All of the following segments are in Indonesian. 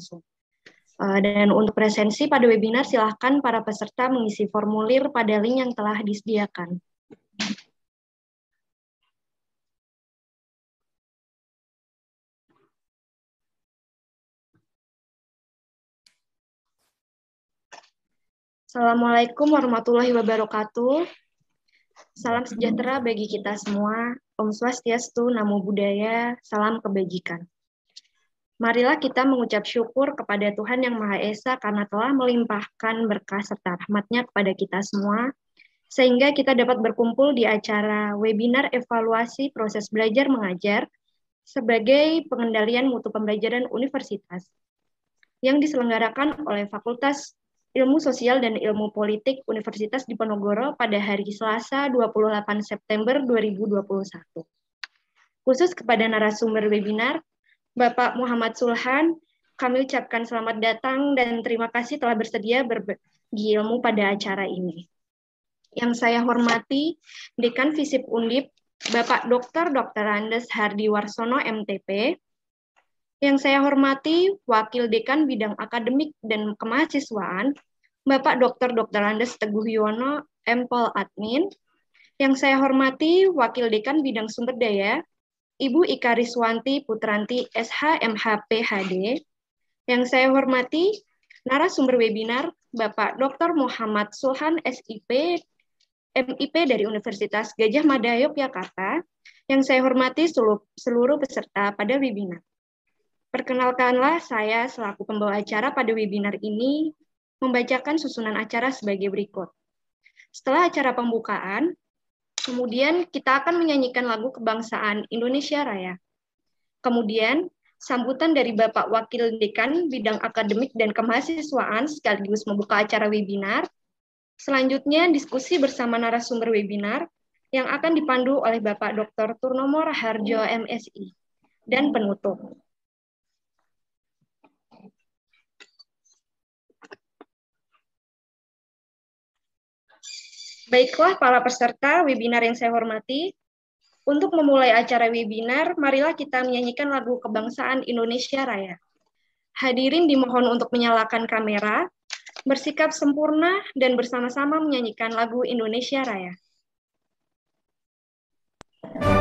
langsung. Eh, dan untuk presensi pada webinar, silahkan para peserta mengisi formulir pada link yang telah disediakan. Assalamualaikum warahmatullahi wabarakatuh. Salam sejahtera bagi kita semua. Om Swastiastu, Namo Buddhaya, salam kebajikan. Marilah kita mengucap syukur kepada Tuhan Yang Maha Esa karena telah melimpahkan berkah serta rahmatnya kepada kita semua, sehingga kita dapat berkumpul di acara webinar evaluasi proses belajar mengajar sebagai pengendalian mutu pembelajaran universitas yang diselenggarakan oleh Fakultas Ilmu Sosial dan Ilmu Politik Universitas Diponegoro pada hari Selasa 28 September 2021. Khusus kepada narasumber webinar, Bapak Muhammad Sulhan, kami ucapkan selamat datang dan terima kasih telah bersedia berbagi ilmu pada acara ini. Yang saya hormati, Dekan Fisip Undip, Bapak Dr. Dr. Andes Hardi Warsono, MTP. Yang saya hormati, Wakil Dekan Bidang Akademik dan Kemahasiswaan, Bapak Dr. Dr. Andes Teguh Yono, Empol Admin. Yang saya hormati, Wakil Dekan Bidang Sumber Daya, Ibu Ika Riswanti Putranti SHMHPHD, yang saya hormati narasumber webinar Bapak Dr. Muhammad Sulhan SIP, MIP dari Universitas Gajah Mada Yogyakarta, yang saya hormati seluruh peserta pada webinar. Perkenalkanlah saya selaku pembawa acara pada webinar ini membacakan susunan acara sebagai berikut. Setelah acara pembukaan, Kemudian kita akan menyanyikan lagu kebangsaan Indonesia Raya. Kemudian sambutan dari Bapak Wakil Dekan Bidang Akademik dan Kemahasiswaan sekaligus membuka acara webinar. Selanjutnya diskusi bersama narasumber webinar yang akan dipandu oleh Bapak Dr. Turnomo Raharjo MSI dan penutup. Baiklah para peserta webinar yang saya hormati, untuk memulai acara webinar, marilah kita menyanyikan lagu kebangsaan Indonesia Raya. Hadirin dimohon untuk menyalakan kamera, bersikap sempurna, dan bersama-sama menyanyikan lagu Indonesia Raya. Thank you.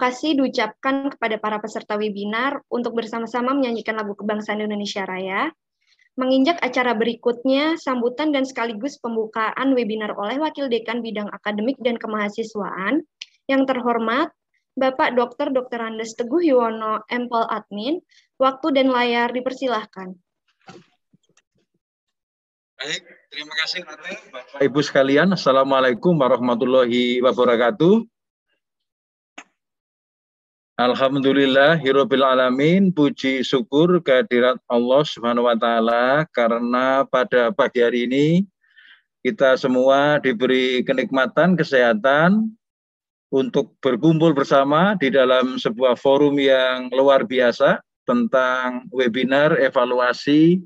kasih diucapkan kepada para peserta webinar untuk bersama-sama menyanyikan lagu kebangsaan Indonesia Raya, menginjak acara berikutnya, sambutan dan sekaligus pembukaan webinar oleh Wakil Dekan Bidang Akademik dan Kemahasiswaan, yang terhormat Bapak Dr. Dr. Andes Teguh Yuwono, Empol Admin, waktu dan layar dipersilahkan. Baik, terima kasih Bapak Ibu sekalian, Assalamualaikum warahmatullahi wabarakatuh. Alhamdulillah, Hirobil Alamin, puji syukur kehadirat Allah Subhanahu wa Ta'ala, karena pada pagi hari ini kita semua diberi kenikmatan, kesehatan untuk berkumpul bersama di dalam sebuah forum yang luar biasa tentang webinar evaluasi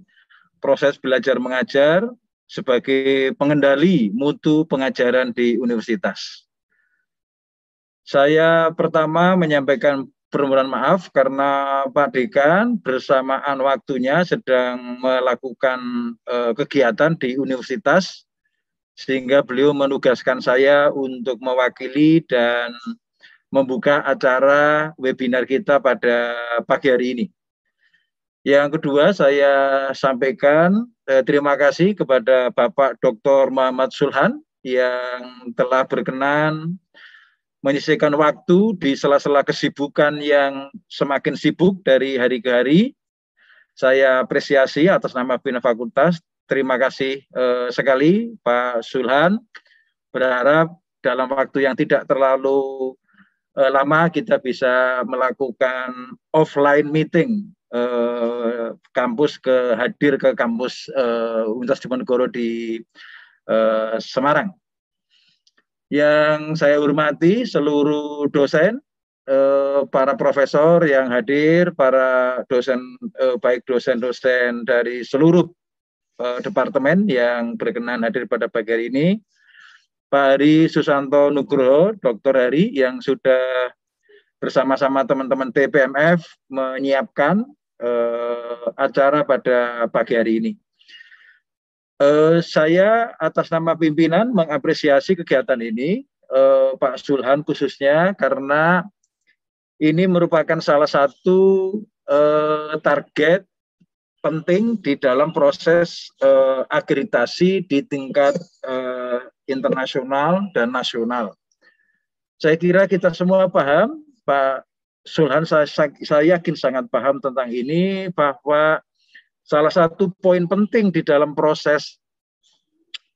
proses belajar mengajar sebagai pengendali mutu pengajaran di universitas. Saya pertama menyampaikan permohonan maaf karena Pak Dekan bersamaan waktunya sedang melakukan uh, kegiatan di universitas sehingga beliau menugaskan saya untuk mewakili dan membuka acara webinar kita pada pagi hari ini. Yang kedua saya sampaikan eh, terima kasih kepada Bapak Dr. Muhammad Sulhan yang telah berkenan menyisihkan waktu di sela-sela kesibukan yang semakin sibuk dari hari ke hari. Saya apresiasi atas nama Bina Fakultas. Terima kasih eh, sekali Pak Sulhan. Berharap dalam waktu yang tidak terlalu eh, lama kita bisa melakukan offline meeting eh, kampus ke hadir ke kampus eh, Universitas Diponegoro di eh, Semarang yang saya hormati seluruh dosen, eh, para profesor yang hadir, para dosen eh, baik dosen-dosen dari seluruh eh, departemen yang berkenan hadir pada pagi hari ini. Pak Hari Susanto Nugroho, Dr. Hari yang sudah bersama-sama teman-teman TPMF menyiapkan acara pada pagi hari ini. Eh, saya atas nama pimpinan mengapresiasi kegiatan ini, eh, Pak Sulhan khususnya karena ini merupakan salah satu eh, target penting di dalam proses eh, akreditasi di tingkat eh, internasional dan nasional. Saya kira kita semua paham, Pak Sulhan saya, saya yakin sangat paham tentang ini bahwa salah satu poin penting di dalam proses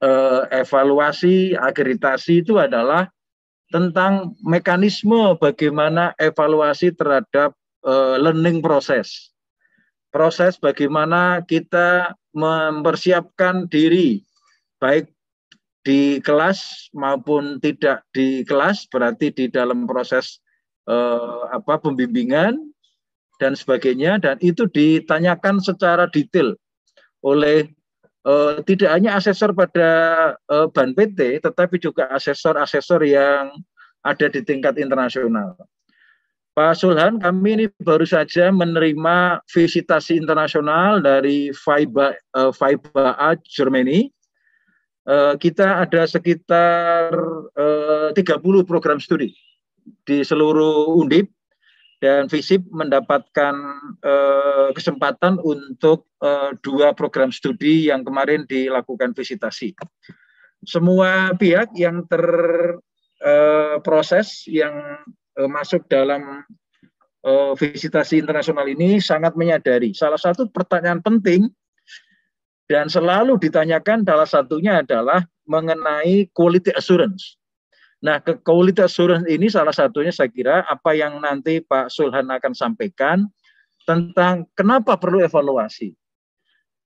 eh, evaluasi akreditasi itu adalah tentang mekanisme bagaimana evaluasi terhadap eh, learning proses. Proses bagaimana kita mempersiapkan diri baik di kelas maupun tidak di kelas berarti di dalam proses eh, apa pembimbingan dan sebagainya dan itu ditanyakan secara detail oleh eh, tidak hanya asesor pada eh, Ban PT tetapi juga asesor-asesor yang ada di tingkat internasional. Pak Sulhan, kami ini baru saja menerima visitasi internasional dari FIBA, uh, eh, FIBA A Germany. Eh, kita ada sekitar eh, uh, 30 program studi di seluruh Undip dan FISIP mendapatkan eh, kesempatan untuk eh, dua program studi yang kemarin dilakukan visitasi. Semua pihak yang terproses eh, yang eh, masuk dalam eh, visitasi internasional ini sangat menyadari salah satu pertanyaan penting dan selalu ditanyakan salah satunya adalah mengenai quality assurance. Nah, ke quality assurance ini salah satunya saya kira apa yang nanti Pak Sulhan akan sampaikan tentang kenapa perlu evaluasi.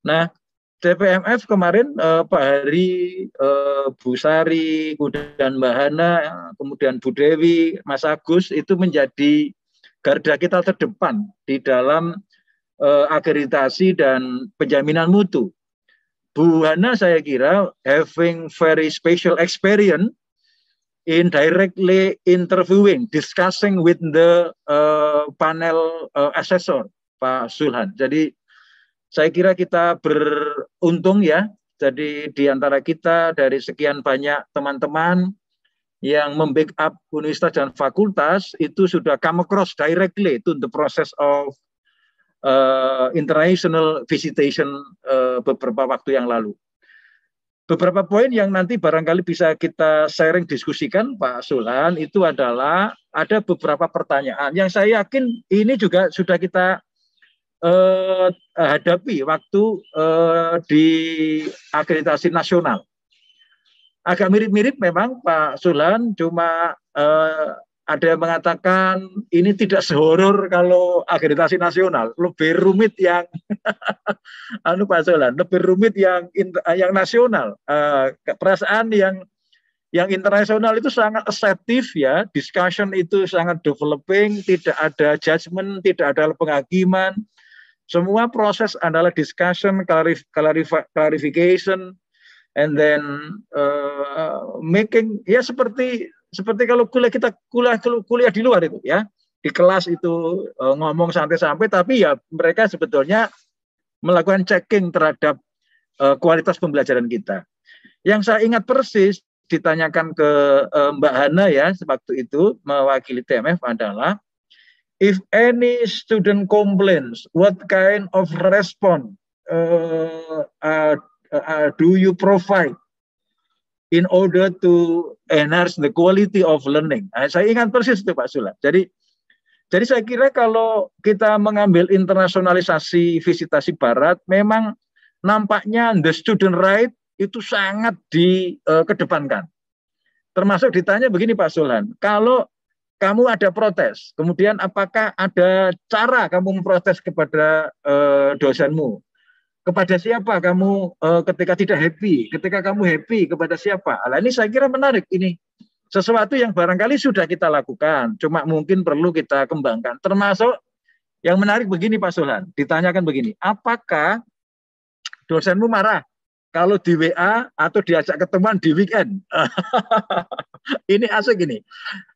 Nah, TPMF kemarin eh, Pak Hari, eh, Bu Sari, Mbak Hana kemudian Bu Dewi, Mas Agus itu menjadi garda kita terdepan di dalam eh, akreditasi dan penjaminan mutu. Bu Hana saya kira having very special experience indirectly interviewing, discussing with the uh, panel uh, assessor Pak Sulhan. Jadi saya kira kita beruntung ya. Jadi di antara kita dari sekian banyak teman-teman yang membackup universitas dan fakultas itu sudah come across directly to the process of uh, international visitation uh, beberapa waktu yang lalu beberapa poin yang nanti barangkali bisa kita sharing diskusikan Pak Sulan itu adalah ada beberapa pertanyaan yang saya yakin ini juga sudah kita eh, hadapi waktu eh, di akreditasi nasional. Agak mirip-mirip memang Pak Sulan, cuma eh, ada yang mengatakan ini tidak sehoror kalau akreditasi nasional, lebih rumit yang anu Pak Solan, lebih rumit yang eh, yang nasional. Uh, perasaan yang yang internasional itu sangat assertif ya, discussion itu sangat developing, tidak ada judgement, tidak ada penghakiman. Semua proses adalah discussion, clarif, clarif, clarification, and then uh, making ya seperti seperti kalau kuliah kita kuliah kuliah di luar itu ya di kelas itu e, ngomong santai-santai tapi ya mereka sebetulnya melakukan checking terhadap uh, kualitas pembelajaran kita. Yang saya ingat persis ditanyakan ke uh, Mbak Hana ya waktu itu mewakili TMF adalah if any student complains, what kind of response uh, uh, uh, do you provide? in order to enhance the quality of learning. Nah, saya ingat persis itu Pak Sula. Jadi jadi saya kira kalau kita mengambil internasionalisasi visitasi barat memang nampaknya the student right itu sangat dikedepankan. Eh, Termasuk ditanya begini Pak Sulhan, kalau kamu ada protes, kemudian apakah ada cara kamu memprotes kepada eh, dosenmu? kepada siapa kamu uh, ketika tidak happy, ketika kamu happy kepada siapa. Nah, ini saya kira menarik ini. Sesuatu yang barangkali sudah kita lakukan, cuma mungkin perlu kita kembangkan. Termasuk yang menarik begini Pak Sulhan ditanyakan begini, apakah dosenmu marah kalau di WA atau diajak ketemuan di weekend? ini asik ini.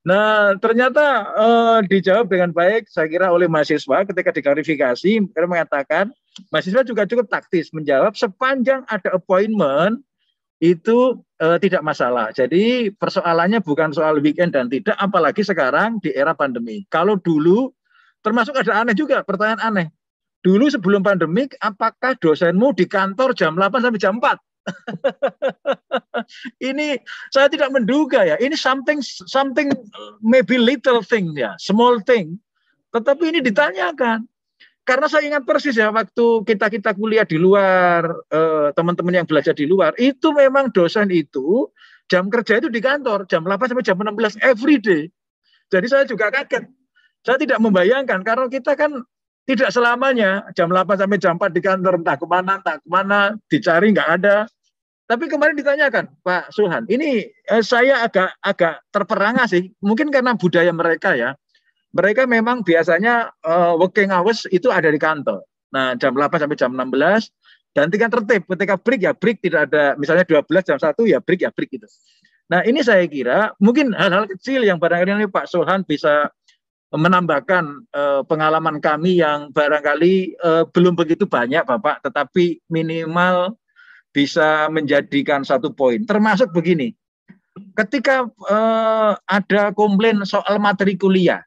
Nah, ternyata eh, dijawab dengan baik saya kira oleh mahasiswa ketika diklarifikasi, mereka mengatakan mahasiswa juga cukup taktis menjawab sepanjang ada appointment itu e, tidak masalah. Jadi persoalannya bukan soal weekend dan tidak, apalagi sekarang di era pandemi. Kalau dulu termasuk ada aneh juga, pertanyaan aneh. Dulu sebelum pandemik, apakah dosenmu di kantor jam 8 sampai jam 4? ini saya tidak menduga ya. Ini something something maybe little thing ya, small thing. Tetapi ini ditanyakan karena saya ingat persis ya waktu kita kita kuliah di luar eh, teman-teman yang belajar di luar itu memang dosen itu jam kerja itu di kantor jam 8 sampai jam 16 every day. Jadi saya juga kaget. Saya tidak membayangkan karena kita kan tidak selamanya jam 8 sampai jam 4 di kantor entah kemana entah kemana dicari nggak ada. Tapi kemarin ditanyakan Pak Sulhan, ini eh, saya agak agak terperangah sih. Mungkin karena budaya mereka ya mereka memang biasanya uh, working hours itu ada di kantor. Nah, jam 8 sampai jam 16 dan gantikan tertib. Ketika break ya break tidak ada misalnya 12 jam 1 ya break ya break gitu. Nah, ini saya kira mungkin hal-hal kecil yang barangkali ini Pak Sohan bisa menambahkan uh, pengalaman kami yang barangkali uh, belum begitu banyak Bapak tetapi minimal bisa menjadikan satu poin. Termasuk begini. Ketika uh, ada komplain soal materi kuliah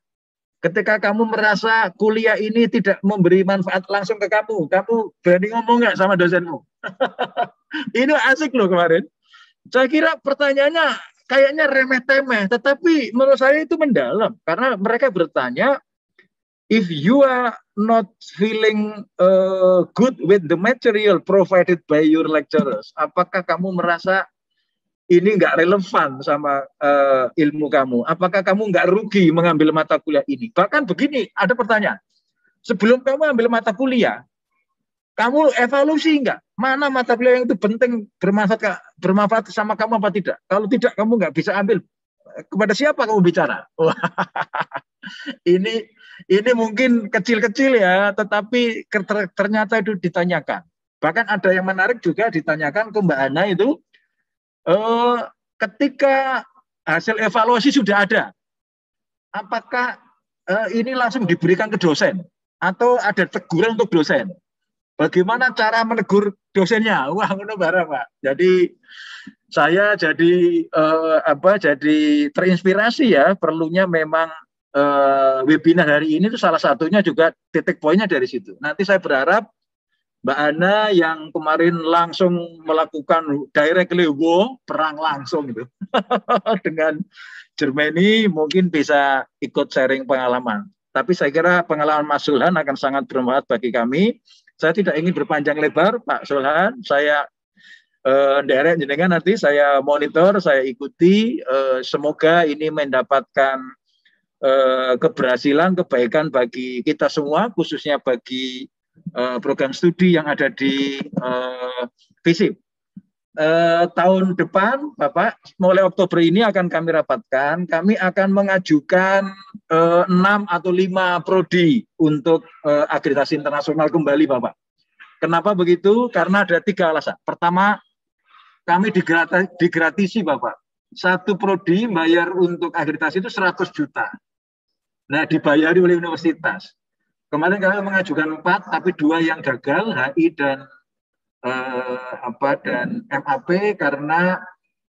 Ketika kamu merasa kuliah ini tidak memberi manfaat langsung ke kamu, kamu berani ngomong nggak sama dosenmu? ini asik loh kemarin. Saya kira pertanyaannya kayaknya remeh-temeh, tetapi menurut saya itu mendalam karena mereka bertanya, if you are not feeling uh, good with the material provided by your lecturers, apakah kamu merasa ini nggak relevan sama uh, ilmu kamu. Apakah kamu nggak rugi mengambil mata kuliah ini? Bahkan begini, ada pertanyaan. Sebelum kamu ambil mata kuliah, kamu evaluasi nggak? Mana mata kuliah yang itu penting bermanfaat bermanfaat sama kamu apa tidak? Kalau tidak, kamu nggak bisa ambil. Kepada siapa kamu bicara? ini ini mungkin kecil-kecil ya, tetapi ternyata itu ditanyakan. Bahkan ada yang menarik juga ditanyakan ke Mbak Ana itu eh, ketika hasil evaluasi sudah ada, apakah eh, ini langsung diberikan ke dosen atau ada teguran untuk dosen? Bagaimana cara menegur dosennya? Wah, ngono barang, Pak. Jadi saya jadi eh, apa? Jadi terinspirasi ya, perlunya memang eh, webinar hari ini itu salah satunya juga titik poinnya dari situ. Nanti saya berharap Mbak Ana yang kemarin langsung melakukan directly war perang langsung itu dengan Jermani mungkin bisa ikut sharing pengalaman. Tapi saya kira pengalaman Mas Sulhan akan sangat bermanfaat bagi kami. Saya tidak ingin berpanjang lebar, Pak Sulhan. Saya eh, derek jenengan nanti saya monitor, saya ikuti. Eh, semoga ini mendapatkan eh, keberhasilan, kebaikan bagi kita semua, khususnya bagi Eh, program studi yang ada di uh, FISIP. Uh, tahun depan, Bapak, mulai Oktober ini akan kami rapatkan. Kami akan mengajukan eh, enam atau lima prodi untuk uh, akreditasi internasional kembali, Bapak. Kenapa begitu? Karena ada tiga alasan. Pertama, kami digratis, digratisi, Bapak. Satu prodi bayar untuk akreditasi itu 100 juta. Nah, dibayari oleh universitas. Kemarin kami mengajukan empat, tapi dua yang gagal, HI dan eh, apa dan MAP karena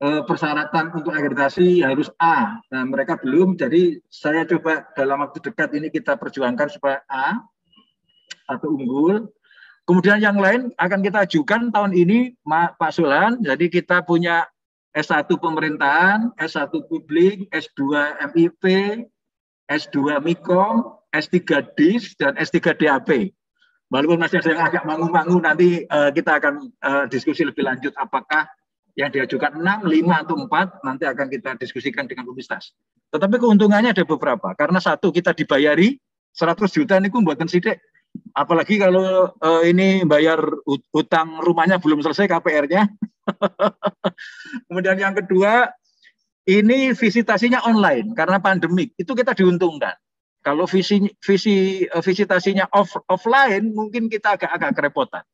eh, persyaratan untuk akreditasi harus A. Nah, mereka belum, jadi saya coba dalam waktu dekat ini kita perjuangkan supaya A atau unggul. Kemudian yang lain akan kita ajukan tahun ini Pak Sulan. Jadi kita punya S1 pemerintahan, S1 publik, S2 MIP, S2 Mikom, s 3 d dan S3DAP. Walaupun masih ada yang agak mangu-mangu, nanti uh, kita akan uh, diskusi lebih lanjut apakah yang diajukan 6, 5, atau 4, nanti akan kita diskusikan dengan Universitas. Tetapi keuntungannya ada beberapa. Karena satu, kita dibayari 100 juta ini buatan sidik. Apalagi kalau uh, ini bayar utang rumahnya belum selesai KPR-nya. Kemudian yang kedua, ini visitasinya online karena pandemik. Itu kita diuntungkan. Kalau visi visi eh, visitasinya off, offline mungkin kita agak-agak kerepotan.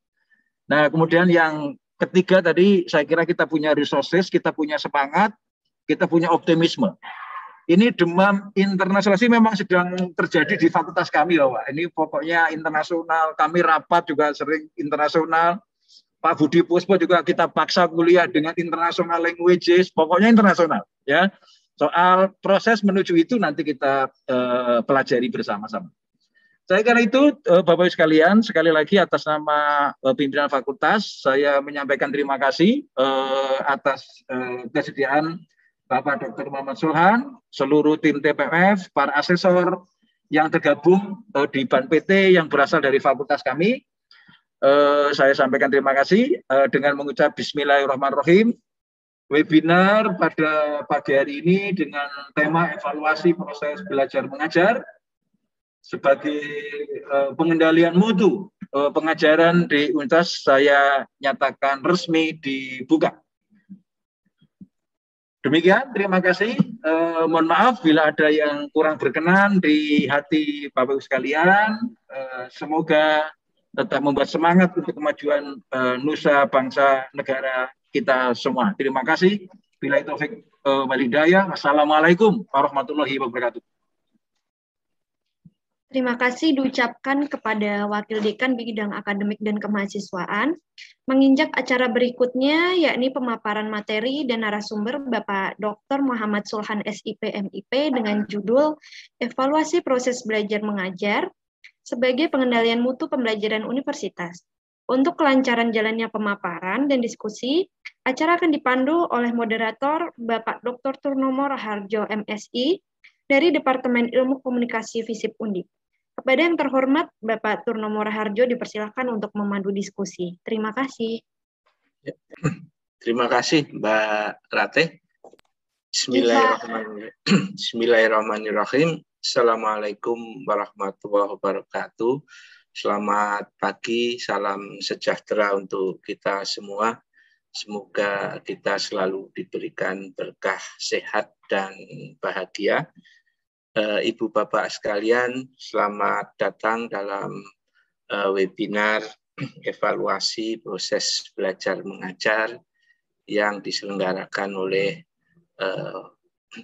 Nah, kemudian yang ketiga tadi saya kira kita punya resources, kita punya semangat, kita punya optimisme. Ini demam internasional sih memang sedang terjadi di fakultas kami loh Pak. Ini pokoknya internasional, kami rapat juga sering internasional. Pak Budi Puspo juga kita paksa kuliah dengan international languages, pokoknya internasional ya. Soal proses menuju itu nanti kita uh, pelajari bersama-sama. Saya karena itu, uh, eh, Bapak-Ibu sekalian, sekali lagi atas nama uh, pimpinan fakultas, saya menyampaikan terima kasih uh, atas uh, kesediaan Bapak Dr. Muhammad Sulhan, seluruh tim TPF, para asesor yang tergabung uh, di BAN PT yang berasal dari fakultas kami, Uh, saya sampaikan terima kasih uh, dengan mengucap Bismillahirrahmanirrahim webinar pada pagi hari ini dengan tema evaluasi proses belajar mengajar sebagai eh, pengendalian mutu eh, pengajaran di UNTAS saya nyatakan resmi dibuka. Demikian, terima kasih. Eh, mohon maaf bila ada yang kurang berkenan di hati Bapak-Ibu sekalian. Eh, semoga tetap membuat semangat untuk kemajuan eh, nusa, bangsa, negara, kita semua. Terima kasih. Bila itu eh, walidaya. Assalamualaikum warahmatullahi wabarakatuh. Terima kasih diucapkan kepada Wakil Dekan Bidang Akademik dan Kemahasiswaan. Menginjak acara berikutnya, yakni pemaparan materi dan narasumber Bapak Dr. Muhammad Sulhan SIP MIP dengan judul Evaluasi Proses Belajar Mengajar sebagai Pengendalian Mutu Pembelajaran Universitas. Untuk kelancaran jalannya pemaparan dan diskusi, Acara akan dipandu oleh moderator Bapak Dr. Turnomo Raharjo, MSI, dari Departemen Ilmu Komunikasi Visip Undip. Kepada yang terhormat, Bapak Turnomo Raharjo dipersilahkan untuk memandu diskusi. Terima kasih. Ya. Terima kasih, Mbak Rate. Iya. Bismillahirrahmanirrahim. Assalamualaikum warahmatullahi wabarakatuh. Selamat pagi, salam sejahtera untuk kita semua. Semoga kita selalu diberikan berkah sehat dan bahagia. Eh, Ibu Bapak sekalian, selamat datang dalam eh, webinar evaluasi proses belajar mengajar yang diselenggarakan oleh eh,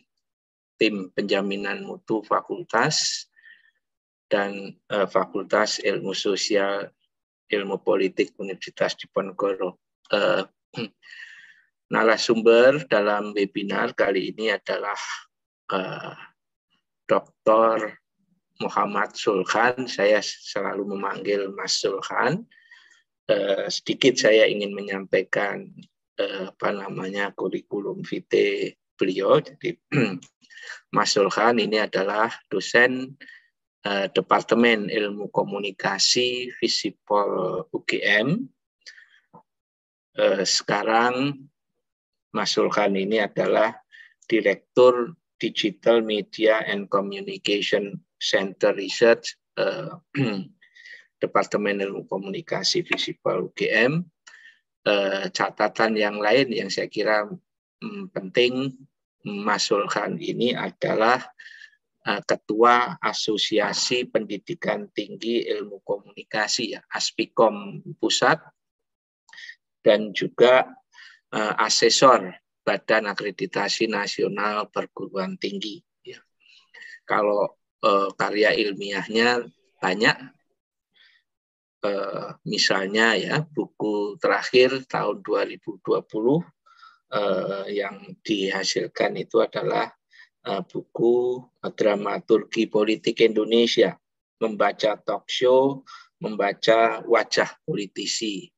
tim penjaminan mutu fakultas dan Fakultas Ilmu Sosial Ilmu Politik Universitas Diponegoro. Hmm. Narasumber dalam webinar kali ini adalah uh, eh, Dr. Muhammad Sulkan. Saya selalu memanggil Mas Sulkan. Uh, eh, sedikit saya ingin menyampaikan uh, apa namanya kurikulum vitae beliau. Jadi Mas Sulkan ini adalah dosen uh, Departemen Ilmu Komunikasi Visipol UGM eh, sekarang Mas Sulkan ini adalah Direktur Digital Media and Communication Center Research eh, Departemen Ilmu Komunikasi Visipol UGM. Eh, catatan yang lain yang saya kira hmm, penting Mas Sulkan ini adalah eh, Ketua Asosiasi Pendidikan Tinggi Ilmu Komunikasi ya, Aspikom Pusat dan juga uh, asesor Badan Akreditasi Nasional Perguruan Tinggi. Ya. Kalau uh, karya ilmiahnya banyak, uh, misalnya ya buku terakhir tahun 2020 uh, yang dihasilkan itu adalah uh, buku dramaturgi politik Indonesia membaca talk show, membaca wajah politisi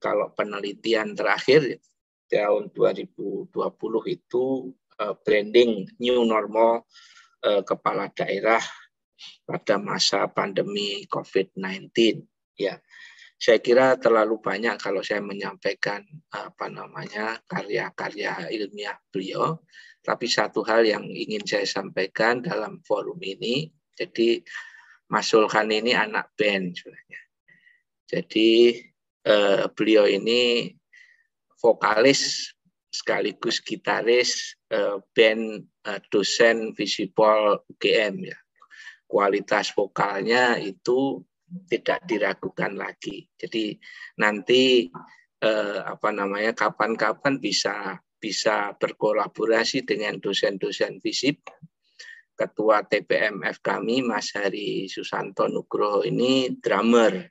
kalau penelitian terakhir tahun 2020 itu eh, branding new normal eh, kepala daerah pada masa pandemi COVID-19 ya saya kira terlalu banyak kalau saya menyampaikan apa namanya karya-karya ilmiah beliau tapi satu hal yang ingin saya sampaikan dalam forum ini jadi Mas ini anak band sebenarnya jadi eh, beliau ini vokalis sekaligus gitaris eh, band eh, dosen Visipol UGM ya. Kualitas vokalnya itu tidak diragukan lagi. Jadi nanti eh, apa namanya kapan-kapan bisa bisa berkolaborasi dengan dosen-dosen visip Ketua TPMF kami Mas Hari Susanto Nugroho ini drummer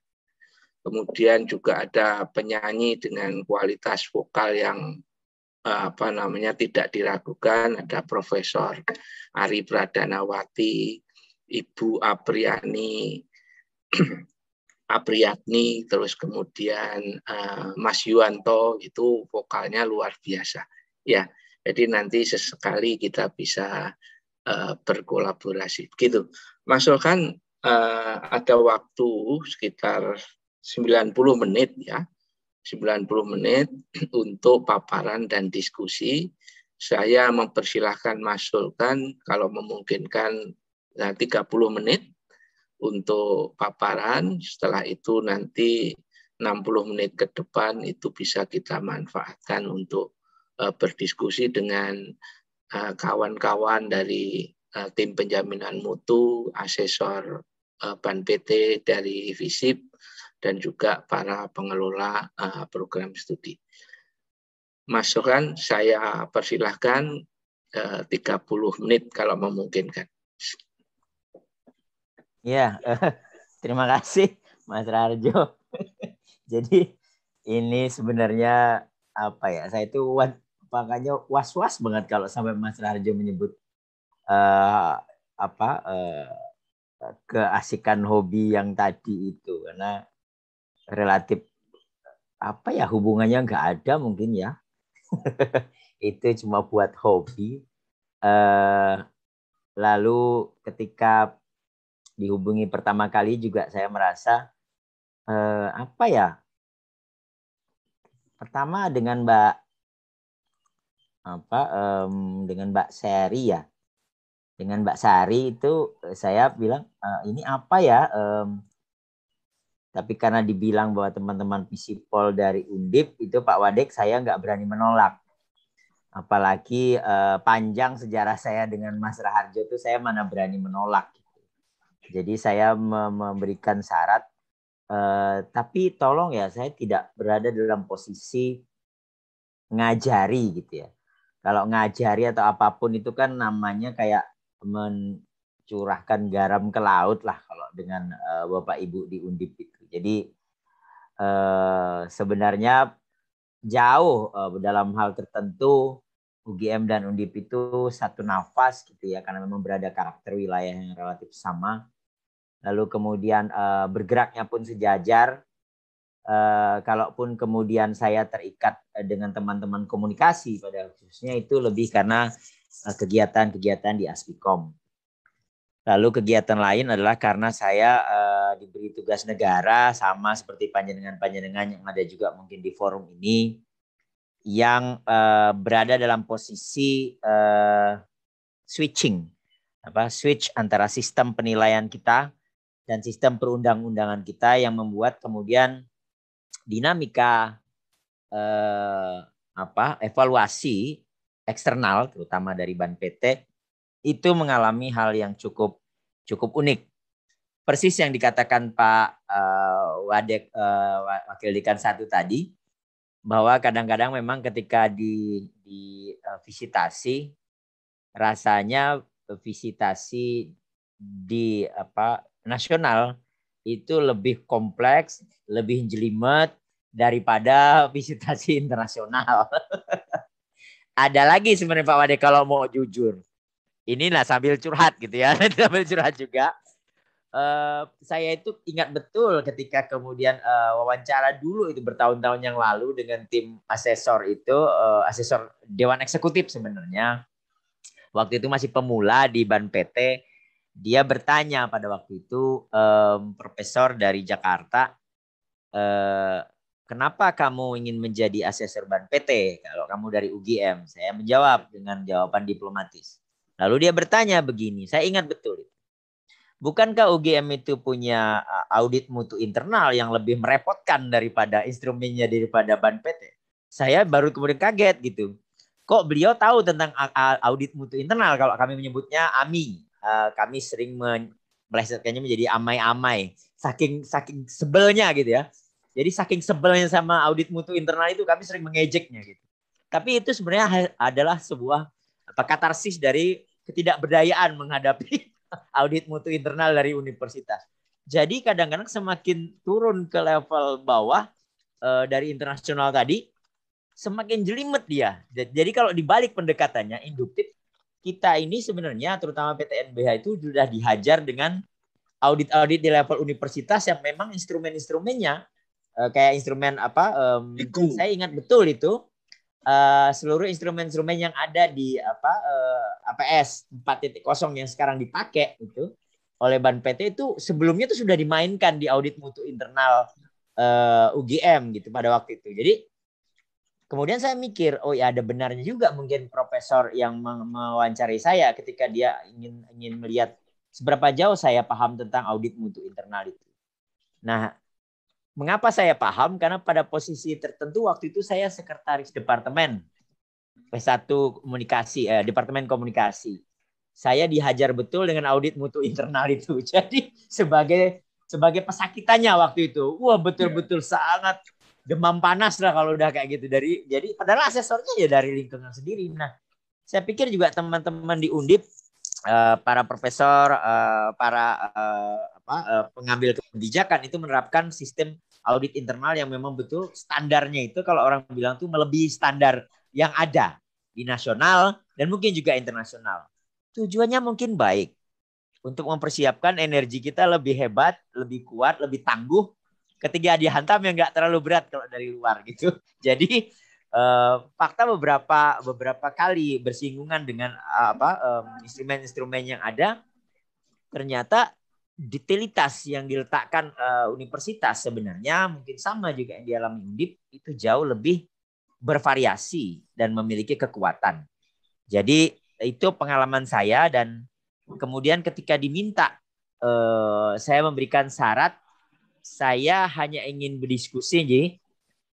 kemudian juga ada penyanyi dengan kualitas vokal yang eh, apa namanya tidak diragukan ada Profesor Ari Pradanawati, Ibu Apriani, Apriyatni, terus kemudian uh, Mas Yuwanto itu vokalnya luar biasa. Ya, jadi nanti sesekali kita bisa uh, berkolaborasi. Gitu. Masukkan uh, ada waktu sekitar 90 menit ya. 90 menit untuk paparan dan diskusi. Saya mempersilahkan masukkan kalau memungkinkan nah, ya, 30 menit untuk paparan. Setelah itu nanti 60 menit ke depan itu bisa kita manfaatkan untuk eh, berdiskusi dengan eh, kawan-kawan dari eh, tim penjaminan mutu, asesor uh, Ban PT dari FISIP, dan juga para pengelola uh, program studi. Masukan saya persilahkan eh, uh, 30 menit kalau memungkinkan. Ya, uh, terima kasih Mas Rarjo. Jadi ini sebenarnya apa ya? Saya itu makanya was-was banget kalau sampai Mas Rarjo menyebut uh, apa uh, keasikan hobi yang tadi itu karena relatif apa ya hubungannya nggak ada mungkin ya itu cuma buat hobi eh, lalu ketika dihubungi pertama kali juga saya merasa eh, apa ya pertama dengan Mbak apa um, dengan Mbak Sari ya dengan Mbak Sari itu saya bilang e, ini apa ya um, tapi karena dibilang bahwa teman-teman Visipol dari Undip itu Pak Wadek saya nggak berani menolak. Apalagi eh, panjang sejarah saya dengan Mas Raharjo itu saya mana berani menolak. Jadi saya memberikan syarat, eh, tapi tolong ya saya tidak berada dalam posisi ngajari gitu ya. Kalau ngajari atau apapun itu kan namanya kayak mencurahkan garam ke laut lah kalau dengan uh, Bapak Ibu di Undip itu. Jadi eh, sebenarnya jauh eh, dalam hal tertentu UGM dan Undip itu satu nafas gitu ya karena memang berada karakter wilayah yang relatif sama. Lalu kemudian eh, bergeraknya pun sejajar. kalaupun kemudian saya terikat dengan teman-teman komunikasi pada khususnya itu lebih karena kegiatan-kegiatan di Aspikom Lalu kegiatan lain adalah karena saya uh, diberi tugas negara sama seperti panjenengan-panjenengan yang ada juga mungkin di forum ini yang uh, berada dalam posisi uh, switching apa switch antara sistem penilaian kita dan sistem perundang-undangan kita yang membuat kemudian dinamika eh, apa evaluasi eksternal terutama dari ban PT itu mengalami hal yang cukup cukup unik. Persis yang dikatakan Pak uh, Wadek uh, Wakil Dekan satu tadi bahwa kadang-kadang memang ketika di di uh, visitasi rasanya visitasi di apa nasional itu lebih kompleks, lebih jelimet daripada visitasi internasional. Ada lagi sebenarnya Pak Wade kalau mau jujur inilah sambil curhat gitu ya sambil curhat juga uh, saya itu ingat betul ketika kemudian uh, wawancara dulu itu bertahun-tahun yang lalu dengan tim asesor itu uh, asesor dewan eksekutif sebenarnya waktu itu masih pemula di ban PT dia bertanya pada waktu itu um, profesor dari Jakarta uh, kenapa kamu ingin menjadi asesor ban PT kalau kamu dari UGM saya menjawab dengan jawaban diplomatis Lalu dia bertanya begini, saya ingat betul. Bukankah UGM itu punya audit mutu internal yang lebih merepotkan daripada instrumennya daripada Ban PT? Saya baru kemudian kaget gitu. Kok beliau tahu tentang audit mutu internal kalau kami menyebutnya AMI. Kami sering melesetkannya menjadi amai-amai. Saking saking sebelnya gitu ya. Jadi saking sebelnya sama audit mutu internal itu kami sering mengejeknya gitu. Tapi itu sebenarnya adalah sebuah katarsis dari ketidakberdayaan menghadapi audit mutu internal dari universitas. Jadi kadang-kadang semakin turun ke level bawah uh, dari internasional tadi, semakin jelimet dia. Jadi kalau dibalik pendekatannya induktif, kita ini sebenarnya terutama PTNBH itu sudah dihajar dengan audit-audit di level universitas yang memang instrumen-instrumennya eh, kayak instrumen apa? Um, saya ingat betul itu Eh, seluruh instrumen-instrumen yang ada di apa uh, APS 4.0 yang sekarang dipakai itu oleh Ban PT itu sebelumnya itu sudah dimainkan di audit mutu internal eh, UGM gitu pada waktu itu. Jadi kemudian saya mikir, oh ya ada benarnya juga mungkin profesor yang mewawancari saya ketika dia ingin ingin melihat seberapa jauh saya paham tentang audit mutu internal itu. Nah, Mengapa saya paham? Karena pada posisi tertentu waktu itu saya sekretaris departemen P 1 komunikasi, eh, departemen komunikasi. Saya dihajar betul dengan audit mutu internal itu. Jadi sebagai sebagai pesakitannya waktu itu, wah betul-betul iya. sangat demam panas lah kalau udah kayak gitu dari jadi padahal asesornya ya dari lingkungan sendiri. Nah, saya pikir juga teman-teman di Undip Eh, para profesor, uh, para uh, apa, uh, pengambil kebijakan itu menerapkan sistem audit internal yang memang betul standarnya itu kalau orang bilang itu melebihi standar yang ada di nasional dan mungkin juga internasional. Tujuannya mungkin baik untuk mempersiapkan energi kita lebih hebat, lebih kuat, lebih tangguh ketika dihantam yang nggak terlalu berat kalau dari luar gitu. Jadi uh, fakta beberapa beberapa kali bersinggungan dengan uh, apa instrumen-instrumen yang ada ternyata detailitas yang diletakkan uh, universitas sebenarnya mungkin sama juga yang dialami Undip itu jauh lebih bervariasi dan memiliki kekuatan. Jadi itu pengalaman saya dan kemudian ketika diminta uh, saya memberikan syarat saya hanya ingin berdiskusi jadi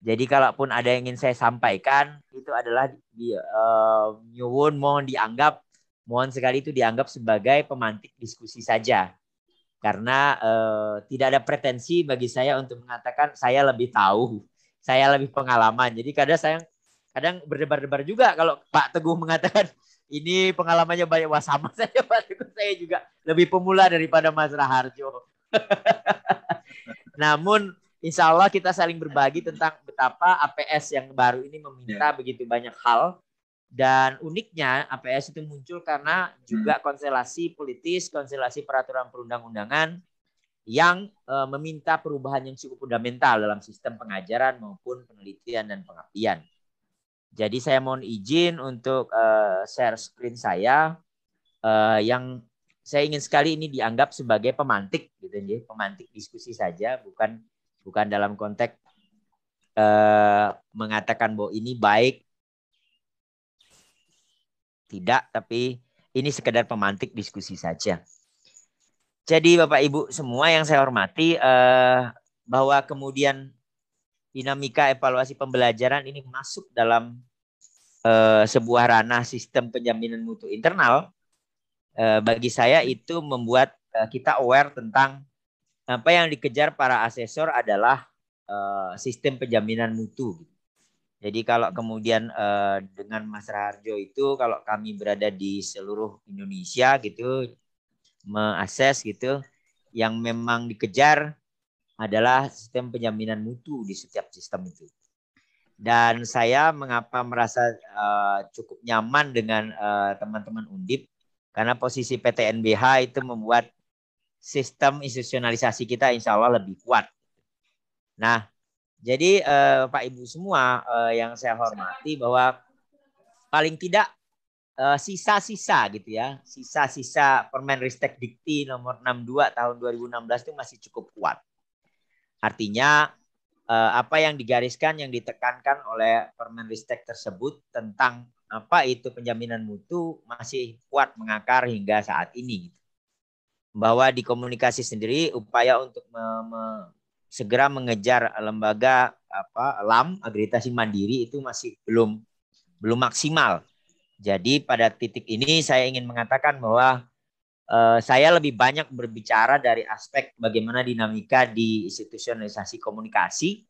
jadi kalaupun ada yang ingin saya sampaikan itu adalah di, uh, eh, Won mohon dianggap mohon sekali itu dianggap sebagai pemantik diskusi saja. Karena uh, tidak ada pretensi bagi saya untuk mengatakan saya lebih tahu, saya lebih pengalaman. Jadi kadang saya kadang berdebar-debar juga kalau Pak Teguh mengatakan ini pengalamannya banyak wah sama saja Pak Teguh saya juga lebih pemula daripada Mas Raharjo. Namun Insya Allah kita saling berbagi tentang betapa APS yang baru ini meminta yeah. begitu banyak hal dan uniknya APS itu muncul karena juga hmm. konstelasi politis, konstelasi peraturan perundang-undangan yang e, meminta perubahan yang cukup fundamental dalam sistem pengajaran maupun penelitian dan pengabdian. Jadi saya mohon izin untuk e, share screen saya e, yang saya ingin sekali ini dianggap sebagai pemantik gitu ya, pemantik diskusi saja bukan bukan dalam konteks eh, mengatakan bahwa ini baik tidak tapi ini sekedar pemantik diskusi saja. Jadi Bapak Ibu semua yang saya hormati eh, bahwa kemudian dinamika evaluasi pembelajaran ini masuk dalam eh, sebuah ranah sistem penjaminan mutu internal eh, bagi saya itu membuat eh, kita aware tentang apa yang dikejar para asesor adalah uh, sistem penjaminan mutu. Jadi kalau kemudian uh, dengan Mas Raharjo itu kalau kami berada di seluruh Indonesia gitu mengakses gitu yang memang dikejar adalah sistem penjaminan mutu di setiap sistem itu. Dan saya mengapa merasa uh, cukup nyaman dengan teman-teman uh, teman -teman Undip karena posisi PTNBH itu membuat sistem institusionalisasi kita insya Allah lebih kuat. Nah, jadi eh, Pak Ibu semua eh, yang saya hormati bahwa paling tidak eh, sisa-sisa eh, gitu ya, sisa-sisa Permen Ristek Dikti nomor 62 tahun 2016 itu masih cukup kuat. Artinya eh, apa yang digariskan yang ditekankan oleh Permen Ristek tersebut tentang apa itu penjaminan mutu masih kuat mengakar hingga saat ini. Gitu bahwa di komunikasi sendiri upaya untuk me, me, segera mengejar lembaga apa LAM akreditasi mandiri itu masih belum belum maksimal. Jadi pada titik ini saya ingin mengatakan bahwa eh, saya lebih banyak berbicara dari aspek bagaimana dinamika di institusionalisasi komunikasi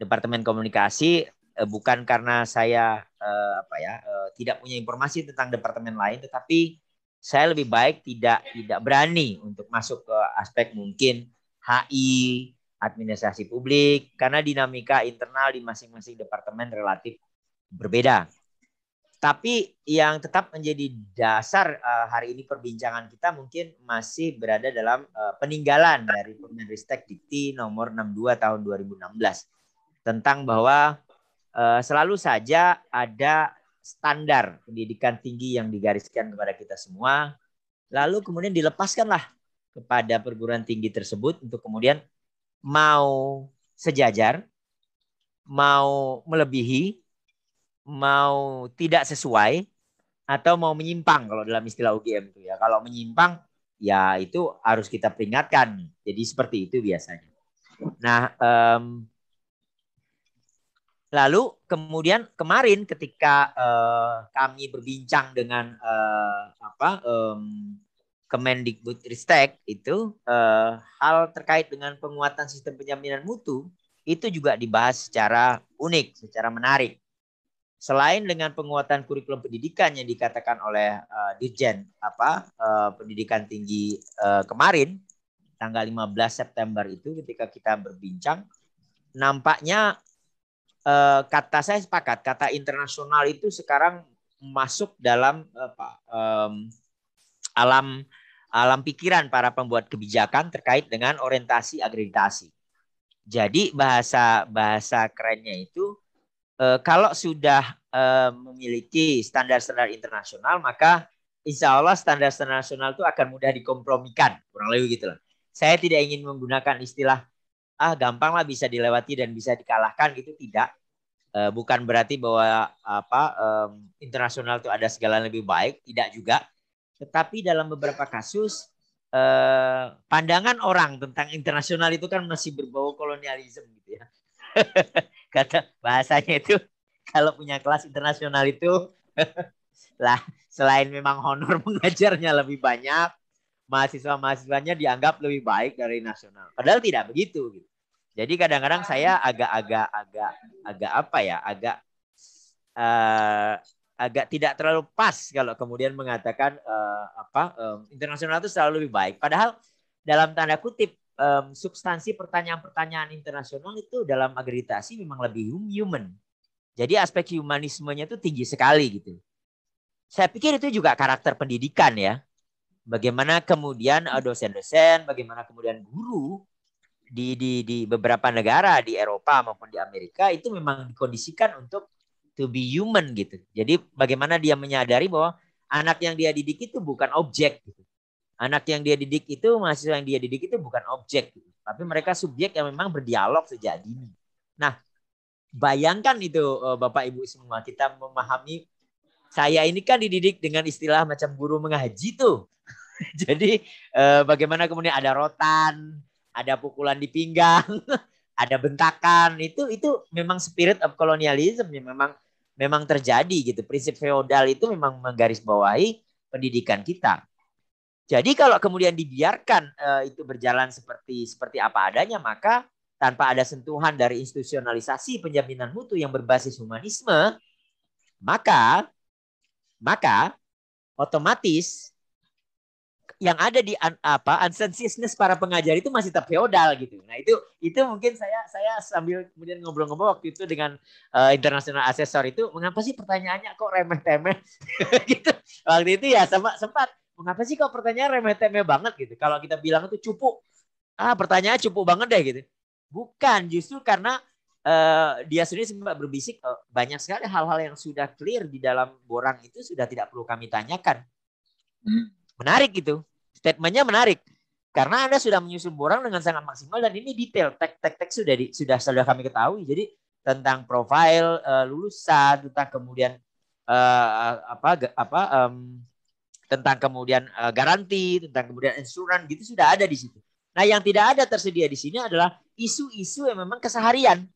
Departemen Komunikasi eh, bukan karena saya eh, apa ya eh, tidak punya informasi tentang departemen lain tetapi saya lebih baik tidak tidak berani untuk masuk ke aspek mungkin HI administrasi publik karena dinamika internal di masing-masing departemen relatif berbeda. Tapi yang tetap menjadi dasar eh, hari ini perbincangan kita mungkin masih berada dalam eh, peninggalan dari Permenristek Dikti nomor 62 tahun 2016 tentang bahwa eh, selalu saja ada standar pendidikan tinggi yang digariskan kepada kita semua. Lalu kemudian dilepaskanlah kepada perguruan tinggi tersebut untuk kemudian mau sejajar, mau melebihi, mau tidak sesuai, atau mau menyimpang kalau dalam istilah UGM itu ya. Kalau menyimpang ya itu harus kita peringatkan. Jadi seperti itu biasanya. Nah, um, Lalu kemudian kemarin ketika uh, kami berbincang dengan uh, apa um, Kemendikbudristek itu uh, hal terkait dengan penguatan sistem penjaminan mutu itu juga dibahas secara unik, secara menarik. Selain dengan penguatan kurikulum pendidikan yang dikatakan oleh uh, Dirjen apa uh, pendidikan tinggi uh, kemarin tanggal 15 September itu ketika kita berbincang nampaknya Eh, kata saya sepakat kata internasional itu sekarang masuk dalam apa, eh, alam alam pikiran para pembuat kebijakan terkait dengan orientasi agreditasi. Jadi bahasa bahasa kerennya itu eh, kalau sudah eh, memiliki standar-standar internasional maka insya Allah standar internasional itu akan mudah dikompromikan kurang lebih gitulah Saya tidak ingin menggunakan istilah ah gampang lah bisa dilewati dan bisa dikalahkan gitu tidak e, bukan berarti bahwa apa e, internasional itu ada segala lebih baik tidak juga tetapi dalam beberapa kasus e, pandangan orang tentang internasional itu kan masih berbau kolonialisme gitu ya kata bahasanya itu kalau punya kelas internasional itu lah selain memang honor mengajarnya lebih banyak mahasiswa-mahasiswanya dianggap lebih baik dari nasional. Padahal tidak begitu gitu. Jadi kadang-kadang saya agak-agak agak agak apa ya, agak uh, agak tidak terlalu pas kalau kemudian mengatakan uh, apa um, internasional itu selalu lebih baik. Padahal dalam tanda kutip um, substansi pertanyaan-pertanyaan internasional itu dalam agreditasi memang lebih human. Jadi aspek humanismenya itu tinggi sekali gitu. Saya pikir itu juga karakter pendidikan ya bagaimana kemudian eh, dosen-dosen, bagaimana kemudian guru di, di, di beberapa negara di Eropa maupun di Amerika itu memang dikondisikan untuk to be human gitu. Jadi bagaimana dia menyadari bahwa anak yang dia didik itu bukan objek gitu. Anak yang dia didik itu, mahasiswa yang dia didik itu bukan objek gitu. Tapi mereka subjek yang memang berdialog sejak dini. Nah, bayangkan itu eh, Bapak Ibu semua kita memahami saya ini kan dididik dengan istilah macam guru mengaji tuh. Jadi eh, bagaimana kemudian ada rotan, ada pukulan di pinggang, ada bentakan itu itu memang spirit of colonialism yang memang memang terjadi gitu. Prinsip feodal itu memang menggarisbawahi pendidikan kita. Jadi kalau kemudian dibiarkan eh, itu berjalan seperti seperti apa adanya maka tanpa ada sentuhan dari institusionalisasi penjaminan mutu yang berbasis humanisme maka maka otomatis yang ada di un, apa unsensiousness para pengajar itu masih tetap feodal gitu. Nah itu itu mungkin saya saya sambil kemudian ngobrol-ngobrol waktu itu dengan uh, eh, internasional assessor itu mengapa sih pertanyaannya kok remeh-temeh gitu. Waktu itu ya sama sempat mengapa sih kok pertanyaan remeh-temeh banget gitu. Kalau kita bilang itu cupu, ah pertanyaan cupu banget deh gitu. Bukan justru karena Eh, dia sendiri sempat berbisik uh, banyak sekali hal-hal yang sudah clear di dalam borang itu sudah tidak perlu kami tanyakan. Hmm. Menarik itu. Statementnya menarik. Karena Anda sudah menyusun borang dengan sangat maksimal dan ini detail, tek-tek-tek sudah sudah sudah kami ketahui. Jadi tentang profil uh, eh, lulusan, tentang kemudian uh, apa apa um, tentang kemudian uh, garansi, tentang kemudian insuran gitu sudah ada di situ. Nah, yang tidak ada tersedia di sini adalah isu-isu yang memang keseharian.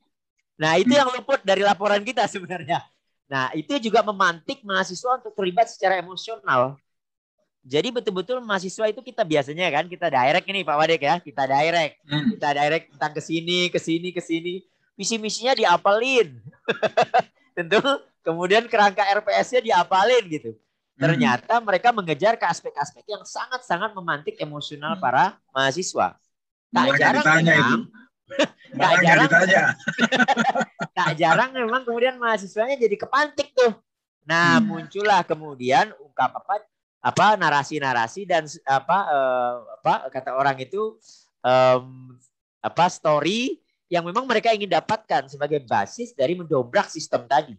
Nah, itu yang luput dari laporan kita sebenarnya. Nah, itu juga memantik mahasiswa untuk terlibat secara emosional. Jadi betul-betul mahasiswa itu kita biasanya kan kita direct ini Pak Wadek ya, kita direct. Hmm. Kita direct tentang ke sini, ke sini, ke sini. Visi misinya diapalin. Tentu kemudian kerangka RPS-nya diapalin gitu. Hmm. Ternyata mereka mengejar ke aspek-aspek yang sangat-sangat memantik emosional hmm. para mahasiswa. Tak jarang Gak jarang, gitu aja. gak jarang memang kemudian mahasiswanya jadi kepantik tuh. Nah, hmm. muncullah kemudian ungkap apa apa narasi-narasi dan apa eh, apa kata orang itu eh, apa story yang memang mereka ingin dapatkan sebagai basis dari mendobrak sistem tadi.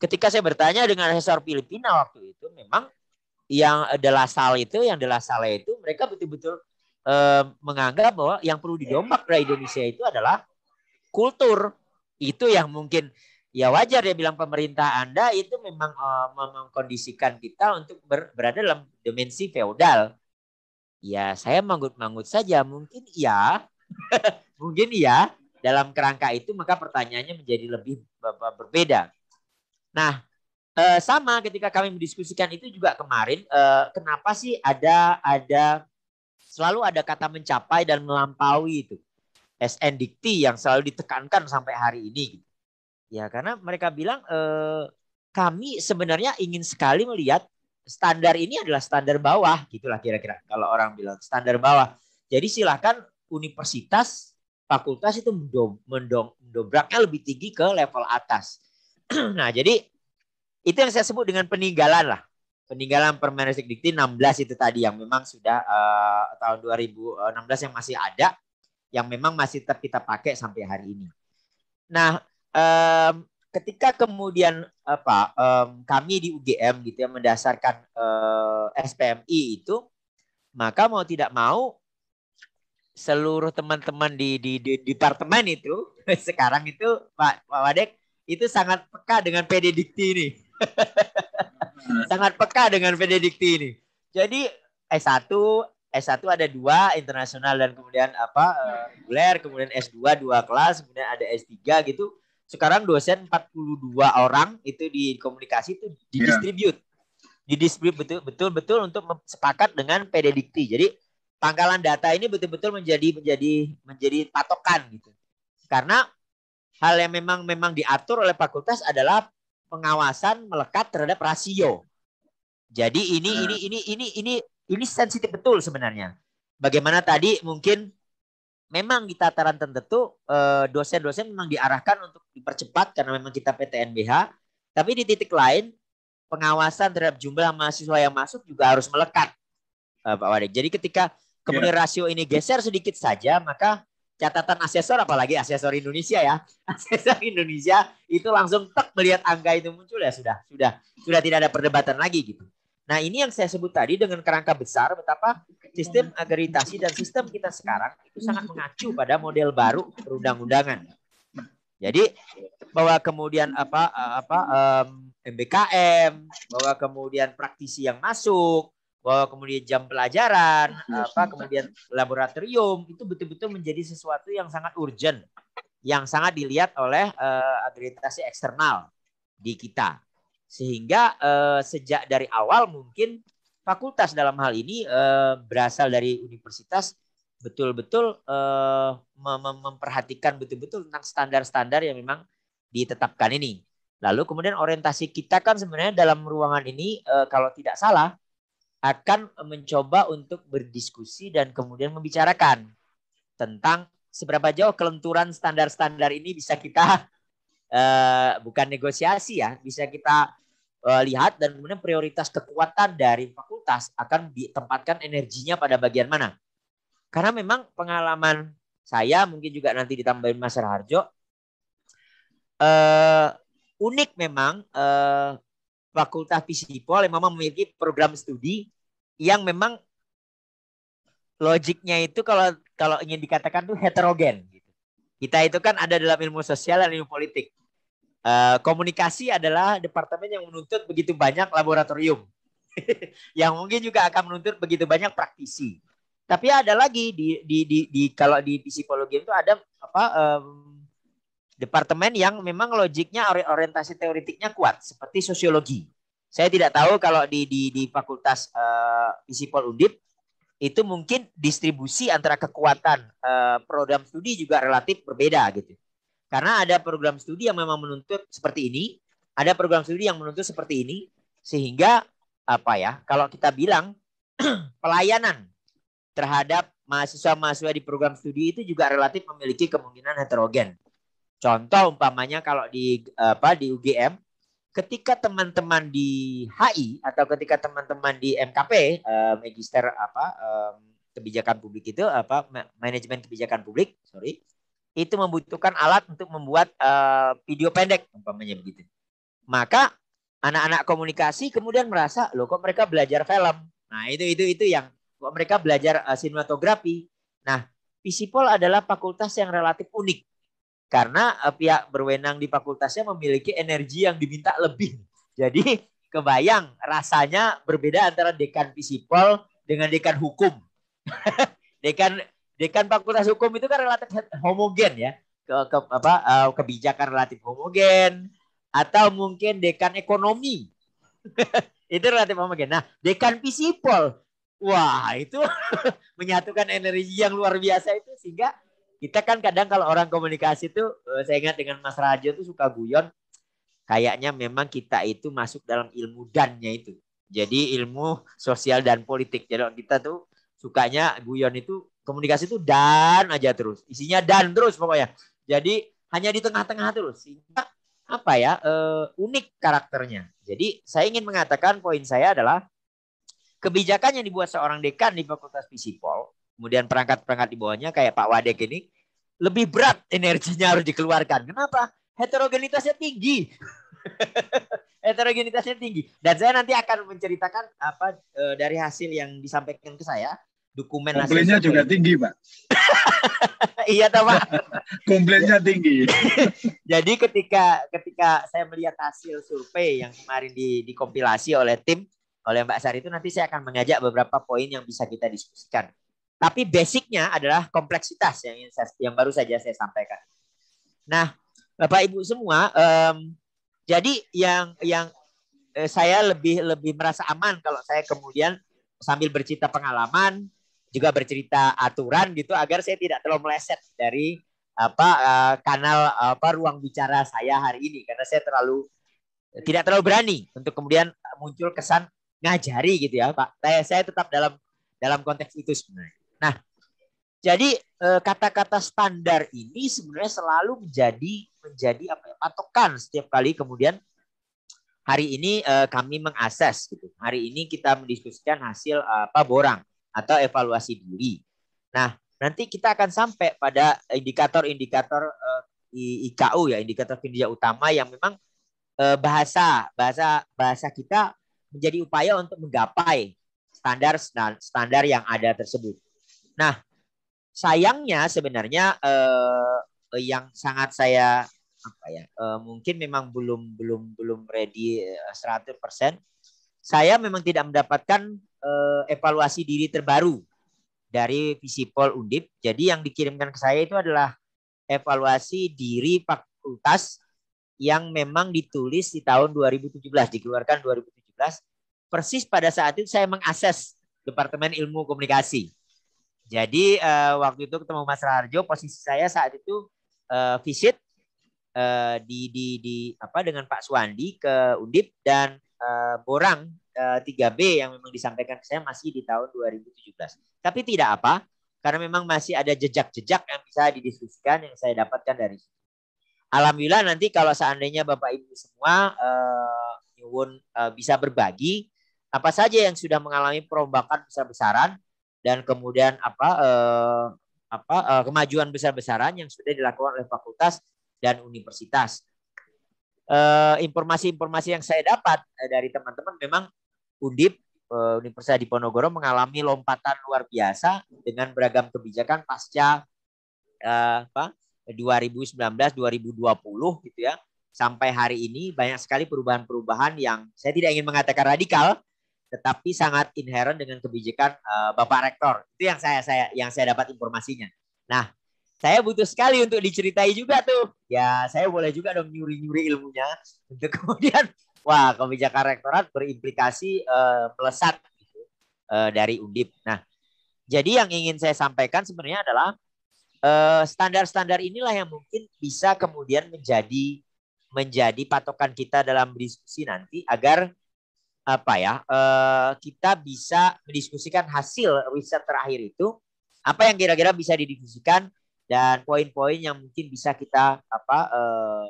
Ketika saya bertanya dengan asesor Filipina waktu itu memang yang adalah eh, sal itu, yang adalah sal itu mereka betul-betul eh, menganggap bahwa yang perlu didombak dari Indonesia itu adalah kultur. Itu yang mungkin ya wajar dia bilang pemerintah Anda itu memang eh, mengkondisikan kita untuk ber, berada dalam dimensi feodal. Ya, saya manggut-manggut saja mungkin iya. mungkin iya dalam kerangka itu maka pertanyaannya menjadi lebih berbeda. Nah, eh, sama ketika kami mendiskusikan itu juga kemarin eh, kenapa sih ada ada Selalu ada kata mencapai dan melampaui itu. SN Dikti yang selalu ditekankan sampai hari ini. Gitu. Ya karena mereka bilang e, kami sebenarnya ingin sekali melihat standar ini adalah standar bawah gitulah kira-kira kalau orang bilang standar bawah. Jadi silahkan universitas, fakultas itu mendobraknya lebih tinggi ke level atas. nah jadi itu yang saya sebut dengan peninggalan lah peninggalan Permen Dikti 16 itu tadi yang memang sudah uh, tahun 2016 yang masih ada yang memang masih tetap kita pakai sampai hari ini. Nah, um, ketika kemudian apa um, kami di UGM gitu ya mendasarkan uh, eh, SPMI itu maka mau tidak mau seluruh teman-teman di, di di departemen itu sekarang itu Pak Pak Wadek itu sangat peka dengan PD Dikti ini. sangat peka dengan Benedikti ini. Jadi S1, S1 ada dua internasional dan kemudian apa eh, reguler, kemudian S2 dua kelas, kemudian ada S3 gitu. Sekarang dosen 42 orang itu di komunikasi itu didistribute. Yeah. Didistribute betul betul betul untuk sepakat dengan Pededikti. Jadi pangkalan data ini betul-betul menjadi menjadi menjadi patokan gitu. Karena hal yang memang memang diatur oleh fakultas adalah pengawasan melekat terhadap rasio. Jadi ini ini ini ini ini ini sensitif betul sebenarnya. Bagaimana tadi mungkin memang di tataran tertentu eh, dosen-dosen memang diarahkan untuk dipercepat karena memang kita PTNBH, tapi di titik lain pengawasan terhadap jumlah mahasiswa yang masuk juga harus melekat, eh, Pak Wadik. Jadi ketika kemudian ya. rasio ini geser sedikit saja, maka catatan asesor apalagi asesor Indonesia ya. Asesor Indonesia itu langsung tek melihat angka itu muncul ya sudah sudah sudah tidak ada perdebatan lagi gitu. Nah, ini yang saya sebut tadi dengan kerangka besar betapa sistem agreditasi dan sistem kita sekarang itu sangat mengacu pada model baru perundang-undangan. Jadi bahwa kemudian apa eh, apa um, MBKM, bahwa kemudian praktisi yang masuk, bahwa kemudian jam pelajaran, iya, iya, apa iya. kemudian laboratorium itu betul-betul menjadi sesuatu yang sangat urgent, yang sangat dilihat oleh uh, akreditasi eksternal di kita. Sehingga uh, sejak dari awal mungkin fakultas dalam hal ini uh, berasal dari universitas betul-betul uh, mem memperhatikan betul-betul tentang standar-standar yang memang ditetapkan ini. Lalu kemudian orientasi kita kan sebenarnya dalam ruangan ini uh, kalau tidak salah akan mencoba untuk berdiskusi dan kemudian membicarakan tentang seberapa jauh kelenturan standar-standar ini bisa kita uh, bukan negosiasi ya, bisa kita uh, lihat dan kemudian prioritas kekuatan dari fakultas akan ditempatkan energinya pada bagian mana. Karena memang pengalaman saya mungkin juga nanti ditambahin Mas Harjo uh, eh, unik memang uh, Fakultas Visipol yang memang memiliki program studi yang memang logiknya itu kalau kalau ingin dikatakan tuh heterogen gitu. Kita itu kan ada dalam ilmu sosial dan ilmu politik. Eh, komunikasi adalah departemen yang menuntut begitu banyak laboratorium. yang mungkin juga akan menuntut begitu banyak praktisi. Tapi ada lagi di di di, di kalau di psikologi itu ada apa um, Departemen yang memang logiknya orientasi teoritiknya kuat seperti sosiologi. Saya tidak tahu kalau di di, di fakultas uh, Undip itu mungkin distribusi antara kekuatan uh, program studi juga relatif berbeda gitu. Karena ada program studi yang memang menuntut seperti ini, ada program studi yang menuntut seperti ini sehingga apa ya? Kalau kita bilang pelayanan terhadap mahasiswa-mahasiswa di program studi itu juga relatif memiliki kemungkinan heterogen. Contoh umpamanya kalau di apa di UGM, ketika teman-teman di HI atau ketika teman-teman di MKP eh, magister apa eh, kebijakan publik itu apa manajemen kebijakan publik, sorry, itu membutuhkan alat untuk membuat eh, video pendek umpamanya begitu. Maka anak-anak komunikasi kemudian merasa loh kok mereka belajar film. Nah, itu itu itu yang kok mereka belajar eh, sinematografi. Nah, Visipol adalah fakultas yang relatif unik karena eh, pihak berwenang di fakultasnya memiliki energi yang diminta lebih. Jadi kebayang rasanya berbeda antara dekan visipol dengan dekan hukum. dekan dekan fakultas hukum itu kan relatif homogen ya. Ke, ke apa eh, kebijakan relatif homogen atau mungkin dekan ekonomi. itu relatif homogen. Nah, dekan visipol Wah, itu menyatukan energi yang luar biasa itu sehingga kita kan kadang kalau orang komunikasi tuh eh, saya ingat dengan Mas Rajo tuh suka guyon kayaknya memang kita itu masuk dalam ilmu dannya itu. Jadi ilmu sosial dan politik. Jadi kita tuh sukanya guyon itu komunikasi itu dan aja terus. Isinya dan terus pokoknya. Jadi hanya di tengah-tengah terus. Sehingga apa ya uh, unik karakternya. Jadi saya ingin mengatakan poin saya adalah kebijakan yang dibuat seorang dekan di Fakultas Fisipol kemudian perangkat-perangkat di bawahnya kayak Pak Wadek ini lebih berat energinya harus dikeluarkan. Kenapa? Heterogenitasnya tinggi. Heterogenitasnya tinggi. Dan saya nanti akan menceritakan apa e, dari hasil yang disampaikan ke saya dokumen komplainnya juga juga tinggi pak iya toh pak komplainnya tinggi jadi ketika ketika saya melihat hasil survei yang kemarin di, dikompilasi oleh tim oleh Mbak Sari itu nanti saya akan mengajak beberapa poin yang bisa kita diskusikan tapi basicnya adalah kompleksitas yang yang baru saja saya sampaikan. Nah, Bapak Ibu semua, um, jadi yang yang eh, saya lebih lebih merasa aman kalau saya kemudian sambil bercerita pengalaman juga bercerita aturan gitu agar saya tidak terlalu meleset dari apa eh, kanal apa ruang bicara saya hari ini karena saya terlalu tidak terlalu berani untuk kemudian muncul kesan ngajari gitu ya Pak. Saya saya tetap dalam dalam konteks itu sebenarnya. Nah, jadi eh, kata-kata standar ini sebenarnya selalu menjadi menjadi apa ya, patokan setiap kali kemudian hari ini eh, kami mengakses gitu. Hari ini kita mendiskusikan hasil eh, apa borang atau evaluasi diri. Nah, nanti kita akan sampai pada indikator-indikator IKU ya, indikator kinerja utama yang memang bahasa bahasa bahasa kita menjadi upaya untuk menggapai standar standar yang ada tersebut. Nah, sayangnya sebenarnya eh, eh, yang sangat saya apa ya eh, mungkin memang belum belum belum ready 100% eh, saya memang tidak mendapatkan eh, evaluasi diri terbaru dari Visipol Undip. Jadi yang dikirimkan ke saya itu adalah evaluasi diri fakultas yang memang ditulis di tahun 2017, dikeluarkan 2017. Persis pada saat itu saya mengakses Departemen Ilmu Komunikasi. Jadi uh, waktu itu ketemu Mas Raharjo, posisi saya saat itu uh, visit uh, di, di di apa dengan Pak Suwandi ke Undip dan uh, Borang uh, 3B yang memang disampaikan ke saya masih di tahun 2017. Tapi tidak apa, karena memang masih ada jejak-jejak yang bisa didiskusikan yang saya dapatkan dari situ. Alhamdulillah nanti kalau seandainya Bapak Ibu semua uh, uh, bisa berbagi apa saja yang sudah mengalami perombakan besar-besaran dan kemudian apa eh, apa eh, kemajuan besar-besaran yang sudah dilakukan oleh fakultas dan universitas. Eh, informasi-informasi eh, yang saya dapat eh, dari teman-teman memang Undip eh, Universitas Diponegoro mengalami lompatan luar biasa dengan beragam kebijakan pasca eh, apa 2019 2020 gitu ya sampai hari ini banyak sekali perubahan-perubahan yang saya tidak ingin mengatakan radikal tetapi sangat inherent dengan kebijakan uh, Bapak Rektor. Itu yang saya saya yang saya dapat informasinya. Nah, saya butuh sekali untuk diceritai juga tuh. Ya, saya boleh juga dong nyuri-nyuri ilmunya untuk kemudian wah, kebijakan rektorat berimplikasi uh, melesat gitu, uh, dari Undip. Nah, jadi yang ingin saya sampaikan sebenarnya adalah standar-standar uh, inilah yang mungkin bisa kemudian menjadi menjadi patokan kita dalam diskusi nanti agar apa ya eh, kita bisa mendiskusikan hasil riset terakhir itu apa yang kira-kira bisa didiskusikan dan poin-poin yang mungkin bisa kita apa eh,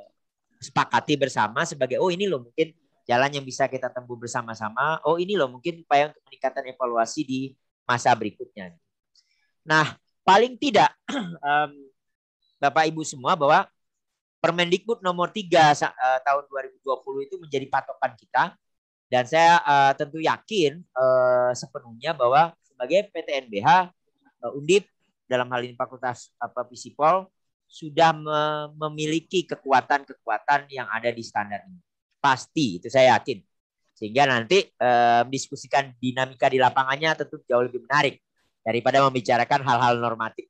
sepakati bersama sebagai oh ini loh mungkin jalan yang bisa kita tempuh bersama-sama oh ini loh mungkin upaya untuk peningkatan evaluasi di masa berikutnya nah paling tidak bapak ibu semua bahwa Permendikbud nomor 3 uh, eh, tahun 2020 itu menjadi patokan kita dan saya uh, tentu yakin uh, sepenuhnya bahwa sebagai PTNBH uh, eh, Undip dalam hal ini Fakultas apa Visipol sudah me memiliki kekuatan-kekuatan yang ada di standar ini. Pasti itu saya yakin. Sehingga nanti uh, diskusikan dinamika di lapangannya tentu jauh lebih menarik daripada membicarakan hal-hal normatif.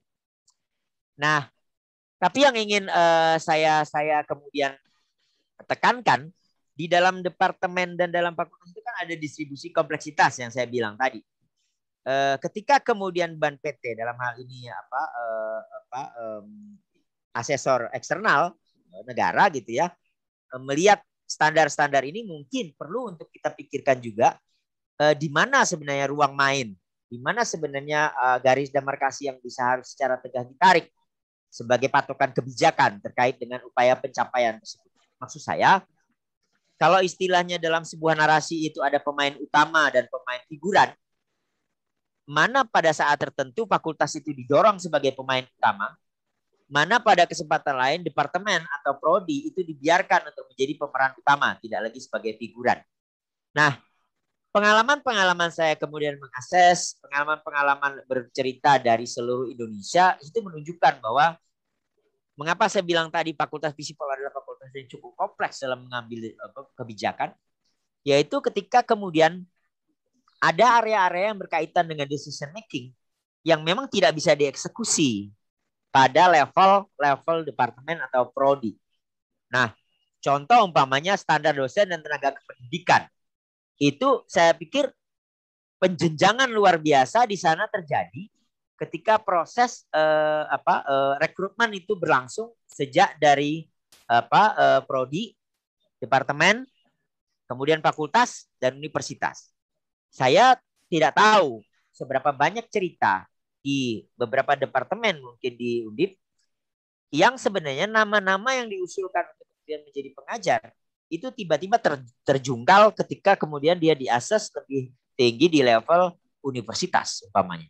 Nah, tapi yang ingin uh, saya saya kemudian tekankan di dalam departemen dan dalam fakultas itu kan ada distribusi kompleksitas yang saya bilang tadi. Eh, ketika kemudian ban PT dalam hal ini apa eh, apa um, asesor eksternal eh, negara gitu ya melihat standar-standar ini mungkin perlu untuk kita pikirkan juga uh, di mana sebenarnya ruang main, di mana sebenarnya uh, garis demarkasi yang bisa harus secara tegas ditarik sebagai patokan kebijakan terkait dengan upaya pencapaian tersebut. Maksud saya kalau istilahnya dalam sebuah narasi itu ada pemain utama dan pemain figuran, mana pada saat tertentu fakultas itu didorong sebagai pemain utama, mana pada kesempatan lain departemen atau prodi itu dibiarkan untuk menjadi pemeran utama, tidak lagi sebagai figuran. Nah, pengalaman-pengalaman saya kemudian mengakses, pengalaman-pengalaman bercerita dari seluruh Indonesia itu menunjukkan bahwa mengapa saya bilang tadi fakultas visipol adalah fakultas yang cukup kompleks dalam mengambil kebijakan, yaitu ketika kemudian ada area-area yang berkaitan dengan decision making yang memang tidak bisa dieksekusi pada level level departemen atau prodi. Nah, contoh umpamanya standar dosen dan tenaga pendidikan Itu saya pikir penjenjangan luar biasa di sana terjadi ketika proses eh, apa eh, rekrutmen itu berlangsung sejak dari apa eh, prodi, departemen, kemudian fakultas dan universitas. Saya tidak tahu seberapa banyak cerita di beberapa departemen mungkin di Undip yang sebenarnya nama-nama yang diusulkan kemudian menjadi pengajar itu tiba-tiba ter, terjungkal ketika kemudian dia diakses lebih tinggi di level universitas umpamanya.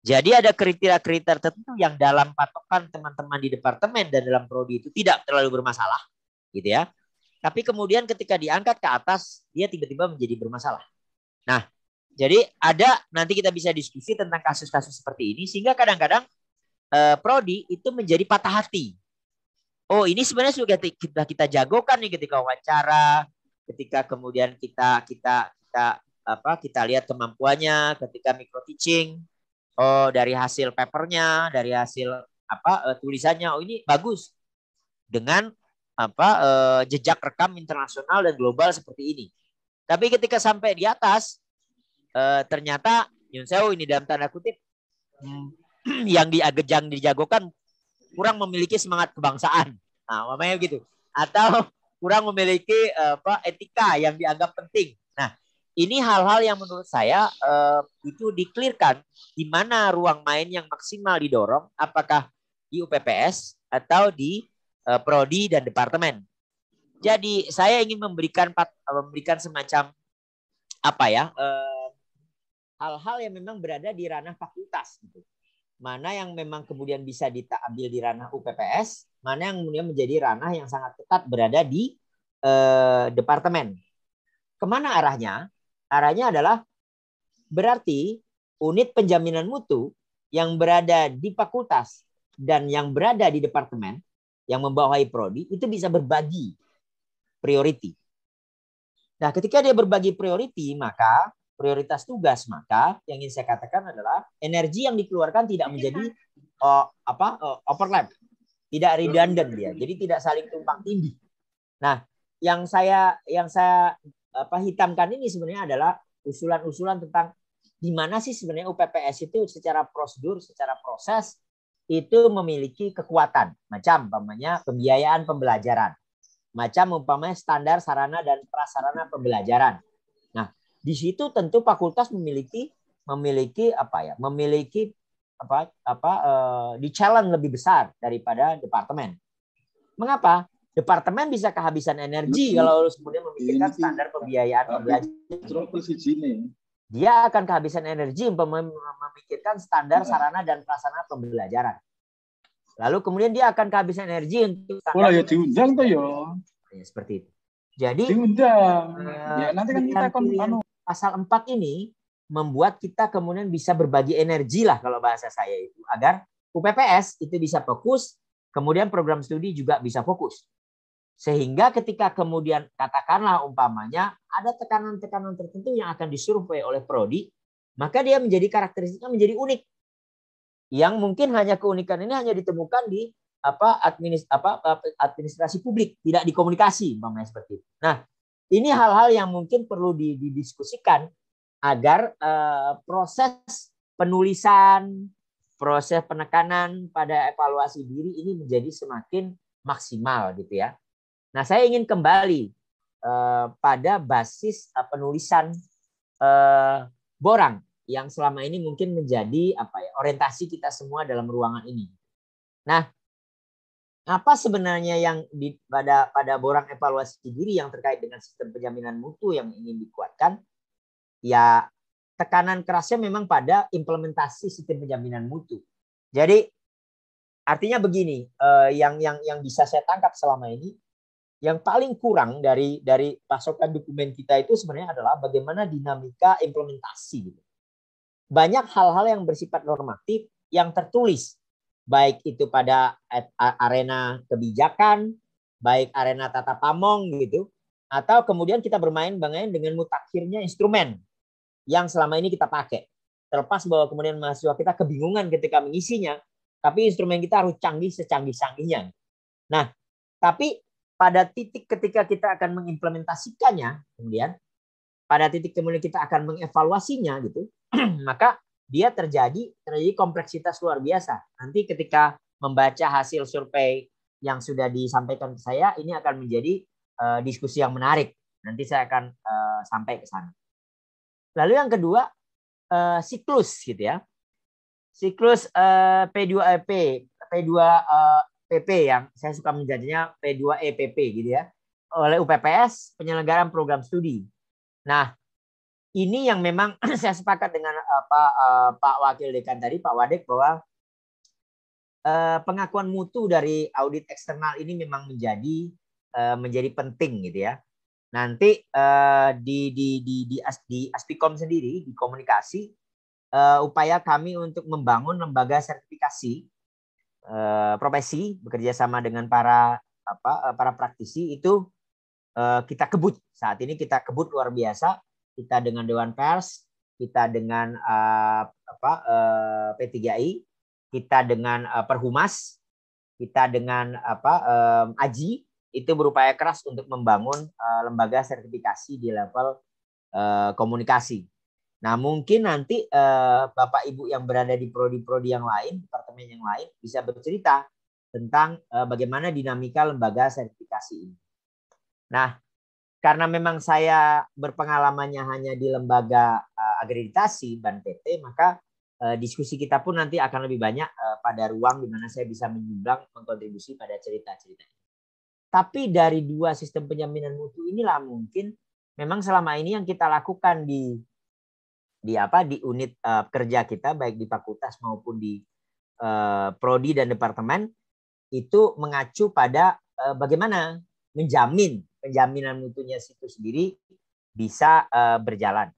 Jadi ada kriteria-kriteria tertentu yang dalam patokan teman-teman di departemen dan dalam prodi itu tidak terlalu bermasalah, gitu ya. Tapi kemudian ketika diangkat ke atas, dia tiba-tiba menjadi bermasalah. Nah, jadi ada nanti kita bisa diskusi tentang kasus-kasus seperti ini sehingga kadang-kadang eh, prodi itu menjadi patah hati. Oh, ini sebenarnya sudah kita kita jagokan nih ketika wawancara, ketika kemudian kita kita kita apa kita lihat kemampuannya ketika micro teaching oh, dari hasil papernya, dari hasil apa uh, tulisannya, oh ini bagus dengan apa uh, jejak rekam internasional dan global seperti ini. Tapi ketika sampai di atas, uh, ternyata Yunseo ini dalam tanda kutip hmm, yang diagejang dijagokan kurang memiliki semangat kebangsaan, nah, namanya gitu, atau kurang memiliki apa etika yang dianggap penting ini hal-hal yang menurut saya uh, itu diklirkan di mana ruang main yang maksimal didorong apakah di UPPS atau di uh, prodi dan departemen. Jadi saya ingin memberikan eh, memberikan semacam apa ya hal-hal uh, yang memang berada di ranah fakultas gitu. Mana yang memang kemudian bisa diambil di ranah UPPS, mana yang kemudian menjadi ranah yang sangat ketat berada di eh, departemen. Kemana arahnya? Arahnya adalah berarti unit penjaminan mutu yang berada di fakultas dan yang berada di departemen yang membawahi prodi itu bisa berbagi priority. Nah, ketika dia berbagi priority, maka prioritas tugas, maka yang ingin saya katakan adalah energi yang dikeluarkan tidak iya, menjadi uh, apa uh, overlap, tidak redundant dia. Jadi tidak saling tumpang tindih. Nah, yang saya yang saya apa hitamkan ini sebenarnya adalah usulan-usulan tentang di mana sih sebenarnya UPPS itu secara prosedur, secara proses itu memiliki kekuatan macam umpamanya pembiayaan pembelajaran, macam umpamanya standar sarana dan prasarana pembelajaran. Nah, di situ tentu fakultas memiliki memiliki apa ya? memiliki apa apa uh, di challenge lebih besar daripada departemen. Mengapa? departemen bisa kehabisan energi hmm. kalau harus kemudian memikirkan standar pembiayaan pembelajaran. Dia akan kehabisan energi memikirkan standar hmm. sarana dan prasarana pembelajaran. Lalu kemudian dia akan kehabisan energi untuk standar. Oh, ya diundang tuh ya. ya. seperti itu. Jadi diundang. Eh, ya, nanti kan kita anu. pasal 4 ini membuat kita kemudian bisa berbagi energi lah kalau bahasa saya itu agar UPPS itu bisa fokus, kemudian program studi juga bisa fokus. Sehingga ketika kemudian katakanlah umpamanya ada tekanan-tekanan tertentu yang akan disurvei oleh prodi, maka dia menjadi karakteristiknya menjadi unik. Yang mungkin hanya keunikan ini hanya ditemukan di apa administ apa administrasi publik, tidak dikomunikasi komunikasi umpamanya seperti itu. Nah, ini hal-hal yang mungkin perlu didiskusikan agar eh, proses penulisan, proses penekanan pada evaluasi diri ini menjadi semakin maksimal gitu ya. Nah, saya ingin kembali uh, pada basis uh, penulisan uh, Borang yang selama ini mungkin menjadi apa ya orientasi kita semua dalam ruangan ini. Nah, apa sebenarnya yang di, pada pada borang evaluasi diri yang terkait dengan sistem penjaminan mutu yang ingin dikuatkan? Ya, tekanan kerasnya memang pada implementasi sistem penjaminan mutu. Jadi artinya begini, eh, yang yang yang bisa saya tangkap selama ini yang paling kurang dari dari pasokan dokumen kita itu sebenarnya adalah bagaimana dinamika implementasi. Gitu. Banyak hal-hal yang bersifat normatif yang tertulis, baik itu pada arena kebijakan, baik arena tata pamong gitu, atau kemudian kita bermain bangain dengan mutakhirnya instrumen yang selama ini kita pakai. Terlepas bahwa kemudian mahasiswa kita kebingungan ketika mengisinya, tapi instrumen kita harus canggih secanggih-canggihnya. Nah, tapi pada titik ketika kita akan mengimplementasikannya kemudian pada titik kemudian kita akan mengevaluasinya gitu maka dia terjadi terjadi kompleksitas luar biasa nanti ketika membaca hasil survei yang sudah disampaikan ke saya ini akan menjadi uh, diskusi yang menarik nanti saya akan uh, sampai ke sana lalu yang kedua uh, siklus gitu ya siklus uh, P2AP P2 uh, PP yang saya suka menjadinya P2EPP e gitu ya oleh UPPS penyelenggaraan program studi. Nah, ini yang memang saya sepakat dengan uh, eh, Pak uh, eh, Pak Wakil Dekan tadi Pak Wadek bahwa uh, pengakuan mutu dari audit eksternal ini memang menjadi uh, menjadi penting gitu ya. Nanti uh, di di di di, di Aspikom sendiri di komunikasi uh, upaya kami untuk membangun lembaga sertifikasi Eh, profesi bekerja sama dengan para apa eh, para praktisi itu eh, kita kebut saat ini kita kebut luar biasa kita dengan dewan pers kita dengan apa P3I kita dengan Perhumas kita dengan apa Aji itu berupaya keras untuk membangun lembaga sertifikasi di level komunikasi. Nah, mungkin nanti eh, Bapak Ibu yang berada di prodi-prodi yang lain, departemen yang lain bisa bercerita tentang eh, bagaimana dinamika lembaga sertifikasi ini. Nah, karena memang saya berpengalamannya hanya di lembaga eh, agreditasi Ban PT, maka eh, diskusi kita pun nanti akan lebih banyak eh, pada ruang di mana saya bisa menyumbang mengkontribusi pada cerita-cerita ini. Tapi dari dua sistem penjaminan mutu inilah mungkin memang selama ini yang kita lakukan di di apa di unit uh, kerja kita baik di fakultas maupun di uh, prodi dan departemen itu mengacu pada uh, bagaimana menjamin penjaminan mutunya situ sendiri bisa uh, berjalan.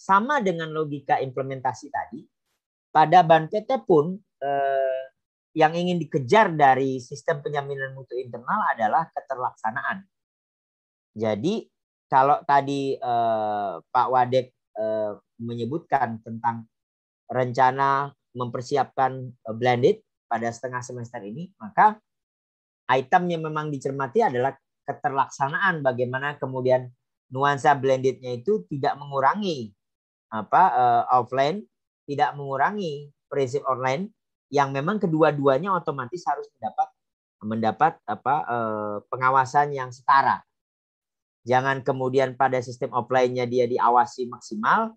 Sama dengan logika implementasi tadi, pada Ban PT pun eh, yang ingin dikejar dari sistem penjaminan mutu internal adalah keterlaksanaan. Jadi kalau tadi eh, Pak Wadek Eh, menyebutkan tentang rencana mempersiapkan eh, blended pada setengah semester ini, maka item yang memang dicermati adalah keterlaksanaan bagaimana kemudian nuansa blendednya itu tidak mengurangi apa uh, offline, tidak mengurangi prinsip online yang memang kedua-duanya otomatis harus mendapat mendapat apa pengawasan yang setara Jangan kemudian pada sistem offline-nya dia diawasi maksimal,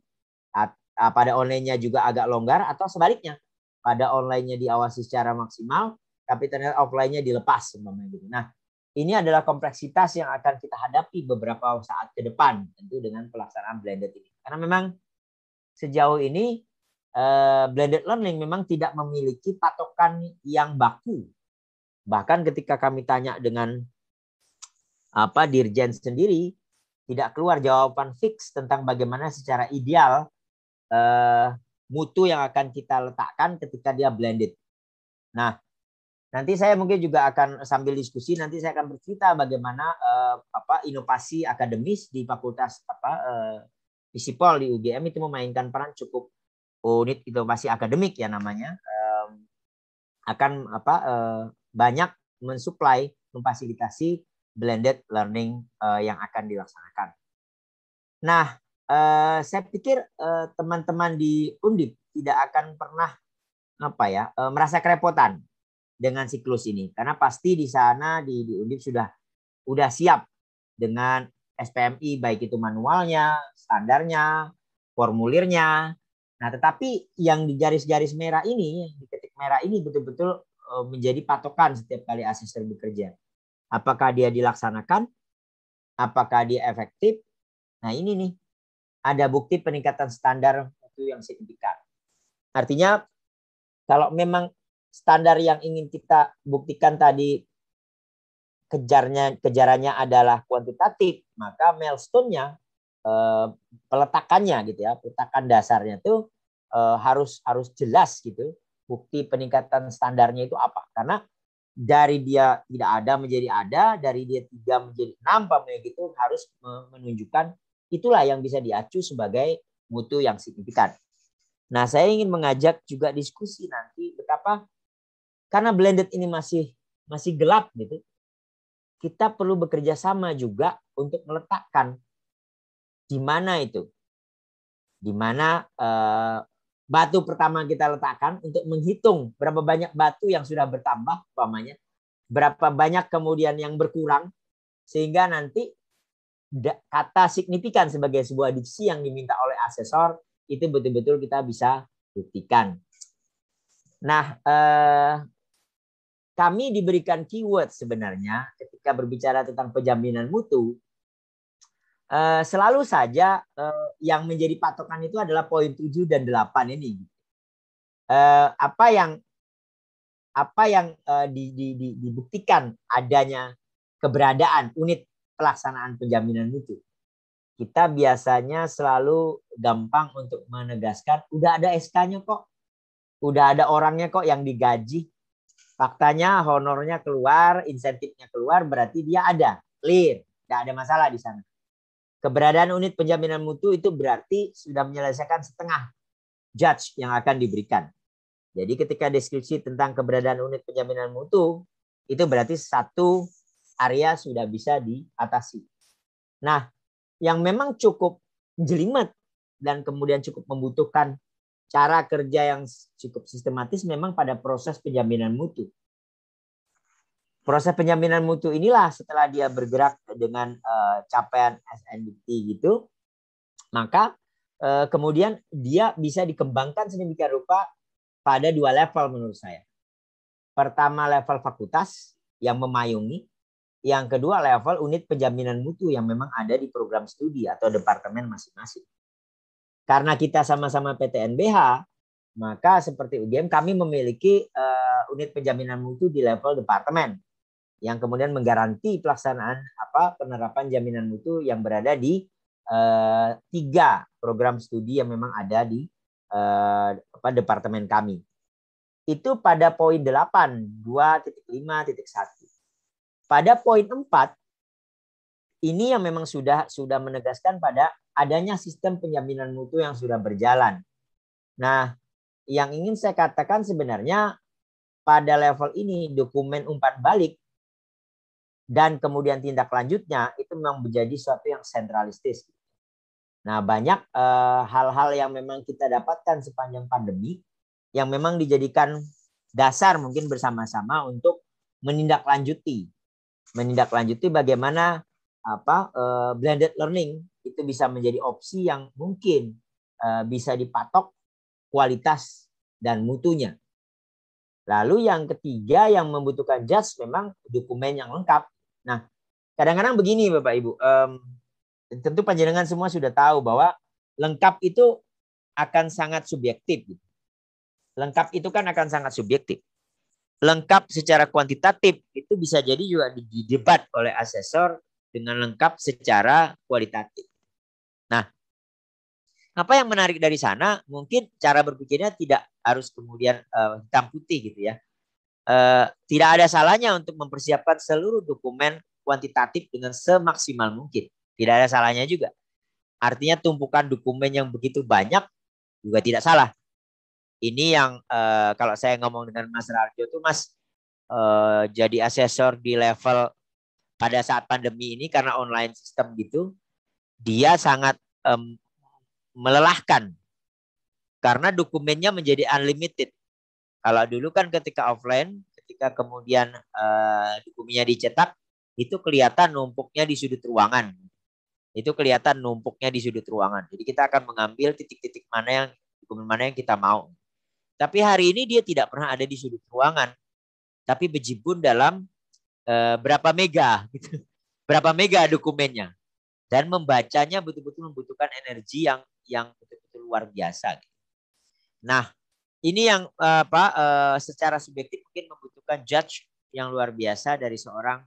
ah, pada online-nya juga agak longgar, atau sebaliknya. Pada online-nya diawasi secara maksimal, tapi ternyata offline-nya dilepas. Gitu. Nah, ini adalah kompleksitas yang akan kita hadapi beberapa saat ke depan tentu dengan pelaksanaan blended ini. Karena memang sejauh ini eh, blended learning memang tidak memiliki patokan yang baku. Bahkan ketika kami tanya dengan apa dirjen sendiri tidak keluar jawaban fix tentang bagaimana secara ideal eh, mutu yang akan kita letakkan ketika dia blended. Nah, nanti saya mungkin juga akan sambil diskusi nanti saya akan bercerita bagaimana eh, apa inovasi akademis di fakultas apa eh, Visipol di UGM itu memainkan peran cukup unit inovasi akademik ya namanya eh, akan apa eh, banyak mensuplai memfasilitasi blended learning uh, yang akan dilaksanakan. Nah, uh, saya pikir eh, teman-teman uh, di Undip tidak akan pernah apa ya uh, merasa kerepotan dengan siklus ini karena pasti di sana di, di Undip sudah sudah siap dengan SPMI baik itu manualnya, standarnya, formulirnya. Nah, tetapi yang di garis-garis merah ini, di titik merah ini betul-betul menjadi patokan setiap kali asisten bekerja. Apakah dia dilaksanakan? Apakah dia efektif? Nah ini nih, ada bukti peningkatan standar itu yang signifikan. Artinya kalau memang standar yang ingin kita buktikan tadi kejarnya kejarannya adalah kuantitatif maka milestone-nya eh, peletakannya gitu ya peletakan dasarnya itu eh, harus harus jelas gitu bukti peningkatan standarnya itu apa karena dari dia tidak ada menjadi ada, dari dia tiga menjadi enam, pamannya gitu harus menunjukkan itulah yang bisa diacu sebagai mutu yang signifikan. Nah, saya ingin mengajak juga diskusi nanti betapa karena blended ini masih masih gelap gitu, kita perlu bekerja sama juga untuk meletakkan di mana itu, di mana uh, batu pertama kita letakkan untuk menghitung berapa banyak batu yang sudah bertambah umpamanya, berapa banyak kemudian yang berkurang sehingga nanti kata signifikan sebagai sebuah diksi yang diminta oleh asesor itu betul-betul kita bisa buktikan. Nah, eh, kami diberikan keyword sebenarnya ketika berbicara tentang penjaminan mutu Eh, selalu saja uh, yang menjadi patokan itu adalah poin 7 dan 8 ini. Uh, apa yang apa yang uh, di, di, di, dibuktikan adanya keberadaan unit pelaksanaan penjaminan itu, Kita biasanya selalu gampang untuk menegaskan, udah ada SK-nya kok, udah ada orangnya kok yang digaji. Faktanya honornya keluar, insentifnya keluar, berarti dia ada, clear, tidak ada masalah di sana. Keberadaan unit penjaminan mutu itu berarti sudah menyelesaikan setengah judge yang akan diberikan. Jadi ketika deskripsi tentang keberadaan unit penjaminan mutu, itu berarti satu area sudah bisa diatasi. Nah, yang memang cukup jelimet dan kemudian cukup membutuhkan cara kerja yang cukup sistematis memang pada proses penjaminan mutu proses penjaminan mutu inilah setelah dia bergerak dengan uh, capaian SNDT gitu, maka uh, kemudian dia bisa dikembangkan sedemikian rupa pada dua level menurut saya. Pertama level fakultas yang memayungi, yang kedua level unit penjaminan mutu yang memang ada di program studi atau departemen masing-masing. Karena kita sama-sama PTNBH, maka seperti UGM kami memiliki uh, unit penjaminan mutu di level departemen yang kemudian menggaranti pelaksanaan apa penerapan jaminan mutu yang berada di eh, tiga program studi yang memang ada di eh, apa, departemen kami. Itu pada poin 8, 2.5.1. Pada poin 4, ini yang memang sudah sudah menegaskan pada adanya sistem penjaminan mutu yang sudah berjalan. Nah, yang ingin saya katakan sebenarnya pada level ini dokumen umpan balik dan kemudian tindak lanjutnya itu memang menjadi suatu yang sentralistis. Nah, banyak eh, hal-hal eh, yang memang kita dapatkan sepanjang pandemi yang memang dijadikan dasar mungkin bersama-sama untuk menindaklanjuti menindaklanjuti bagaimana apa eh, blended learning itu bisa menjadi opsi yang mungkin eh, bisa dipatok kualitas dan mutunya. Lalu yang ketiga yang membutuhkan just memang dokumen yang lengkap. Nah, kadang-kadang begini Bapak Ibu, um, tentu panjenengan semua sudah tahu bahwa lengkap itu akan sangat subjektif. Gitu. Lengkap itu kan akan sangat subjektif. Lengkap secara kuantitatif itu bisa jadi juga didebat oleh asesor dengan lengkap secara kualitatif. Nah, apa yang menarik dari sana mungkin cara berpikirnya tidak harus kemudian uh, hitam putih gitu ya eh, tidak ada salahnya untuk mempersiapkan seluruh dokumen kuantitatif dengan semaksimal mungkin. Tidak ada salahnya juga. Artinya tumpukan dokumen yang begitu banyak juga tidak salah. Ini yang eh, kalau saya ngomong dengan Mas Rarjo itu Mas eh, jadi asesor di level pada saat pandemi ini karena online sistem gitu, dia sangat eh, melelahkan karena dokumennya menjadi unlimited. Kalau dulu kan ketika offline, ketika kemudian uh, dokumennya dicetak, itu kelihatan numpuknya di sudut ruangan. Itu kelihatan numpuknya di sudut ruangan. Jadi kita akan mengambil titik-titik mana yang dokumen mana yang kita mau. Tapi hari ini dia tidak pernah ada di sudut ruangan, tapi bejibun dalam uh, berapa mega, gitu. berapa mega dokumennya, dan membacanya betul-betul membutuhkan energi yang yang betul-betul luar biasa. Gitu. Nah, ini yang eh, apa eh, secara subjektif mungkin membutuhkan judge yang luar biasa dari seorang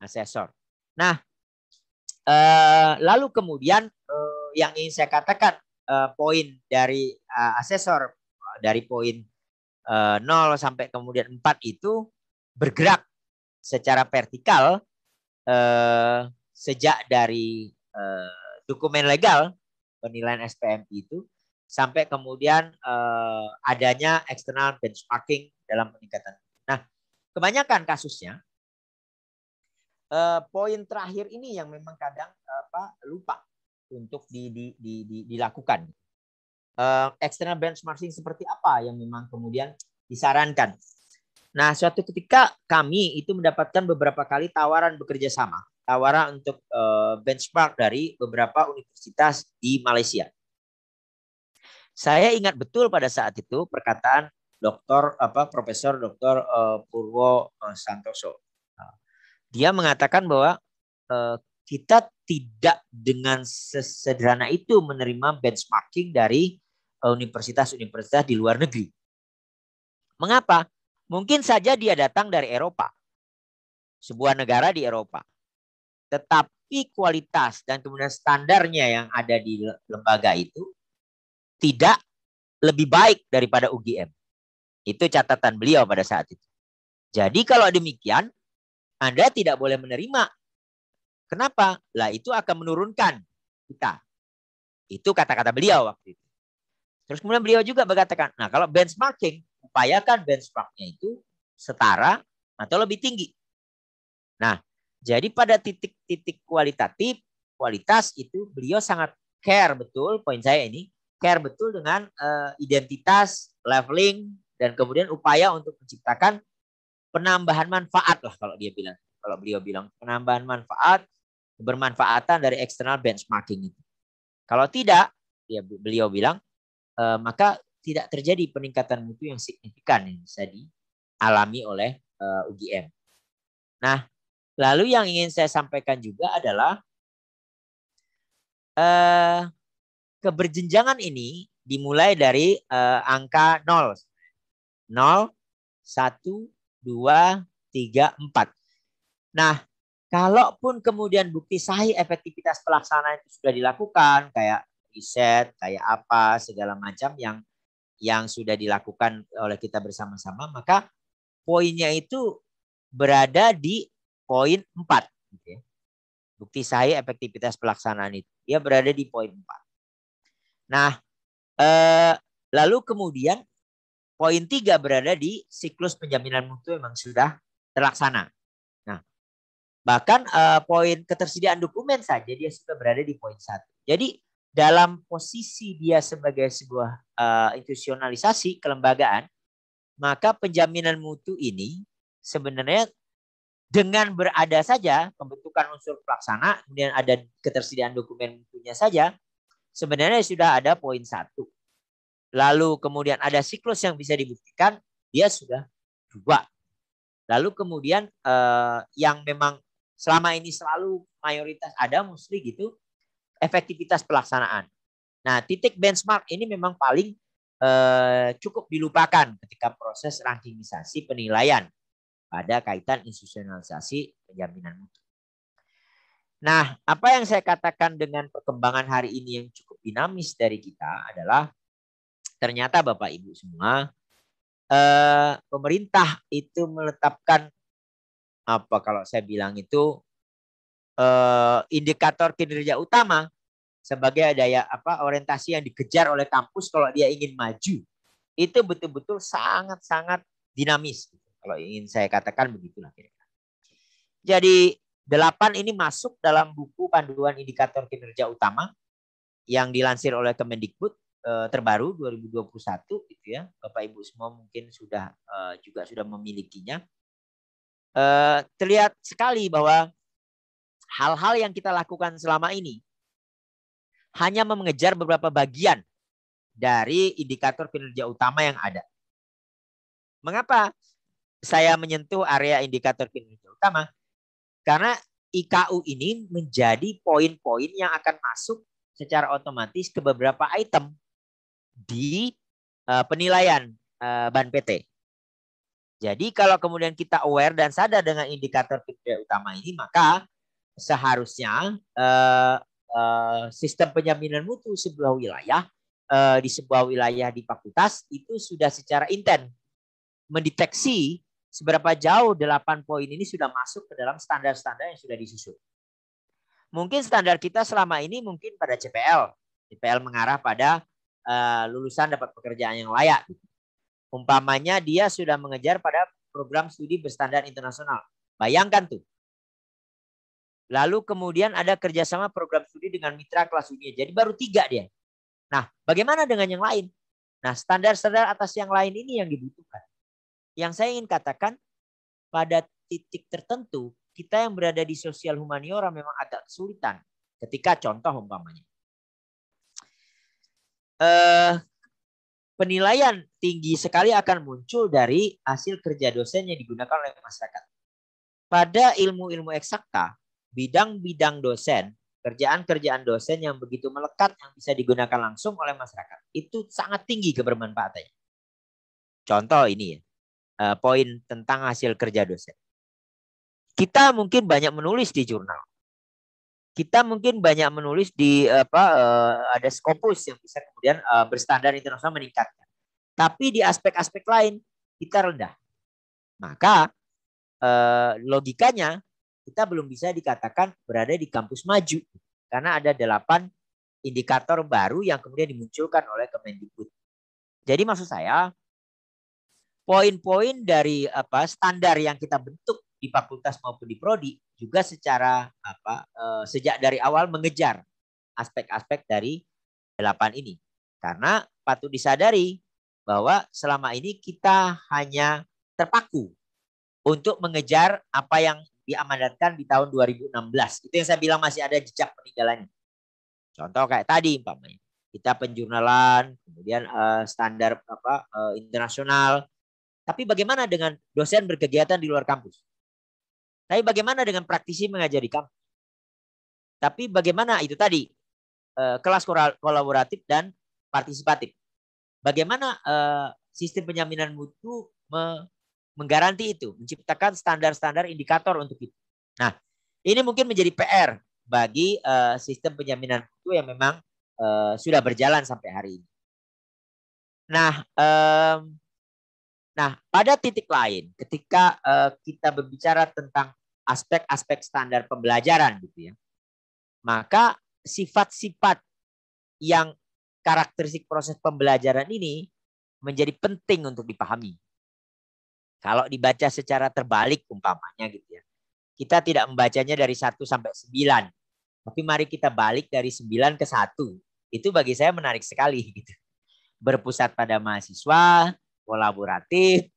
asesor. Nah, eh, lalu kemudian yang ingin saya katakan poin dari asesor dari poin uh, 0 sampai kemudian 4 itu bergerak secara vertikal sejak dari dokumen legal penilaian SPM itu sampai kemudian eh, adanya external benchmarking dalam peningkatan. Nah, kebanyakan kasusnya eh, poin terakhir ini yang memang kadang apa lupa untuk di, di, di, di, dilakukan. Uh, external benchmarking seperti apa yang memang kemudian disarankan. Nah, suatu ketika kami itu mendapatkan beberapa kali tawaran bekerja sama, tawaran untuk uh, benchmark dari beberapa universitas di Malaysia. Saya ingat betul pada saat itu perkataan Dokter apa Profesor Dokter uh, eh, Purwo uh, Santoso. Nah, dia mengatakan bahwa uh, kita tidak dengan sesederhana itu menerima benchmarking dari universitas-universitas di luar negeri. Mengapa? Mungkin saja dia datang dari Eropa, sebuah negara di Eropa. Tetapi kualitas dan kemudian standarnya yang ada di lembaga itu tidak lebih baik daripada UGM. Itu catatan beliau pada saat itu. Jadi kalau demikian, Anda tidak boleh menerima. Kenapa? Lah itu akan menurunkan kita. Itu kata-kata beliau waktu itu. Terus kemudian beliau juga berkatakan, nah kalau benchmarking, upayakan benchmarknya itu setara atau lebih tinggi. Nah, jadi pada titik-titik kualitatif, kualitas itu beliau sangat care betul poin saya ini care betul dengan uh, identitas, leveling, dan kemudian upaya untuk menciptakan penambahan manfaat lah kalau dia bilang. Kalau beliau bilang penambahan manfaat, bermanfaatan dari external benchmarking itu. Kalau tidak, dia ya beliau bilang uh, maka tidak terjadi peningkatan mutu yang signifikan yang bisa dialami oleh uh, eh, UGM. Nah, lalu yang ingin saya sampaikan juga adalah uh, keberjenjangan ini dimulai dari uh, angka 0. 0, 1, 2, 3, 4. Nah, kalaupun kemudian bukti sahih efektivitas pelaksanaan itu sudah dilakukan, kayak riset, kayak apa, segala macam yang yang sudah dilakukan oleh kita bersama-sama, maka poinnya itu berada di poin 4. Gitu ya. Bukti sahih efektivitas pelaksanaan itu. Dia berada di poin 4. Nah, eh, lalu kemudian poin tiga berada di siklus penjaminan mutu memang sudah terlaksana. Nah, bahkan eh, poin ketersediaan dokumen saja dia sudah berada di poin satu. Jadi dalam posisi dia sebagai sebuah eh, institusionalisasi kelembagaan, maka penjaminan mutu ini sebenarnya dengan berada saja pembentukan unsur pelaksana, kemudian ada ketersediaan dokumen mutunya saja, sebenarnya sudah ada poin satu. Lalu kemudian ada siklus yang bisa dibuktikan, dia sudah dua. Lalu kemudian eh, yang memang selama ini selalu mayoritas ada mostly gitu, efektivitas pelaksanaan. Nah, titik benchmark ini memang paling eh, cukup dilupakan ketika proses rankingisasi penilaian pada kaitan institusionalisasi penjaminan mutu. Nah, apa yang saya katakan dengan perkembangan hari ini yang cukup dinamis dari kita adalah ternyata Bapak Ibu semua eh, pemerintah itu meletakkan apa kalau saya bilang itu eh, indikator kinerja utama sebagai daya apa orientasi yang dikejar oleh kampus kalau dia ingin maju itu betul-betul sangat-sangat dinamis kalau ingin saya katakan begitulah kira-kira. Jadi delapan ini masuk dalam buku panduan indikator kinerja utama yang dilansir oleh Kemendikbud eh, terbaru 2021 gitu ya. Bapak Ibu semua mungkin sudah eh, juga sudah memilikinya. Eh, terlihat sekali bahwa hal-hal yang kita lakukan selama ini hanya mengejar beberapa bagian dari indikator kinerja utama yang ada. Mengapa saya menyentuh area indikator kinerja utama? Karena IKU ini menjadi poin-poin yang akan masuk secara otomatis ke beberapa item di uh, penilaian uh, ban PT. Jadi kalau kemudian kita aware dan sadar dengan indikator kriteria utama ini, maka seharusnya uh, uh, sistem penjaminan mutu sebuah wilayah uh, di sebuah wilayah di fakultas itu sudah secara intent mendeteksi seberapa jauh delapan poin ini sudah masuk ke dalam standar-standar yang sudah disusun. Mungkin standar kita selama ini mungkin pada CPL. CPL mengarah pada uh, lulusan dapat pekerjaan yang layak. Umpamanya dia sudah mengejar pada program studi berstandar internasional. Bayangkan tuh. Lalu kemudian ada kerjasama program studi dengan mitra kelas dunia. Jadi baru tiga dia. Nah, bagaimana dengan yang lain? Nah, standar-standar atas yang lain ini yang dibutuhkan. Yang saya ingin katakan, pada titik tertentu kita yang berada di sosial humaniora memang agak kesulitan ketika contoh umpamanya. Eh, penilaian tinggi sekali akan muncul dari hasil kerja dosen yang digunakan oleh masyarakat. Pada ilmu-ilmu eksakta, bidang-bidang dosen, kerjaan-kerjaan dosen yang begitu melekat yang bisa digunakan langsung oleh masyarakat, itu sangat tinggi kebermanfaatannya. Contoh ini ya, eh, poin tentang hasil kerja dosen. Kita mungkin banyak menulis di jurnal. Kita mungkin banyak menulis di eh, apa eh, ada skopus yang bisa kemudian eh, berstandar internasional meningkatkan. Tapi di aspek-aspek lain kita rendah. Maka logikanya kita belum bisa dikatakan berada di kampus maju karena ada delapan indikator baru yang kemudian dimunculkan oleh Kemendikbud. Jadi maksud saya poin-poin dari apa standar yang kita bentuk di fakultas maupun di prodi juga secara apa eh, sejak dari awal mengejar aspek-aspek dari delapan ini. Karena patut disadari bahwa selama ini kita hanya terpaku untuk mengejar apa yang diamanatkan di tahun 2016. Itu yang saya bilang masih ada jejak peninggalannya. Contoh kayak tadi umpamanya kita penjurnalan, kemudian eh, standar apa eh, internasional. Tapi bagaimana dengan dosen berkegiatan di luar kampus? Tapi bagaimana dengan praktisi mengajari kamu? Tapi bagaimana itu tadi eh, kelas kolaboratif dan partisipatif. Bagaimana eh, sistem penjaminan mutu menggaranti itu, menciptakan standar-standar indikator untuk itu. Nah, ini mungkin menjadi PR bagi eh, sistem penjaminan mutu yang memang sudah berjalan sampai hari ini. Nah, Nah, pada titik lain, ketika uh, kita berbicara tentang aspek-aspek standar pembelajaran, gitu ya, maka sifat-sifat yang karakteristik proses pembelajaran ini menjadi penting untuk dipahami. Kalau dibaca secara terbalik umpamanya gitu ya. Kita tidak membacanya dari 1 sampai 9. Tapi mari kita balik dari 9 ke 1. Itu bagi saya menarik sekali gitu. Berpusat pada mahasiswa, kolaboratif,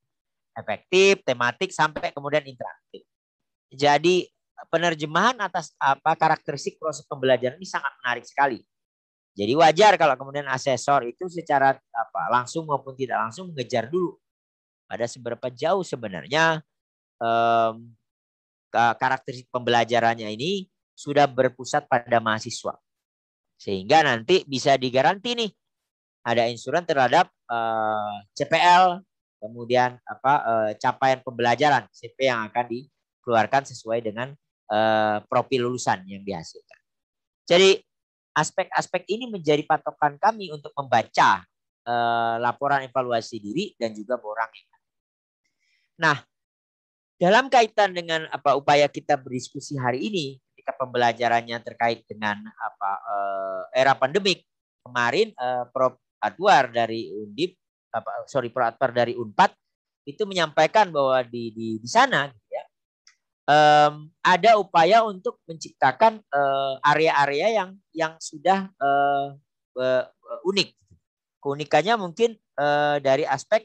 efektif, tematik sampai kemudian interaktif. Jadi penerjemahan atas apa karakteristik proses pembelajaran ini sangat menarik sekali. Jadi wajar kalau kemudian asesor itu secara apa langsung maupun tidak langsung mengejar dulu pada seberapa jauh sebenarnya um, karakteristik pembelajarannya ini sudah berpusat pada mahasiswa. Sehingga nanti bisa digaranti nih ada insuran terhadap uh, eh, CPL kemudian apa uh, capaian pembelajaran CP yang akan dikeluarkan sesuai dengan uh, eh, profil lulusan yang dihasilkan. Jadi aspek-aspek ini menjadi patokan kami untuk membaca uh, laporan evaluasi diri dan juga borang. Nah, dalam kaitan dengan apa upaya kita berdiskusi hari ini ketika pembelajarannya terkait dengan apa uh, era pandemik kemarin uh, Prof Adwar dari Undip apa sorry Pro Adwar dari Unpad itu menyampaikan bahwa di di, di sana gitu ya, um, ada upaya untuk menciptakan eh, area-area uh, yang yang sudah uh, uh, unik. Keunikannya mungkin uh, dari aspek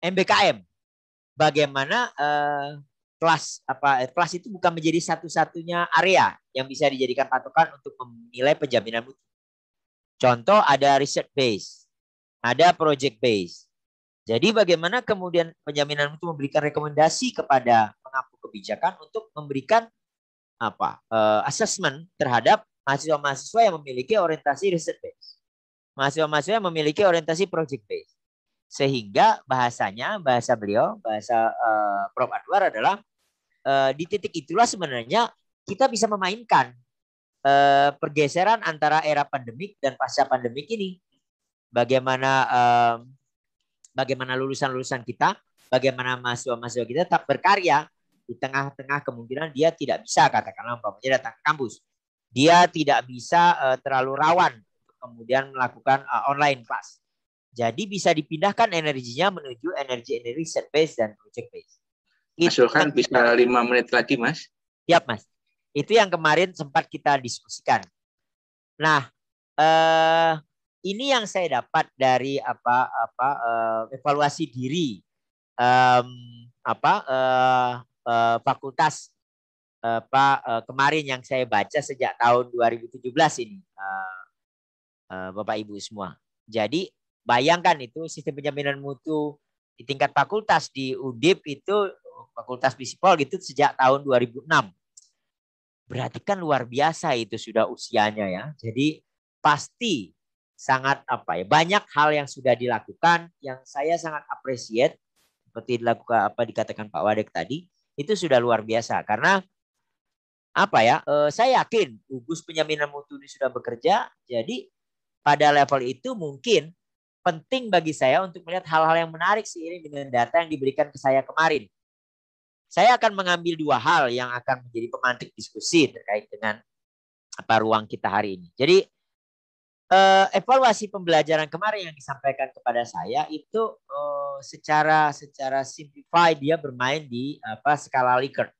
MBKM. Bagaimana uh, kelas apa eh, kelas itu bukan menjadi satu-satunya area yang bisa dijadikan patokan untuk menilai penjaminan mutu. Contoh ada research base, ada project base. Jadi bagaimana kemudian penjaminan mutu memberikan rekomendasi kepada pengampu kebijakan untuk memberikan apa uh, assessment terhadap mahasiswa-mahasiswa yang memiliki orientasi research base, mahasiswa-mahasiswa yang memiliki orientasi project base, sehingga bahasanya bahasa beliau bahasa uh, Prof Adwar adalah Eh, di titik itulah sebenarnya kita bisa memainkan uh, pergeseran antara era pandemik dan pasca pandemik ini. Bagaimana uh, bagaimana lulusan-lulusan kita, bagaimana mahasiswa-mahasiswa kita tetap berkarya di tengah-tengah kemungkinan dia tidak bisa katakanlah umpamanya datang ke kampus. Dia tidak bisa uh, terlalu rawan kemudian melakukan uh, online class. Jadi bisa dipindahkan energinya menuju energi-energi set base dan project base. Gitu. Kan, bisa lima menit lagi, Mas. Siap, Mas. Itu yang kemarin sempat kita diskusikan. Nah, eh, ini yang saya dapat dari apa apa eh, evaluasi diri eh, apa eh, eh, fakultas eh, Pak eh, kemarin yang saya baca sejak tahun 2017 ini. Eh, eh, Bapak Ibu semua. Jadi bayangkan itu sistem penjaminan mutu di tingkat fakultas di UDIP itu Fakultas Bispol gitu sejak tahun 2006. Berarti kan luar biasa itu sudah usianya ya. Jadi pasti sangat apa ya banyak hal yang sudah dilakukan yang saya sangat appreciate seperti dilakukan apa dikatakan Pak Wadek tadi itu sudah luar biasa karena apa ya eh, saya yakin gugus penjaminan mutu ini sudah bekerja jadi pada level itu mungkin penting bagi saya untuk melihat hal-hal yang menarik sih ini dengan data yang diberikan ke saya kemarin saya akan mengambil dua hal yang akan menjadi pemantik diskusi terkait dengan apa ruang kita hari ini. Jadi eh, evaluasi pembelajaran kemarin yang disampaikan kepada saya itu eh, secara secara simplified dia bermain di apa skala Likert.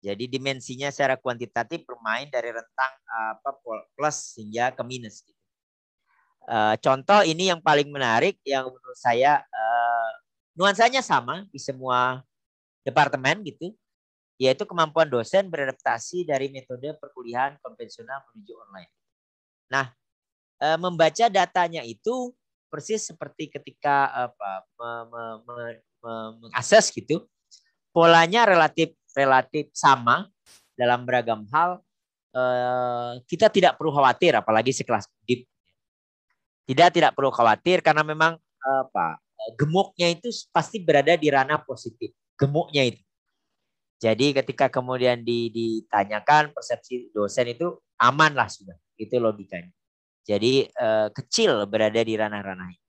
Jadi dimensinya secara kuantitatif bermain dari rentang apa plus hingga ke minus. Gitu. Eh, contoh ini yang paling menarik yang menurut saya nuansanya sama di semua departemen gitu, yaitu kemampuan dosen beradaptasi dari metode perkuliahan konvensional menuju online. Nah, e, membaca datanya itu persis seperti ketika apa mengakses gitu, polanya relatif relatif sama dalam beragam hal. E, kita tidak perlu khawatir, apalagi sekelas deep. Tidak tidak perlu khawatir karena memang apa e, gemuknya itu pasti berada di ranah positif gemuknya itu. Jadi ketika kemudian ditanyakan persepsi dosen itu aman lah sudah. Itu logikanya. Jadi eh, kecil berada di ranah-ranah ini.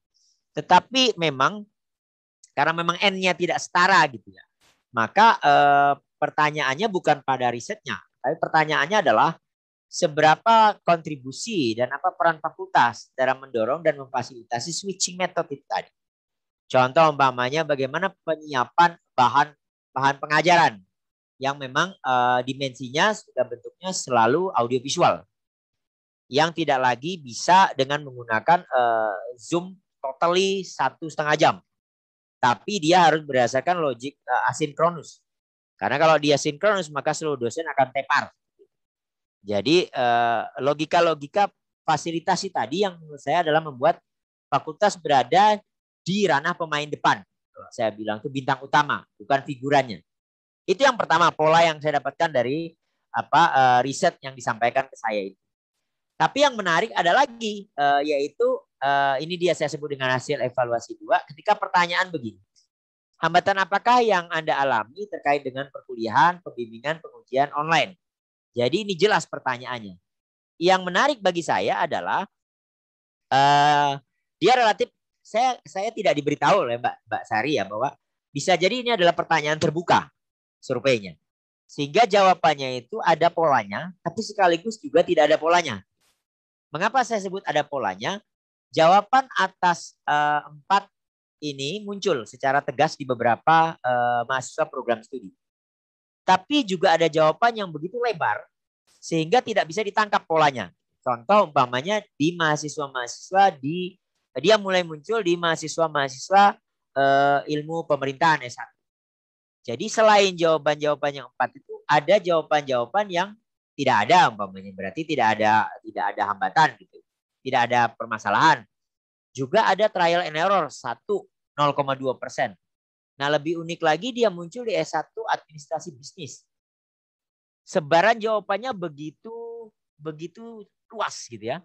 Tetapi memang karena memang N-nya tidak setara gitu ya. Maka eh, pertanyaannya bukan pada risetnya, tapi pertanyaannya adalah seberapa kontribusi dan apa peran fakultas dalam mendorong dan memfasilitasi switching method itu tadi. Contoh umpamanya bagaimana penyiapan bahan bahan pengajaran yang memang uh, dimensinya sudah bentuknya selalu audiovisual yang tidak lagi bisa dengan menggunakan uh, zoom totally satu setengah jam tapi dia harus berdasarkan logik uh, eh, asinkronus karena kalau dia sinkronus maka seluruh dosen akan tepar jadi logika-logika fasilitasi tadi yang menurut saya adalah membuat fakultas berada di ranah pemain depan saya bilang itu bintang utama, bukan figurannya. Itu yang pertama pola yang saya dapatkan dari apa eh, riset yang disampaikan ke saya itu. Tapi yang menarik ada lagi eh, yaitu eh, ini dia saya sebut dengan hasil evaluasi dua. Ketika pertanyaan begini, hambatan apakah yang anda alami terkait dengan perkuliahan, pembimbingan, pengujian online? Jadi ini jelas pertanyaannya. Yang menarik bagi saya adalah uh, dia relatif saya saya tidak diberitahu oleh Mbak Mbak Sari ya bahwa bisa jadi ini adalah pertanyaan terbuka surveinya. Sehingga jawabannya itu ada polanya, tapi sekaligus juga tidak ada polanya. Mengapa saya sebut ada polanya? Jawaban atas eh, empat ini muncul secara tegas di beberapa uh, mahasiswa program studi. Tapi juga ada jawaban yang begitu lebar sehingga tidak bisa ditangkap polanya. Contoh umpamanya di mahasiswa-mahasiswa di dia mulai muncul di mahasiswa-mahasiswa uh, ilmu pemerintahan S1. Jadi selain jawaban-jawaban yang empat itu ada jawaban-jawaban yang tidak ada umpamanya berarti tidak ada tidak ada hambatan gitu. Tidak ada permasalahan. Juga ada trial and error 1 0,2 persen. Nah lebih unik lagi dia muncul di S1 administrasi bisnis. Sebaran jawabannya begitu begitu luas gitu ya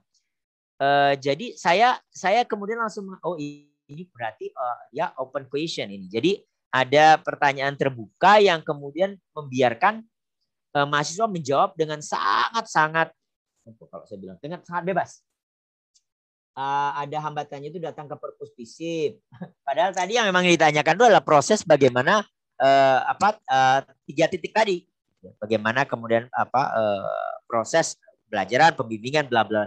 uh, jadi saya saya kemudian langsung oh ini berarti uh, ya open question ini. Jadi ada pertanyaan terbuka yang kemudian membiarkan uh, mahasiswa menjawab dengan sangat-sangat kalau saya bilang dengan sangat bebas. Uh, ada hambatannya itu datang ke perpus fisip. Padahal tadi yang memang ditanyakan itu adalah proses bagaimana uh, apa uh, tiga titik tadi. Bagaimana kemudian apa uh, proses pelajaran, pembimbingan, bla bla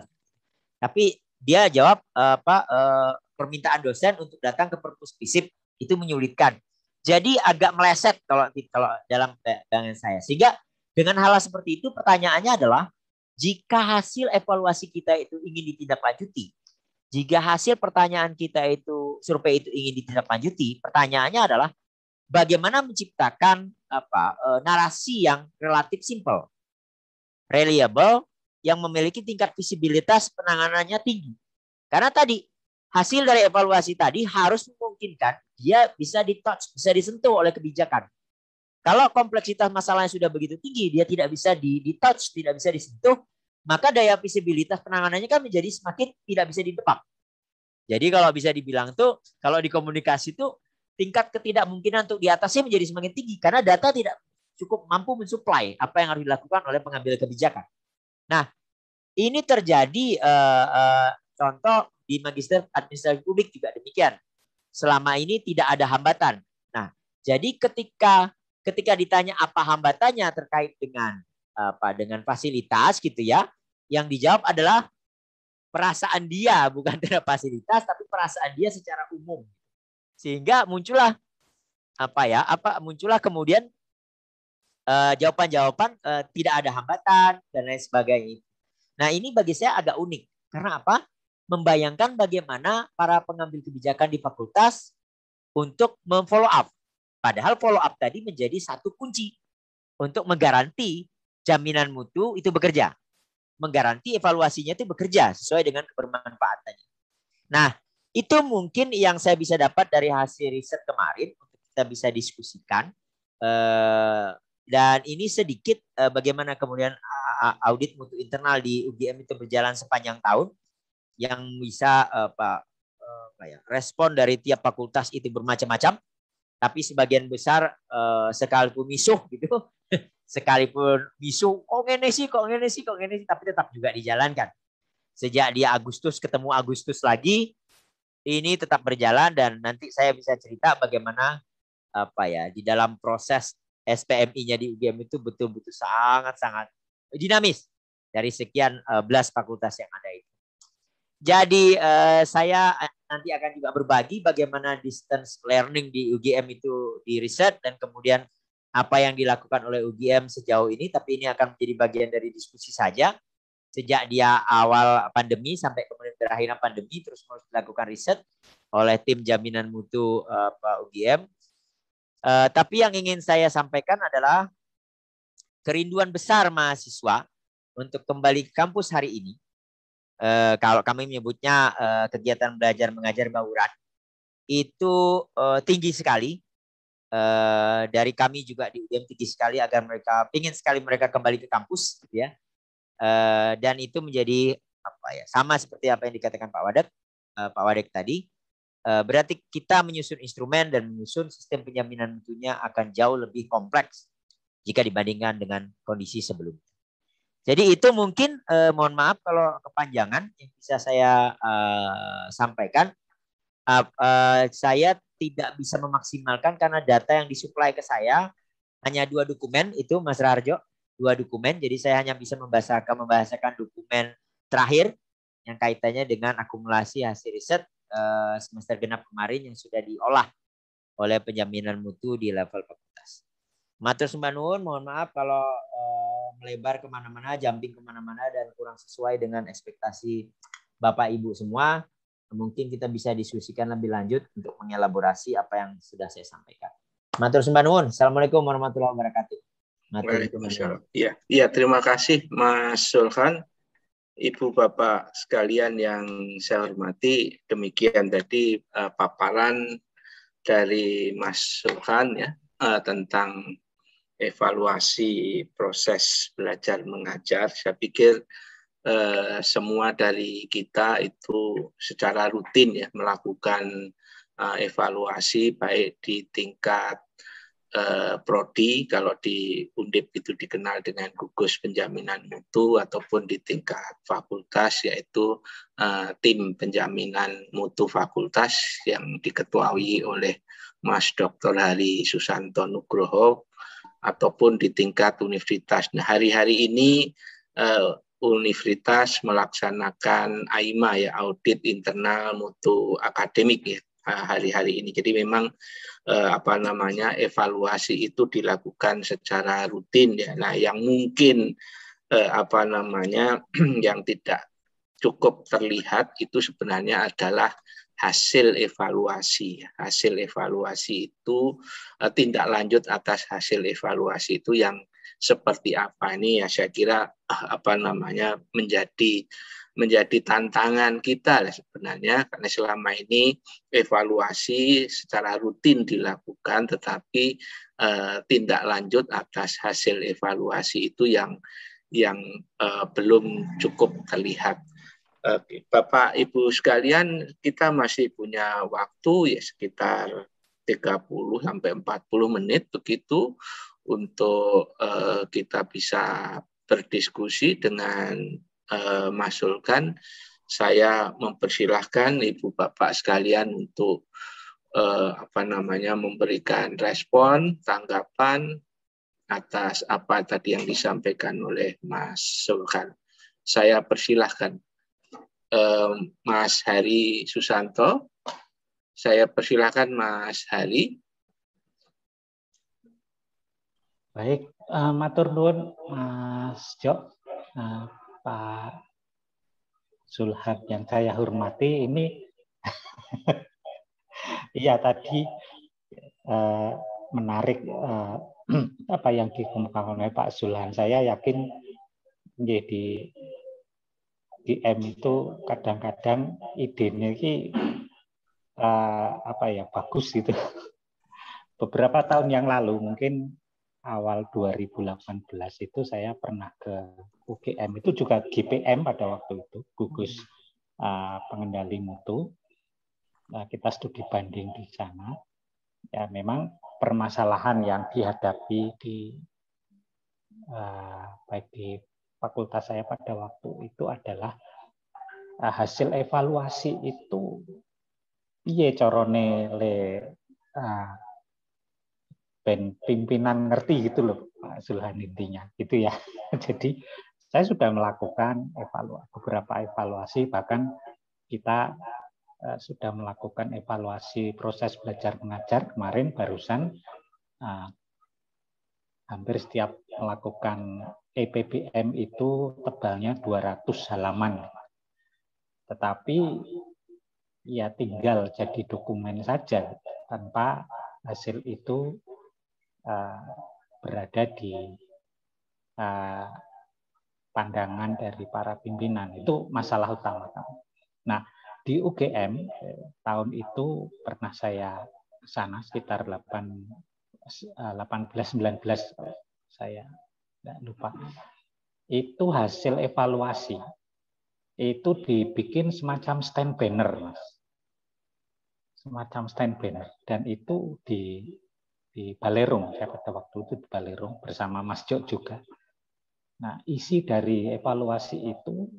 tapi dia jawab eh, apa eh, permintaan dosen untuk datang ke perpus fisip itu menyulitkan. Jadi agak meleset kalau kalau dalam bayangan saya. Sehingga dengan hal seperti itu pertanyaannya adalah jika hasil evaluasi kita itu ingin ditindaklanjuti, jika hasil pertanyaan kita itu survei itu ingin ditindaklanjuti, pertanyaannya adalah bagaimana menciptakan apa eh, narasi yang relatif simple, reliable, yang memiliki tingkat visibilitas penanganannya tinggi. Karena tadi hasil dari evaluasi tadi harus memungkinkan dia bisa ditouch, bisa disentuh oleh kebijakan. Kalau kompleksitas masalahnya sudah begitu tinggi, dia tidak bisa ditouch, tidak bisa disentuh, maka daya visibilitas penanganannya kan menjadi semakin tidak bisa ditepak. Jadi kalau bisa dibilang tuh, kalau di komunikasi tuh tingkat ketidakmungkinan untuk diatasi menjadi semakin tinggi karena data tidak cukup mampu mensuplai apa yang harus dilakukan oleh pengambil kebijakan. Nah, ini terjadi uh, uh, contoh di magister administrasi publik juga demikian. Selama ini tidak ada hambatan. Nah, jadi ketika ketika ditanya apa hambatannya terkait dengan apa dengan fasilitas gitu ya, yang dijawab adalah perasaan dia bukan terhadap fasilitas tapi perasaan dia secara umum. Sehingga muncullah apa ya? Apa muncullah kemudian Eh, jawaban-jawaban uh, uh, tidak ada hambatan dan lain sebagainya. Nah ini bagi saya agak unik karena apa? Membayangkan bagaimana para pengambil kebijakan di fakultas untuk memfollow up. Padahal follow up tadi menjadi satu kunci untuk menggaranti jaminan mutu itu bekerja. Menggaranti evaluasinya itu bekerja sesuai dengan kebermanfaatannya. Nah, itu mungkin yang saya bisa dapat dari hasil riset kemarin untuk kita bisa diskusikan eh, dan ini sedikit uh, bagaimana kemudian audit mutu internal di UGM itu berjalan sepanjang tahun yang bisa uh, eh, Pak eh, ya, respon dari tiap fakultas itu bermacam-macam. Tapi sebagian besar uh, sekalipun misuh gitu, sekalipun misuh, kok ngene sih, kok ngene sih, kok ngene sih, tapi tetap juga dijalankan. Sejak dia Agustus ketemu Agustus lagi, ini tetap berjalan dan nanti saya bisa cerita bagaimana apa ya di dalam proses SPMI-nya di UGM itu betul-betul sangat-sangat dinamis dari sekian uh, belas fakultas yang ada itu. Jadi uh, saya eh, nanti akan juga berbagi bagaimana distance learning di UGM itu di riset dan kemudian apa yang dilakukan oleh UGM sejauh ini, tapi ini akan menjadi bagian dari diskusi saja. Sejak dia awal pandemi sampai kemudian berakhirnya pandemi, terus menerus dilakukan riset oleh tim jaminan mutu uh, UGM. Uh, tapi yang ingin saya sampaikan adalah kerinduan besar mahasiswa untuk kembali ke kampus hari ini. Uh, kalau kami menyebutnya uh, kegiatan belajar mengajar bauran itu uh, tinggi sekali. Uh, dari kami juga di UGM tinggi sekali agar mereka ingin sekali mereka kembali ke kampus, gitu ya. Uh, dan itu menjadi apa ya sama seperti apa yang dikatakan Pak Wadek, uh, Pak Wadek tadi Eh, berarti kita menyusun instrumen dan menyusun sistem penjaminan mutunya akan jauh lebih kompleks jika dibandingkan dengan kondisi sebelumnya. Jadi itu mungkin eh, mohon maaf kalau kepanjangan yang bisa saya eh, sampaikan. Uh, uh, saya tidak bisa memaksimalkan karena data yang disuplai ke saya hanya dua dokumen itu Mas Rarjo dua dokumen. Jadi saya hanya bisa membahasakan membahasakan dokumen terakhir yang kaitannya dengan akumulasi hasil riset Eh, semester genap kemarin yang sudah diolah oleh penjaminan mutu di level fakultas. Matur sembanun, mohon maaf kalau eh, melebar kemana-mana, jumping kemana-mana dan kurang sesuai dengan ekspektasi Bapak Ibu semua. Mungkin kita bisa diskusikan lebih lanjut untuk mengelaborasi apa yang sudah saya sampaikan. Matur sembanun, Assalamualaikum warahmatullahi wabarakatuh. Waalaikumsalam. Iya, iya terima kasih Mas Sulhan. Ibu Bapak sekalian yang saya hormati, demikian tadi uh, paparan dari Mas Sulhan ya uh, tentang evaluasi proses belajar mengajar. Saya pikir uh, semua dari kita itu secara rutin ya melakukan uh, evaluasi baik di tingkat Eh, prodi kalau di Undip itu dikenal dengan gugus penjaminan mutu ataupun di tingkat fakultas yaitu eh, tim penjaminan mutu fakultas yang diketuai oleh Mas Dr. Hari Susanto Nugroho ataupun di tingkat universitas. Nah, hari-hari ini uh, universitas melaksanakan AIMA ya audit internal mutu akademik ya hari-hari ini. Jadi memang eh, apa namanya evaluasi itu dilakukan secara rutin ya. Nah, yang mungkin eh, apa namanya yang tidak cukup terlihat itu sebenarnya adalah hasil evaluasi. Ya. Hasil evaluasi itu eh, tindak lanjut atas hasil evaluasi itu yang seperti apa ini ya saya kira ah, apa namanya menjadi menjadi tantangan kita lah sebenarnya karena selama ini evaluasi secara rutin dilakukan tetapi eh, tindak lanjut atas hasil evaluasi itu yang yang eh, belum cukup terlihat. Bapak Ibu sekalian, kita masih punya waktu ya sekitar 30 sampai 40 menit begitu untuk uh, kita bisa berdiskusi dengan uh, eh, masukan. Saya mempersilahkan ibu bapak sekalian untuk uh, apa namanya memberikan respon tanggapan atas apa tadi yang disampaikan oleh Mas Sulkan. Saya persilahkan Mas Hari Susanto. Saya persilahkan Mas Hari. Baik, uh, matur nuwun Mas Jo, uh, nah, Pak Zulham yang saya hormati ini Iya tadi uh, menarik uh, apa yang dikemukakan oleh Pak Zulhan. Saya yakin ya, di m itu kadang-kadang idenya ini uh, apa ya bagus gitu. Beberapa tahun yang lalu mungkin awal 2018 itu saya pernah ke UGM itu juga GPM pada waktu itu gugus uh, pengendali mutu nah, kita studi banding di sana ya memang permasalahan yang dihadapi di uh, baik di fakultas saya pada waktu itu adalah uh, hasil evaluasi itu iya corone le uh, dan pimpinan ngerti gitu loh Pak Zulhan intinya gitu ya jadi saya sudah melakukan evaluasi, beberapa evaluasi bahkan kita eh, sudah melakukan evaluasi proses belajar mengajar kemarin barusan eh, hampir setiap melakukan EPBM itu tebalnya 200 halaman tetapi ya tinggal jadi dokumen saja tanpa hasil itu Eh, berada di uh, pandangan dari para pimpinan itu masalah utama Nah di UGM eh, tahun itu pernah saya sana sekitar 8 18-19 saya tidak lupa itu hasil evaluasi itu dibikin semacam stand banner mas semacam stand banner dan itu di di Balerung. Saya pada waktu itu di Balerung bersama Mas Jok juga. Nah, isi dari evaluasi itu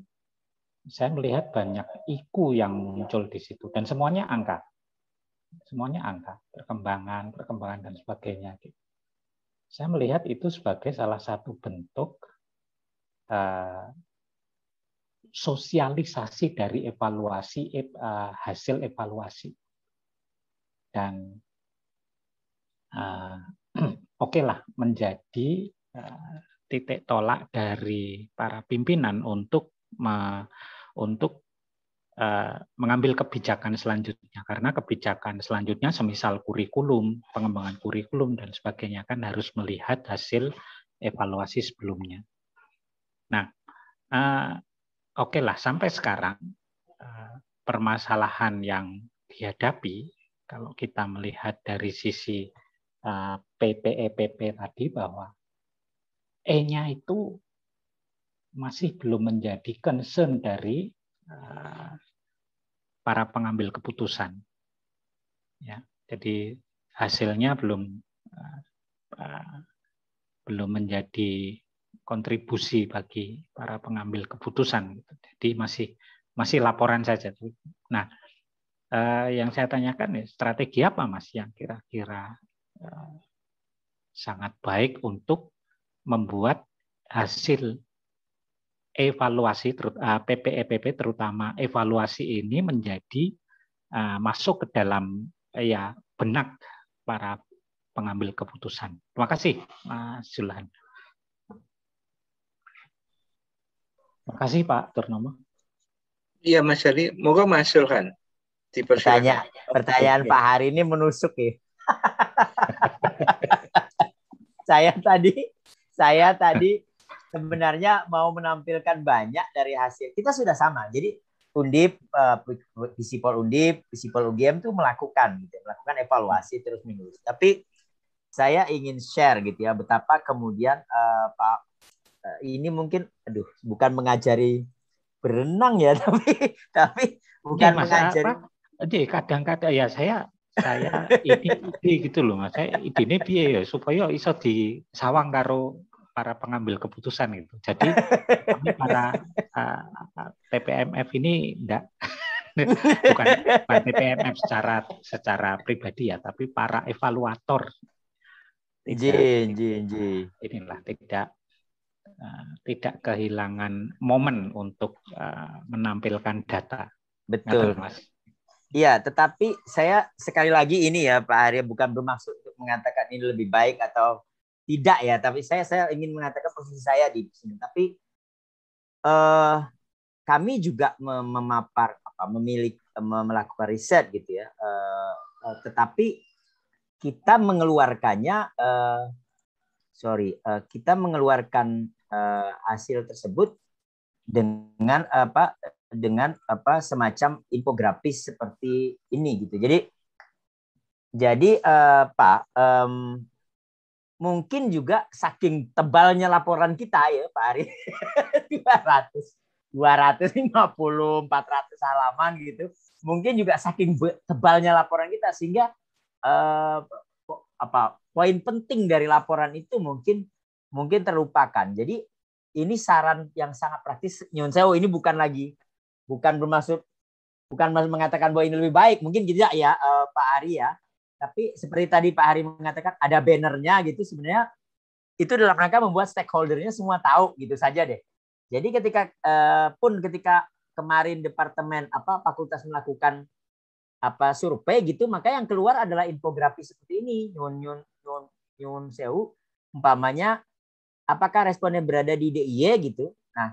saya melihat banyak iku yang muncul di situ dan semuanya angka. Semuanya angka, perkembangan, perkembangan dan sebagainya Saya melihat itu sebagai salah satu bentuk uh, sosialisasi dari evaluasi uh, hasil evaluasi. Dan Eh, oke okay lah menjadi eh, titik tolak dari para pimpinan untuk me, untuk eh, mengambil kebijakan selanjutnya karena kebijakan selanjutnya semisal kurikulum, pengembangan kurikulum dan sebagainya kan harus melihat hasil evaluasi sebelumnya. Nah, uh, oke okay lah sampai sekarang uh, permasalahan yang dihadapi kalau kita melihat dari sisi PPEPP eh, e tadi bahwa E-nya itu masih belum menjadi concern dari eh, para pengambil keputusan. Ya, jadi hasilnya belum eh, belum menjadi kontribusi bagi para pengambil keputusan. Gitu. Jadi masih masih laporan saja. Nah, yang saya tanyakan nih, strategi apa Mas yang kira-kira sangat baik untuk membuat hasil evaluasi PPEPP eh, e terutama evaluasi ini menjadi eh, masuk ke dalam eh, ya benak para pengambil keputusan. Terima kasih Mas Zulhan. Terima kasih Pak Turnomo. Iya Mas Heri, moga Mas Zulhan Pertanyaan, pertanyaan Pak Hari ini menusuk ya. saya tadi saya tadi sebenarnya mau menampilkan banyak dari hasil. Kita sudah sama. Jadi Undip, disipol eh, uh, Undip, disipol UGM tuh melakukan gitu, ya. melakukan evaluasi terus menerus. Tapi saya ingin share gitu ya betapa kemudian uh, Pak uh, ini mungkin aduh bukan mengajari berenang ya tapi tapi bukan ya, mengajari. Jadi kadang-kadang ya saya saya ini ide gitu loh mas saya ini biaya ya supaya iso di sawang karo para pengambil keputusan gitu jadi kami para uh, eh, TPMF ini enggak bukan para TPMF secara secara pribadi ya tapi para evaluator jin jin jin inilah tidak uh, tidak kehilangan momen untuk uh, menampilkan data betul mas Iya, tetapi saya sekali lagi ini ya Pak Arya bukan bermaksud untuk mengatakan ini lebih baik atau tidak ya, tapi saya saya ingin mengatakan posisi saya di sini. Tapi eh, kami juga memapar apa melakukan riset gitu ya. Eh, eh, tetapi kita mengeluarkannya eh, sorry, eh, kita mengeluarkan eh, hasil tersebut dengan apa dengan apa semacam infografis seperti ini gitu. Jadi jadi uh, Pak um, mungkin juga saking tebalnya laporan kita ya Pak Ari 200 250 400 halaman gitu. Mungkin juga saking tebalnya laporan kita sehingga eh, apa poin penting dari laporan itu mungkin mungkin terlupakan. Jadi ini saran yang sangat praktis. Nyun ini bukan lagi bukan bermaksud bukan mengatakan bahwa ini lebih baik mungkin tidak gitu ya uh, Pak Ari ya tapi seperti tadi Pak Ari mengatakan ada bannernya gitu sebenarnya itu dalam rangka membuat stakeholdernya semua tahu gitu saja deh jadi ketika uh, pun ketika kemarin departemen apa fakultas melakukan apa survei gitu maka yang keluar adalah infografis seperti ini nyun nyun nyun nyun sewu umpamanya apakah responden berada di DIY gitu nah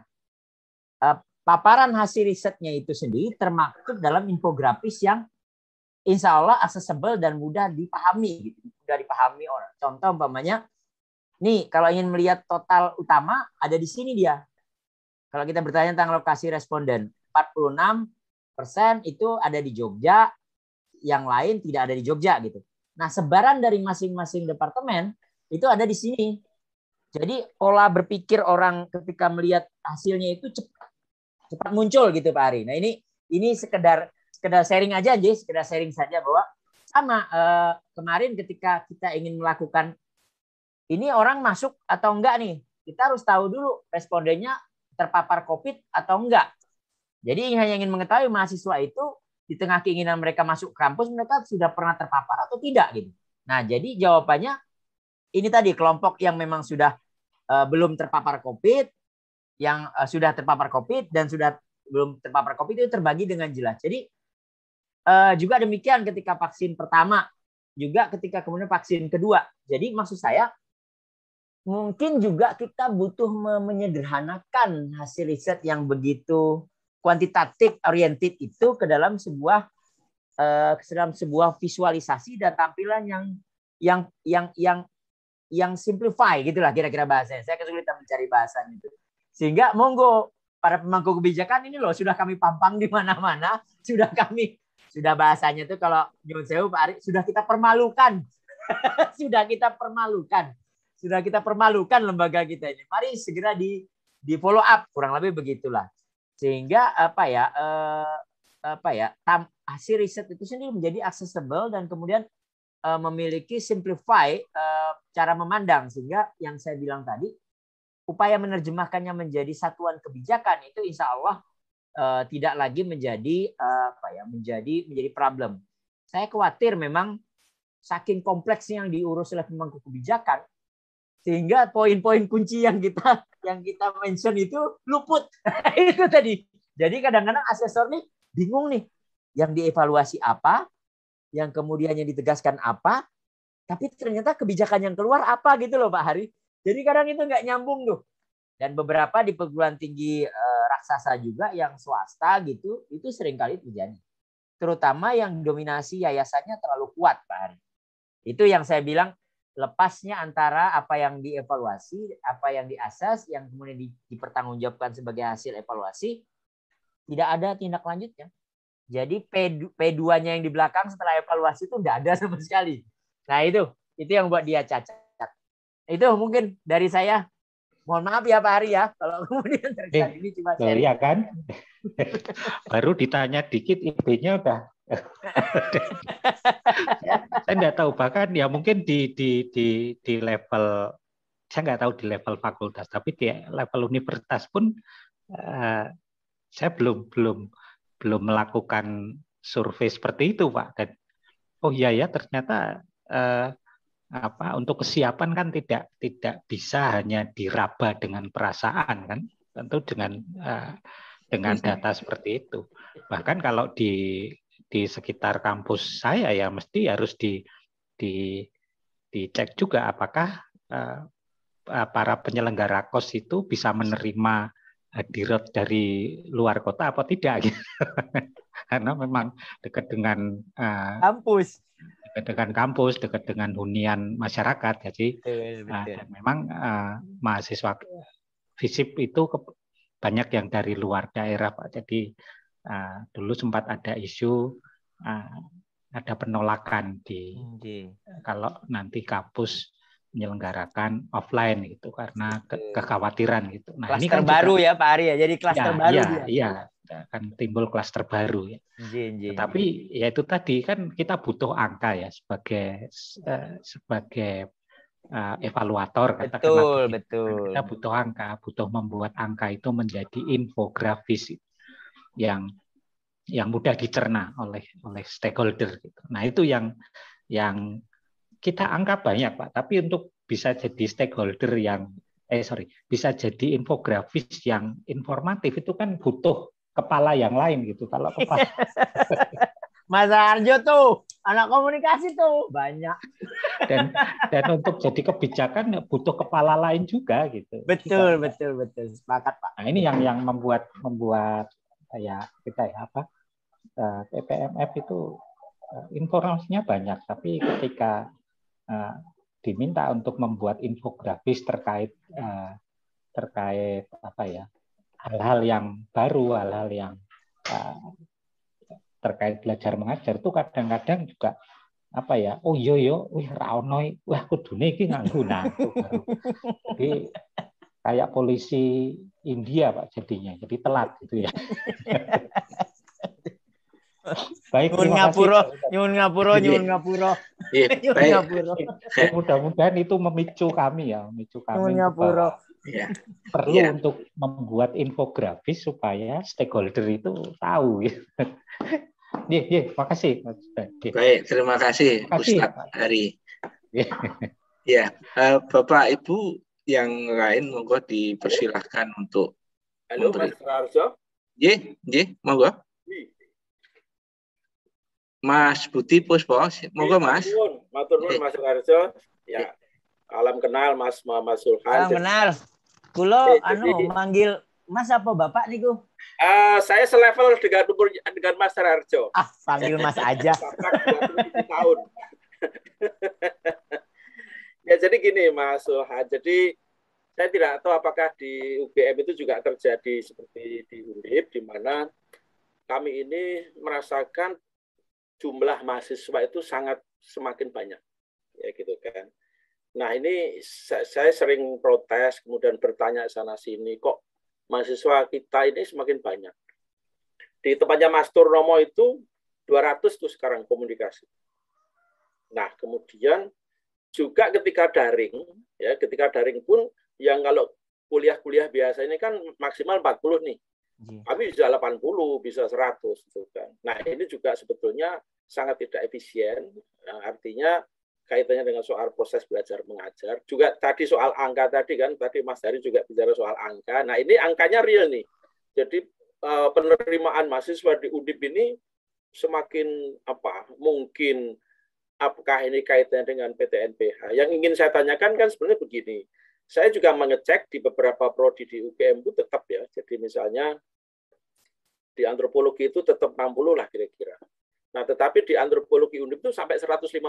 eh, paparan hasil risetnya itu sendiri termaktub dalam infografis yang insya Allah accessible dan mudah dipahami gitu mudah dipahami orang contoh umpamanya nih kalau ingin melihat total utama ada di sini dia kalau kita bertanya tentang lokasi responden 46 persen itu ada di Jogja yang lain tidak ada di Jogja gitu nah sebaran dari masing-masing departemen itu ada di sini jadi pola berpikir orang ketika melihat hasilnya itu cepat cepat muncul gitu Pak Ari. Nah ini ini sekedar sekedar sharing aja jis sekedar sharing saja bahwa sama eh, kemarin ketika kita ingin melakukan ini orang masuk atau enggak nih kita harus tahu dulu respondennya terpapar COVID atau enggak. Jadi hanya ingin mengetahui mahasiswa itu di tengah keinginan mereka masuk kampus mereka sudah pernah terpapar atau tidak gitu. Nah jadi jawabannya ini tadi kelompok yang memang sudah eh, belum terpapar COVID yang uh, sudah terpapar COVID dan sudah belum terpapar COVID itu terbagi dengan jelas. Jadi uh, juga demikian ketika vaksin pertama, juga ketika kemudian vaksin kedua. Jadi maksud saya mungkin juga kita butuh menyederhanakan hasil riset yang begitu kuantitatif oriented itu ke dalam sebuah eh, ke dalam sebuah visualisasi dan tampilan yang yang yang yang yang simplify gitulah kira-kira bahasanya. Saya kesulitan mencari bahasan itu. Sehingga monggo para pemangku kebijakan ini loh sudah kami pampang di mana-mana, sudah kami sudah bahasanya tuh kalau John Sewu Pak Ari sudah kita permalukan. sudah kita permalukan. Sudah kita permalukan lembaga kita ini. Mari segera di di follow up kurang lebih begitulah. Sehingga apa ya eh, apa ya tam, hasil riset itu sendiri menjadi accessible dan kemudian eh, memiliki simplify eh, cara memandang sehingga yang saya bilang tadi upaya menerjemahkannya menjadi satuan kebijakan itu insya Allah uh, tidak lagi menjadi uh, apa ya menjadi menjadi problem. Saya khawatir memang saking kompleksnya yang diurus oleh pemangku kebijakan sehingga poin-poin kunci yang kita yang kita mention itu luput itu tadi. Jadi kadang-kadang asesor nih bingung nih yang dievaluasi apa, yang kemudian yang ditegaskan apa, tapi ternyata kebijakan yang keluar apa gitu loh Pak Hari. Jadi kadang itu nggak nyambung tuh. Dan beberapa di perguruan tinggi e, raksasa juga yang swasta gitu, itu seringkali terjadi. Terutama yang dominasi yayasannya terlalu kuat, Pak Hari. Itu yang saya bilang lepasnya antara apa yang dievaluasi, apa yang diasas, yang kemudian dipertanggungjawabkan sebagai hasil evaluasi, tidak ada tindak lanjutnya. Jadi P2-nya yang di belakang setelah evaluasi itu tidak ada sama sekali. Nah itu, itu yang buat dia cacat itu mungkin dari saya mohon maaf ya Pak Ari ya kalau kemudian terjadi eh, ini cuma oh saya ya kan baru ditanya dikit IP nya udah saya nggak tahu bahkan ya mungkin di di di di level saya nggak tahu di level fakultas tapi di level universitas pun uh, saya belum belum belum melakukan survei seperti itu pak dan oh iya ya ternyata uh, apa untuk kesiapan kan tidak tidak bisa hanya diraba dengan perasaan kan tentu dengan eh, dengan iya. data seperti itu bahkan kalau di di sekitar kampus saya ya mesti harus di di dicek juga apakah eh, eh, para penyelenggara kos itu bisa menerima hadirat dari luar kota atau tidak gitu. karena memang dekat dengan kampus dekat dengan kampus, dekat dengan hunian masyarakat. Jadi ya betul, nah, betul. Uh, memang uh, mahasiswa FISIP itu ke, banyak yang dari luar daerah, Pak. Jadi uh, dulu sempat ada isu uh, ada penolakan di hmm, iya. kalau nanti kampus menyelenggarakan offline gitu karena ke kekhawatiran gitu. Nah, klaster ini kan baru juga, ya Pak Ari ya. Jadi klaster ya, baru ya. Iya, akan nah, timbul klaster baru ya. Jin, Tapi ya itu tadi kan kita butuh angka ya sebagai uh, sebagai uh, evaluator kata Betul, kita, nah, betul. Kita butuh angka, butuh membuat angka itu menjadi infografis yang yang mudah dicerna oleh oleh stakeholder gitu. Nah, itu yang yang kita angka banyak Pak, tapi untuk bisa jadi stakeholder yang eh sorry, bisa jadi infografis yang informatif itu kan butuh kepala yang lain gitu. Kalau kepala Mas Arjo tuh anak komunikasi tuh banyak. Dan dan untuk jadi kebijakan ya butuh kepala lain juga gitu. Betul, kita, betul, betul. Sepakat, Pak. Nah, ini yang yang membuat membuat ya kita ya apa? TPMF eh, itu eh, informasinya banyak, tapi ketika Eh, diminta untuk membuat infografis terkait eh, terkait apa ya hal-hal yang baru, hal-hal yang eh, terkait belajar mengajar itu kadang-kadang juga apa ya oh yo iya, yo iya, wih raonoi wah dunia ini nggak aku jadi kayak polisi India pak jadinya jadi telat gitu ya Baik, nyun ngapuro, nyun ngapuro, nyun ngapuro. nyun ngapuro. Mudah-mudahan itu memicu kami ya, memicu kami. Nyun ngapuro. Ya. Perlu ya. untuk membuat infografis supaya stakeholder itu tahu. Iya, iya, makasih. Iya. Baik, terima kasih, makasih. Ustadz Hari. Ya, iya, eh, Bapak Ibu yang lain monggo dipersilahkan untuk Halo, memberi. Mas Rarjo. Ye, ye, monggo. Ye. Mas Budi Puspo, monggo iya, Mas. Matur nuwun eh. Mas Sukarjo. Ya. Alam kenal Mas Muhammad Sulhan. Alam kenal. Kulo eh, anu manggil Mas apa Bapak niku? Uh, saya selevel dengan umur dengan Mas Sararjo. Ah, panggil Mas aja. tahun. ya jadi gini Mas Sulhan. Jadi saya tidak tahu apakah di UGM itu juga terjadi seperti di UNDIP, di mana kami ini merasakan jumlah mahasiswa itu sangat semakin banyak ya gitu kan nah ini saya sering protes kemudian bertanya sana sini kok mahasiswa kita ini semakin banyak di tempatnya Mas Turnomo itu 200 tuh sekarang komunikasi nah kemudian juga ketika daring ya ketika daring pun yang kalau kuliah-kuliah biasa ini kan maksimal 40 nih kami bisa 80, bisa 100 gitu kan. Nah, ini juga sebetulnya sangat tidak efisien. Nah, artinya kaitannya dengan soal proses belajar mengajar. Juga tadi soal angka tadi kan, tadi Mas Dari juga bicara soal angka. Nah, ini angkanya real nih. Jadi eh, penerimaan mahasiswa di UdiP ini semakin apa? Mungkin apakah ini kaitannya dengan PTNPH? Yang ingin saya tanyakan kan sebenarnya begini saya juga mengecek di beberapa prodi di UGM itu tetap ya. Jadi misalnya di antropologi itu tetap 60 lah kira-kira. Nah, tetapi di antropologi UNIP itu sampai 150.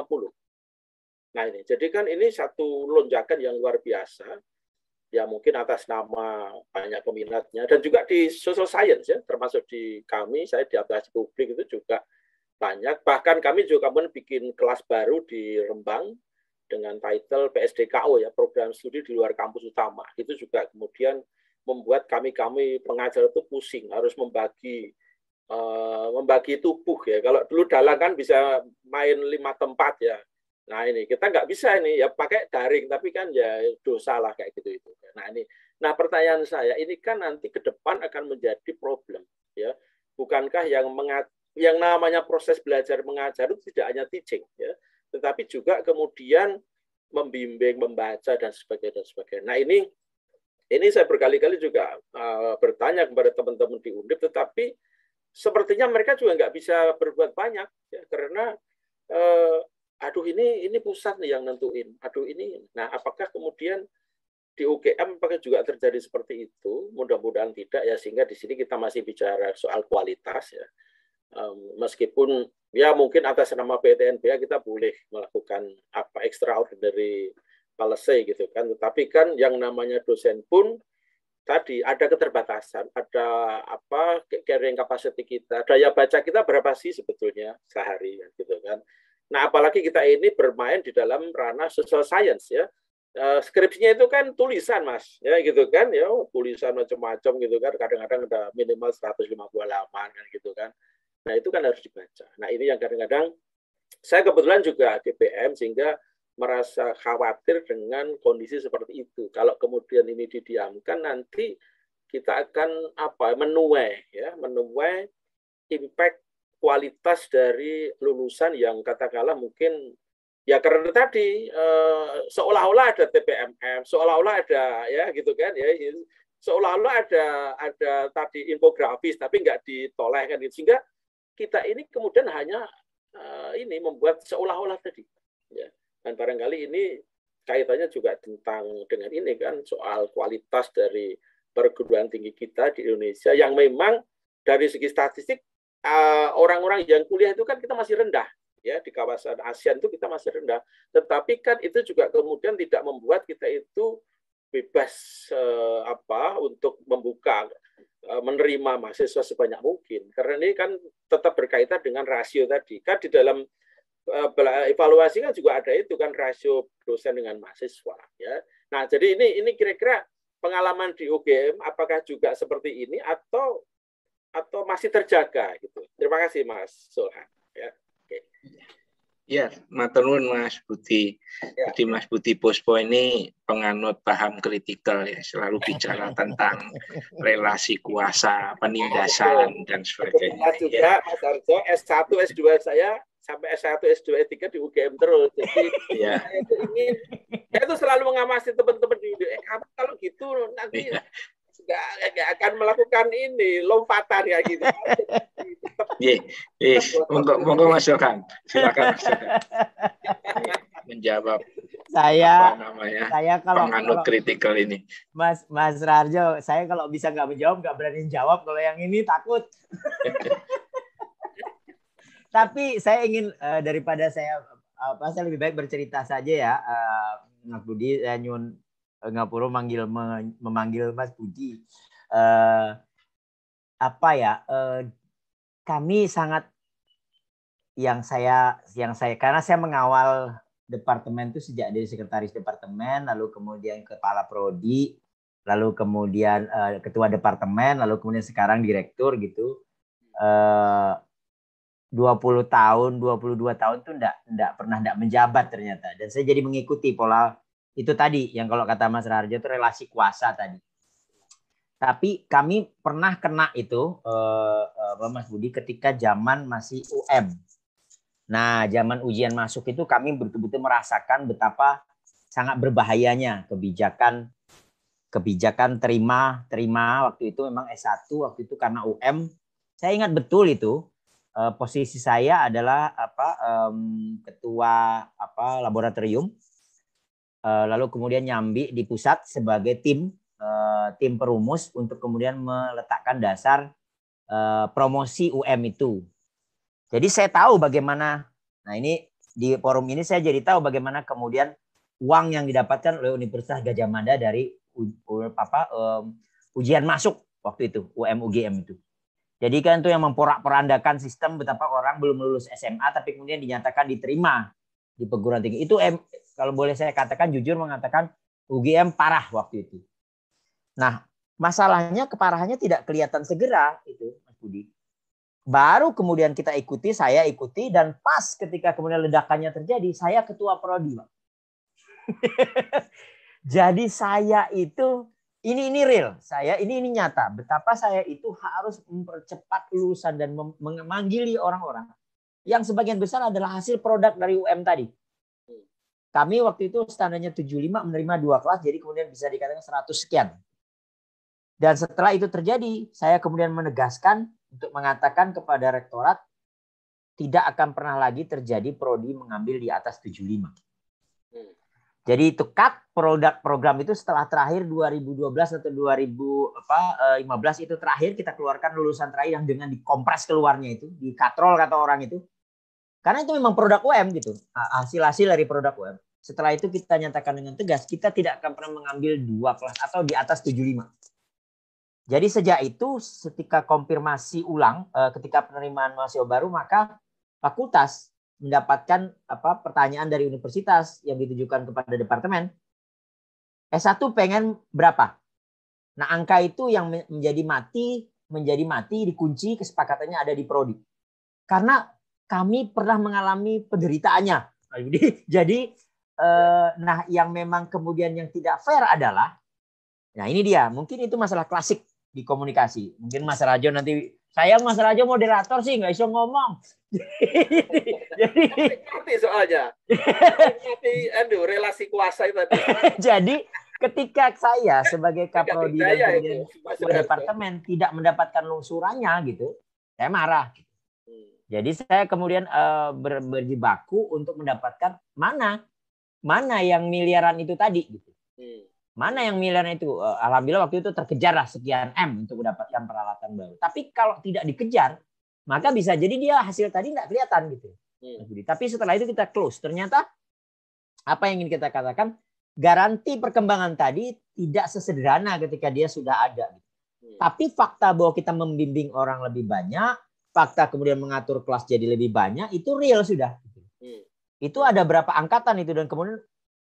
Nah, ini jadi kan ini satu lonjakan yang luar biasa ya mungkin atas nama banyak peminatnya dan juga di social science ya termasuk di kami saya di atas publik itu juga banyak bahkan kami juga kemudian bikin kelas baru di Rembang dengan title PSDKO ya program studi di luar kampus utama itu juga kemudian membuat kami-kami pengajar itu pusing harus membagi uh, membagi tubuh ya kalau dulu dalang kan bisa main lima tempat ya nah ini kita nggak bisa ini ya pakai daring tapi kan ya dosa lah kayak gitu itu nah ini nah pertanyaan saya ini kan nanti ke depan akan menjadi problem ya bukankah yang mengat yang namanya proses belajar mengajar itu tidak hanya teaching ya tetapi juga kemudian membimbing, membaca dan sebagainya dan sebagainya. Nah ini ini saya berkali-kali juga uh, bertanya kepada teman-teman di Undip, tetapi sepertinya mereka juga nggak bisa berbuat banyak ya, karena uh, aduh ini ini pusat nih yang nentuin, aduh ini. Nah apakah kemudian di UGM apakah juga terjadi seperti itu? Mudah-mudahan tidak ya sehingga di sini kita masih bicara soal kualitas ya um, meskipun ya mungkin atas nama PTNBA ya kita boleh melakukan apa extraordinary policy gitu kan tetapi kan yang namanya dosen pun tadi ada keterbatasan ada apa carrying capacity kita daya baca kita berapa sih sebetulnya sehari gitu kan nah apalagi kita ini bermain di dalam ranah social science ya eh, skripsinya itu kan tulisan mas ya gitu kan ya oh, tulisan macam-macam gitu kan kadang-kadang ada minimal 150 halaman kan gitu kan Nah, itu kan harus dibaca. Nah, ini yang kadang-kadang saya kebetulan juga DPM sehingga merasa khawatir dengan kondisi seperti itu. Kalau kemudian ini didiamkan nanti kita akan apa? menuai ya, menuai impact kualitas dari lulusan yang katakanlah mungkin ya karena tadi eh, seolah-olah ada TPMM, seolah-olah ada ya gitu kan ya seolah-olah ada ada tadi infografis tapi nggak ditoleh kan gitu. sehingga kita ini kemudian hanya uh, ini membuat seolah-olah tadi. Ya. Dan barangkali ini kaitannya juga tentang dengan ini kan soal kualitas dari perguruan tinggi kita di Indonesia yang memang dari segi statistik orang eh, orang-orang yang kuliah itu kan kita masih rendah ya di kawasan ASEAN itu kita masih rendah. Tetapi kan itu juga kemudian tidak membuat kita itu bebas uh, apa untuk membuka Eh, menerima mahasiswa sebanyak mungkin karena ini kan tetap berkaitan dengan rasio tadi kan di dalam eh, evaluasi kan juga ada itu kan rasio dosen dengan mahasiswa ya nah jadi ini ini kira-kira pengalaman di UGM apakah juga seperti ini atau atau masih terjaga gitu terima kasih mas Solhan ya okay. Ya, maturnuwun Mas Budi. Ya. Jadi Mas Budi Bospo ini penganut paham kritikal ya, selalu bicara tentang relasi kuasa, penindasan dan sebagainya. Saya juga ya. Mas Arjo S1 S2 saya sampai S1 S2 S3 di UGM terus. Jadi ya. saya itu ingin saya itu selalu mengamati teman-teman di UGM. Eh, kalau gitu nanti ya nggak akan melakukan ini lompatan ya gitu. Iya, iya. Monggo, monggo Mas silakan Mas menjawab. Saya, namanya, saya kalau kalau, kritikal ini. Mas Mas Rarjo, saya kalau bisa nggak menjawab nggak berani jawab kalau yang ini takut. Tapi saya ingin eh, daripada saya apa saya lebih baik bercerita saja ya, uh, Mas Budi, eh, nyun Eh, Ngapuro manggil memanggil Mas Budi. Uh, apa ya? Uh, kami sangat yang saya yang saya karena saya mengawal departemen itu sejak dari sekretaris departemen lalu kemudian kepala prodi lalu kemudian uh, ketua departemen, lalu kemudian sekarang direktur gitu. Uh, 20 tahun, 22 tahun tuh enggak, enggak pernah enggak menjabat ternyata. Dan saya jadi mengikuti pola itu tadi yang kalau kata Mas Raharjo itu relasi kuasa tadi. Tapi kami pernah kena itu eh, eh, Mas Budi ketika zaman masih UM. Nah, zaman ujian masuk itu kami betul-betul merasakan betapa sangat berbahayanya kebijakan kebijakan terima terima waktu itu memang S1 waktu itu karena UM. Saya ingat betul itu eh, posisi saya adalah apa eh, ketua apa laboratorium Eh, lalu kemudian Nyambi di pusat sebagai tim eh, tim perumus untuk kemudian meletakkan dasar eh, promosi UM itu. Jadi saya tahu bagaimana. Nah ini di forum ini saya jadi tahu bagaimana kemudian uang yang didapatkan oleh Universitas Gajah Mada dari apa ujian masuk waktu itu UM UGM itu. Jadi kan itu yang memporak-porandakan sistem betapa orang belum lulus SMA tapi kemudian dinyatakan diterima di perguruan tinggi. Itu kalau boleh saya katakan jujur mengatakan UGM parah waktu itu. Nah, masalahnya keparahannya tidak kelihatan segera itu, Mas Budi. Baru kemudian kita ikuti, saya ikuti dan pas ketika kemudian ledakannya terjadi, saya ketua prodi, Pak. Jadi saya itu ini ini real, saya ini ini nyata betapa saya itu harus mempercepat lulusan dan memanggili orang-orang yang sebagian besar adalah hasil produk dari UM tadi. Kami waktu itu standarnya 75 menerima dua kelas, jadi kemudian bisa dikatakan 100 sekian. Dan setelah itu terjadi, saya kemudian menegaskan untuk mengatakan kepada rektorat, tidak akan pernah lagi terjadi prodi mengambil di atas 75. Hmm. Jadi itu cut produk program itu setelah terakhir 2012 atau 2015 eh, itu terakhir kita keluarkan lulusan terakhir yang dengan dikompres keluarnya itu, dikatrol kata orang itu. Karena itu memang produk UM gitu, hasil-hasil dari produk UM. Setelah itu kita nyatakan dengan tegas, kita tidak akan pernah mengambil dua kelas atau di atas 75. Jadi sejak itu ketika konfirmasi ulang, eh, ketika penerimaan mahasiswa baru, maka fakultas mendapatkan apa pertanyaan dari universitas yang ditujukan kepada departemen. S1 pengen berapa? Nah, angka itu yang menjadi mati, menjadi mati dikunci kesepakatannya ada di prodi. Karena kami pernah mengalami penderitaannya. Jadi eh, nah yang memang kemudian yang tidak fair adalah nah ini dia mungkin itu masalah klasik di komunikasi mungkin Mas Rajo nanti saya Mas Rajo moderator sih nggak bisa ngomong. jadi jadi soalnya. Jadi, aduh relasi kuasa itu. jadi ketika saya sebagai kaprodi dan departemen tidak mendapatkan lungsurannya gitu, saya marah. Gitu. Hmm. Jadi saya kemudian uh, ber, berjibaku untuk mendapatkan mana mana yang miliaran itu tadi gitu. Hmm. Mana yang miliaran itu? Eh, alhamdulillah waktu itu terkejar lah sekian M untuk mendapatkan peralatan baru. Tapi kalau tidak dikejar, maka bisa jadi dia hasil tadi tidak kelihatan gitu. Hmm. Tapi setelah itu kita close. Ternyata apa yang ingin kita katakan, garanti perkembangan tadi tidak sesederhana ketika dia sudah ada. Gitu. Hmm. Tapi fakta bahwa kita membimbing orang lebih banyak, fakta kemudian mengatur kelas jadi lebih banyak, itu real sudah. Hmm. Itu ada berapa angkatan itu dan kemudian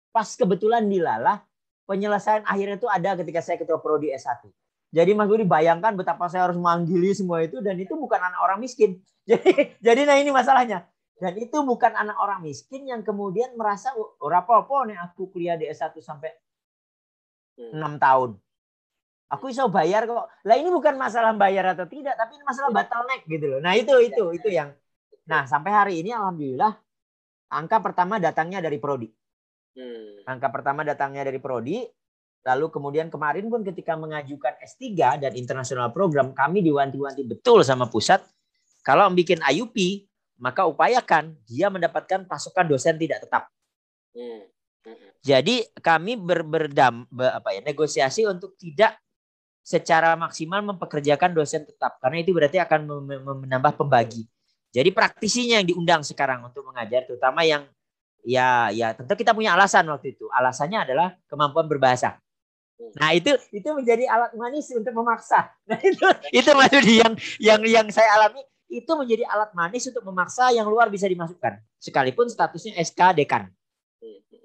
pas kebetulan dilalah penyelesaian akhirnya itu ada ketika saya ketua prodi S1. Jadi Mas Budi bayangkan betapa saya harus manggili semua itu dan itu bukan anak orang miskin. Jadi jadi nah ini masalahnya. Dan itu bukan anak orang miskin yang kemudian merasa oh, ora apa-apa nih aku kuliah di S1 sampai 6 hmm. tahun. Aku bisa bayar kok. Lah ini bukan masalah bayar atau tidak, tapi ini masalah bottleneck gitu loh. Nah, itu itu itu yang Nah, sampai hari ini alhamdulillah Angka pertama datangnya dari prodi. Hmm. Angka pertama datangnya dari prodi. Lalu kemudian kemarin pun ketika mengajukan S3 dan internasional program, kami diwanti-wanti betul sama pusat. Kalau bikin IUP, maka upayakan dia mendapatkan pasokan dosen tidak tetap. Hmm. Hmm. Jadi kami ber, berdam ber, apa ya negosiasi untuk tidak secara maksimal mempekerjakan dosen tetap karena itu berarti akan menambah pembagi. Jadi praktisinya yang diundang sekarang untuk mengajar, terutama yang ya ya tentu kita punya alasan waktu itu. Alasannya adalah kemampuan berbahasa. Nah itu itu menjadi alat manis untuk memaksa. Nah itu itu maksud yang yang yang saya alami itu menjadi alat manis untuk memaksa yang luar bisa dimasukkan. Sekalipun statusnya SK dekan.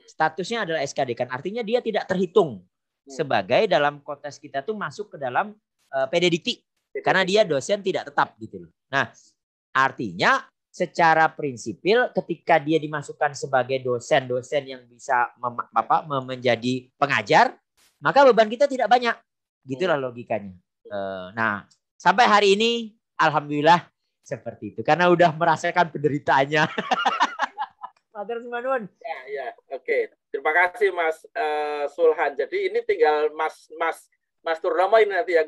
Statusnya adalah SK dekan. Artinya dia tidak terhitung sebagai dalam kontes kita tuh masuk ke dalam uh, eh, PDDT karena dia dosen tidak tetap gitu loh. Nah, Artinya secara prinsipil ketika dia dimasukkan sebagai dosen-dosen yang bisa mem, apa, menjadi pengajar, maka beban kita tidak banyak. Gitulah logikanya. Eh, nah, sampai hari ini alhamdulillah seperti itu karena udah merasakan penderitaannya. Mater Ya, ya. Oke. Terima kasih Mas uh, Sulhan. Jadi ini tinggal Mas Mas Master Turnomo ini nanti yang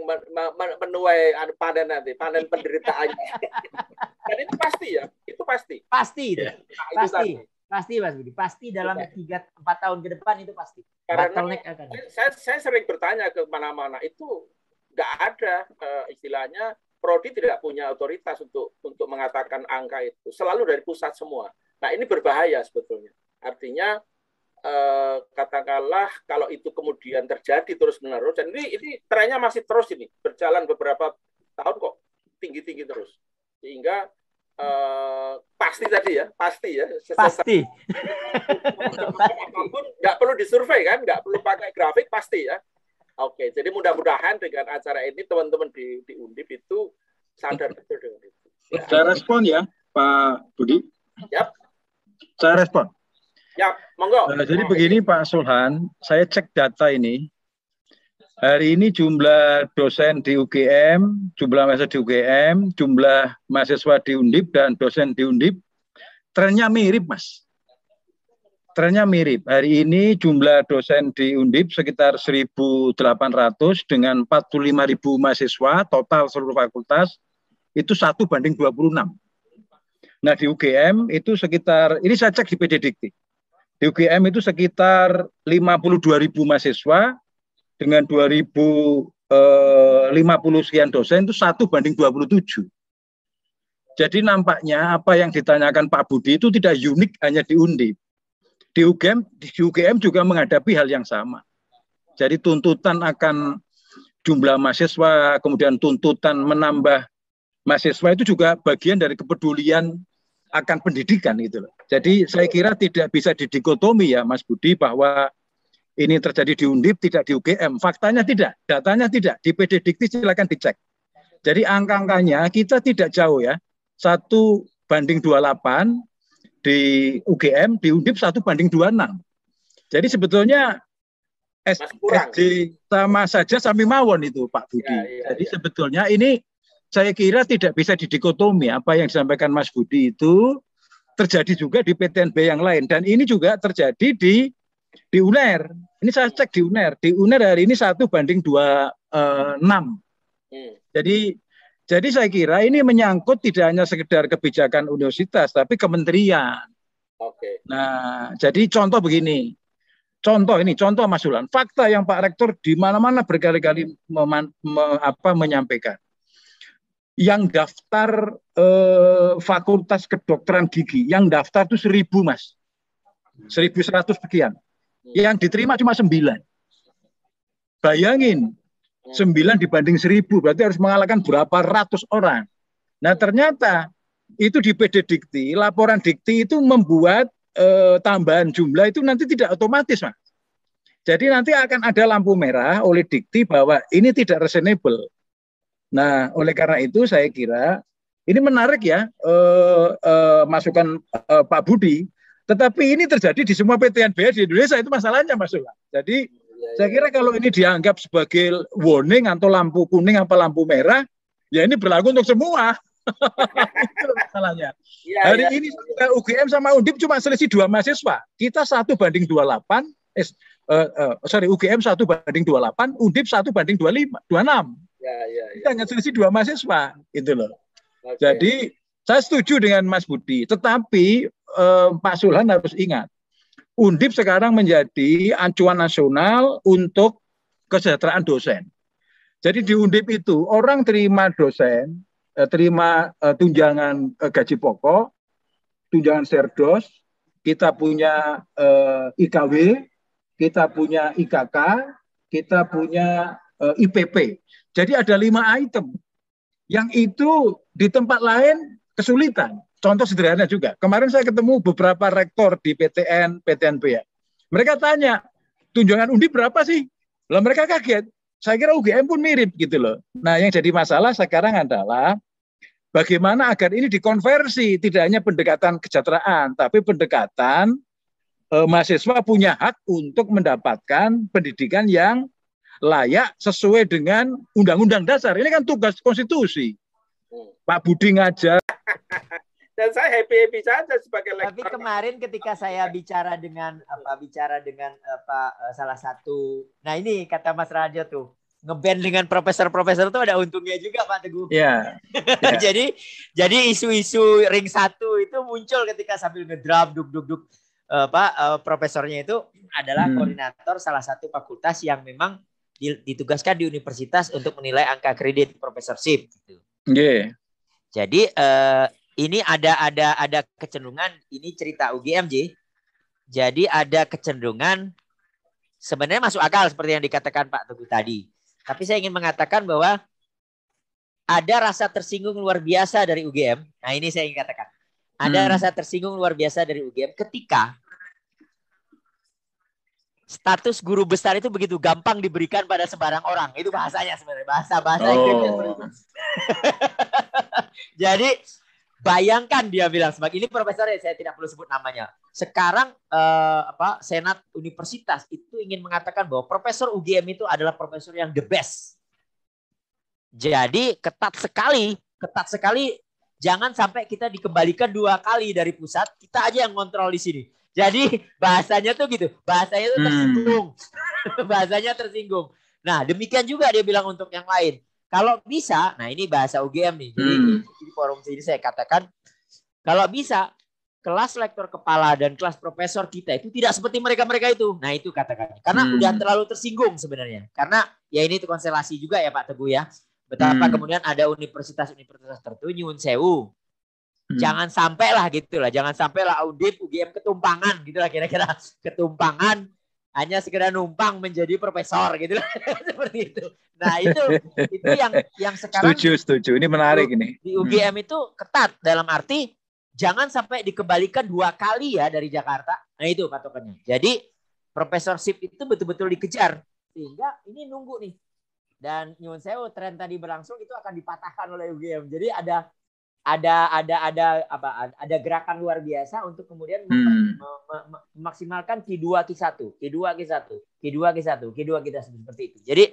menuai anu panen nanti, panen penderitaannya. Dan itu pasti ya, itu pasti. Pasti, ya. nah, pasti. tadi. Pasti Mas Budi, pasti dalam iya. tiga empat tahun ke depan itu pasti. Karena Saya, saya sering bertanya ke mana-mana itu nggak ada uh, istilahnya prodi tidak punya otoritas untuk untuk mengatakan angka itu. Selalu dari pusat semua. Nah ini berbahaya sebetulnya. Artinya Eh, katakanlah kalau itu kemudian terjadi terus menerus dan ini ini trennya masih terus ini berjalan beberapa tahun kok tinggi tinggi terus sehingga uh, pasti tadi ya pasti ya pasti apapun nggak perlu disurvey kan nggak perlu pakai grafik pasti ya oke jadi mudah-mudahan dengan acara ini teman-teman di, di Undip itu sadar betul dengan itu ya. saya respon ya Pak Budi yep. saya respon Ya, monggo. Nah, jadi begini Pak Sulhan, saya cek data ini. Hari ini jumlah dosen di UGM, jumlah mahasiswa di UGM, jumlah mahasiswa di Undip dan dosen di Undip trennya mirip, Mas. Trennya mirip. Hari ini jumlah dosen di Undip sekitar 1.800 dengan 45.000 mahasiswa total seluruh fakultas itu satu banding 26. Nah di UGM itu sekitar, ini saya cek di PD di UGM itu sekitar 52 ribu mahasiswa dengan 2050 eh, sekian dosen itu satu banding 27. Jadi nampaknya apa yang ditanyakan Pak Budi itu tidak unik hanya di Undip. Di UGM, di UGM juga menghadapi hal yang sama. Jadi tuntutan akan jumlah mahasiswa, kemudian tuntutan menambah mahasiswa itu juga bagian dari kepedulian akan pendidikan gitu loh. Jadi saya kira tidak bisa didikotomi ya Mas Budi bahwa ini terjadi di Undip tidak di UGM. Faktanya tidak, datanya tidak. Di PD Dikti silakan dicek. Jadi angka-angkanya kita tidak jauh ya. Satu banding 28 di UGM, di Undip satu banding 26. Jadi sebetulnya SD sama saja sami mawon itu Pak Budi. Ya, ya, Jadi ya. sebetulnya ini saya kira tidak bisa didikotomi apa yang disampaikan Mas Budi itu terjadi juga di PTNB yang lain dan ini juga terjadi di di UNER. Ini saya cek di UNER. Di UNER hari ini satu banding dua eh, enam. Hmm. Jadi jadi saya kira ini menyangkut tidak hanya sekedar kebijakan universitas tapi kementerian. Oke. Nah, jadi contoh begini. Contoh ini, contoh Mas Ulan. Fakta yang Pak Rektor di mana-mana berkali-kali apa, menyampaikan yang daftar eh, fakultas kedokteran gigi, yang daftar itu seribu mas, seribu seratus sekian, yang diterima cuma sembilan. Bayangin, sembilan dibanding seribu, berarti harus mengalahkan berapa ratus orang. Nah ternyata itu di PD Dikti, laporan Dikti itu membuat eh, tambahan jumlah itu nanti tidak otomatis mas. Jadi nanti akan ada lampu merah oleh Dikti bahwa ini tidak reasonable Nah, oleh karena itu saya kira ini menarik ya eh, eh, masukan eh, Pak Budi. Tetapi ini terjadi di semua PTNBS di Indonesia itu masalahnya Mas Ula. Jadi iya, iya, saya kira iya. kalau ini dianggap sebagai warning atau lampu kuning apa lampu merah, ya ini berlaku untuk semua. itu masalahnya. Ya, Hari ya. ini UGM sama Undip cuma selisih dua mahasiswa. Kita satu banding 28, eh, uh, uh, sorry UGM satu banding dua delapan Undip satu banding dua lima 25, enam ya, ya, ya. hanya selisih dua mahasiswa itu loh. Okay. Jadi saya setuju dengan Mas Budi, tetapi eh, Pak Sulhan harus ingat, Undip sekarang menjadi acuan nasional untuk kesejahteraan dosen. Jadi di Undip itu orang terima dosen, eh, terima eh, tunjangan eh, gaji pokok, tunjangan serdos, kita punya eh, IKW, kita punya IKK, kita punya Eh, IPP. Jadi ada lima item yang itu di tempat lain kesulitan. Contoh sederhana juga. Kemarin saya ketemu beberapa rektor di PTN, PTNP ya. Mereka tanya, tunjangan undi berapa sih? Lalu mereka kaget. Saya kira UGM pun mirip gitu loh. Nah yang jadi masalah sekarang adalah bagaimana agar ini dikonversi. Tidak hanya pendekatan kejahteraan, tapi pendekatan eh, mahasiswa punya hak untuk mendapatkan pendidikan yang layak sesuai dengan undang-undang dasar. Ini kan tugas konstitusi. Hmm. Pak Budi ngajar. Dan saya happy happy saja sebagai lektor. Tapi kemarin ketika saya bicara dengan apa bicara dengan apa eh, salah satu, nah ini kata Mas Raja tuh ngeband dengan profesor-profesor itu ada untungnya juga Pak Teguh. Iya. Yeah. Yeah. jadi jadi isu-isu ring satu itu muncul ketika sambil ngedrum duk duk duk Pak uh, profesornya itu adalah hmm. koordinator salah satu fakultas yang memang ditugaskan di universitas untuk menilai angka kredit profesorship gitu. Yeah. Jadi uh, ini ada ada ada kecenderungan ini cerita UGM Jadi ada kecenderungan sebenarnya masuk akal seperti yang dikatakan Pak Teguh tadi. Tapi saya ingin mengatakan bahwa ada rasa tersinggung luar biasa dari UGM. Nah, ini saya ingin katakan. Ada hmm. rasa tersinggung luar biasa dari UGM ketika status guru besar itu begitu gampang diberikan pada sembarang orang. Itu bahasanya sebenarnya bahasa bahasa oh. itu. Jadi bayangkan dia bilang sebagai ini profesor ya saya tidak perlu sebut namanya. Sekarang eh, apa senat universitas itu ingin mengatakan bahwa profesor UGM itu adalah profesor yang the best. Jadi ketat sekali, ketat sekali. Jangan sampai kita dikembalikan dua kali dari pusat. Kita aja yang kontrol di sini jadi bahasanya tuh gitu, bahasanya tuh hmm. tersinggung. Hmm. bahasanya tersinggung. Nah, demikian juga dia bilang untuk yang lain. Kalau bisa, nah ini bahasa UGM nih. Jadi hmm. di forum sini saya katakan kalau bisa kelas lektor kepala dan kelas profesor kita itu tidak seperti mereka-mereka itu. Nah, itu katakannya. Karena hmm. udah terlalu tersinggung sebenarnya. Karena ya ini itu konstelasi juga ya Pak Teguh ya. Betapa hmm. kemudian ada universitas-universitas Nyun Sewu, Hmm. Jangan sampai lah gitu lah, jangan sampai lah audit UGM ketumpangan gitu lah kira-kira ketumpangan hanya sekedar numpang menjadi profesor gitu lah. seperti itu. Nah, itu itu yang yang sekarang Setuju, setuju. Ini menarik ini. Di UGM hmm. itu ketat dalam arti jangan sampai dikembalikan dua kali ya dari Jakarta. Nah, itu patokannya. Jadi profesorship itu betul-betul dikejar sehingga ini nunggu nih dan nyuwun saya, tren tadi berlangsung itu akan dipatahkan oleh UGM. Jadi ada ada ada ada apa ada gerakan luar biasa untuk kemudian hmm. memaksimalkan Q2 Q1, Q2 Q1, Q2 Q1, Q2 kita seperti itu. Jadi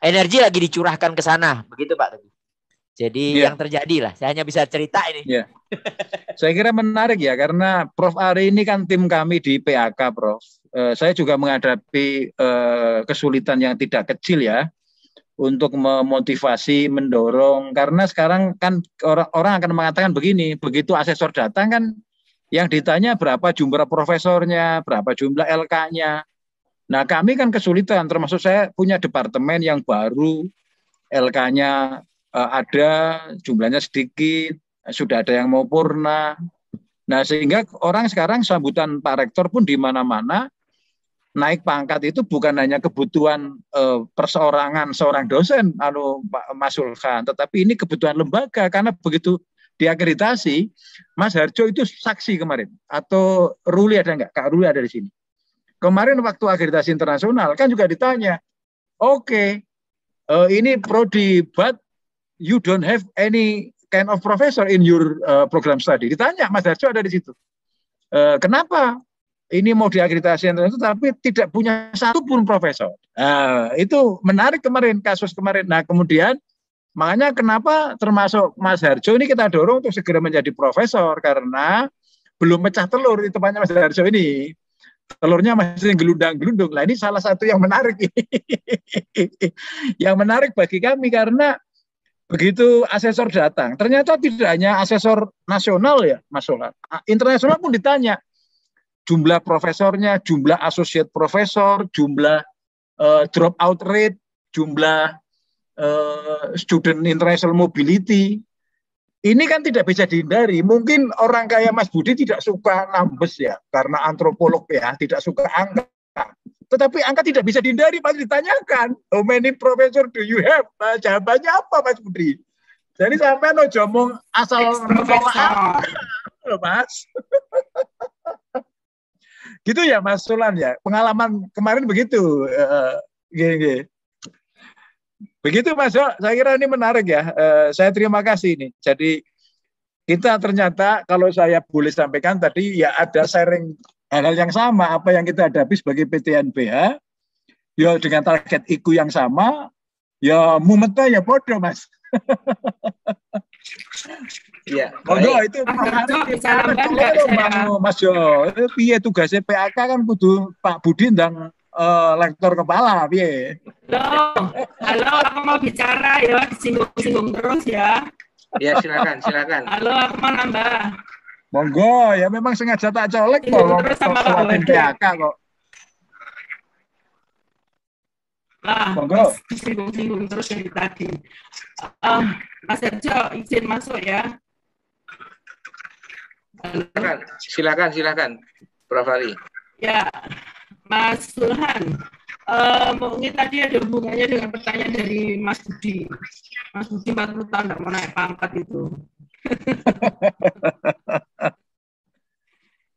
energi lagi dicurahkan ke sana, begitu Pak Teguh. Jadi yeah. yang terjadi lah, saya hanya bisa cerita ini. Yeah. saya kira menarik ya karena Prof Ari ini kan tim kami di PAK, Prof. Eh, saya juga menghadapi eh, kesulitan yang tidak kecil ya untuk memotivasi, mendorong. Karena sekarang kan orang, orang akan mengatakan begini, begitu asesor datang kan yang ditanya berapa jumlah profesornya, berapa jumlah LK-nya. Nah kami kan kesulitan, termasuk saya punya departemen yang baru, LK-nya eh, ada, jumlahnya sedikit, sudah ada yang mau purna. Nah sehingga orang sekarang sambutan Pak Rektor pun di mana-mana, naik pangkat itu bukan hanya kebutuhan eh, perseorangan seorang dosen lalu Mas Sulkan, tetapi ini kebutuhan lembaga karena begitu diakreditasi Mas Harjo itu saksi kemarin atau Ruli ada nggak? Kak Ruli ada di sini. Kemarin waktu akreditasi internasional kan juga ditanya, oke okay, eh, ini prodi but you don't have any kind of professor in your uh, program study. Ditanya Mas Harjo ada di situ. Uh, kenapa ini mau diakreditasi internasional tapi tidak punya satu pun profesor. Uh, itu menarik kemarin kasus kemarin. Nah kemudian makanya kenapa termasuk Mas Harjo ini kita dorong untuk segera menjadi profesor karena belum pecah telur di tempatnya Mas Harjo ini. Telurnya masih gelundang-gelundung. Nah ini salah satu yang menarik. yang menarik bagi kami karena begitu asesor datang, ternyata tidak hanya asesor nasional ya Mas Solar. Internasional pun ditanya, jumlah profesornya, jumlah associate profesor, jumlah uh, dropout rate, jumlah uh, student international mobility. Ini kan tidak bisa dihindari. Mungkin orang kaya Mas Budi tidak suka numbers ya, karena antropolog ya, tidak suka angka. Tetapi angka tidak bisa dihindari, pasti ditanyakan. How many professor do you have? Nah, jawabannya apa Mas Budi? Jadi sampai no jomong asal ngomong apa. Mas. Gitu ya Mas Sulan ya. Pengalaman kemarin begitu. Uh, gini, gini. Begitu Mas ya. saya kira ini menarik ya. Uh, saya terima kasih ini. Jadi kita ternyata kalau saya boleh sampaikan tadi ya ada sharing hal-hal yang sama apa yang kita hadapi sebagai PTNP ya. ya dengan target IKU yang sama ya mumetnya ya bodoh mas Iya. Monggo oh, itu Mas Jo eh, Piye tugasnya PAK kan kudu Pak Budi ndang uh, lektor kepala piye. Halo. Halo, aku mau bicara ya, singgung-singgung terus ya. Iya, silakan, silakan. Halo, aku mau nambah. Monggo, ya memang sengaja tak colek kok. Terus sama PAK kok. Nah, singgung-singgung terus dari tadi. Uh, Mas Erjo, izin masuk ya. Silakan, silakan, silakan, Prof. Ali. Ya, Mas Sulhan, uh, eh, mungkin tadi ada hubungannya dengan pertanyaan dari Mas Budi. Mas Budi 40 tahun tidak mau naik pangkat itu.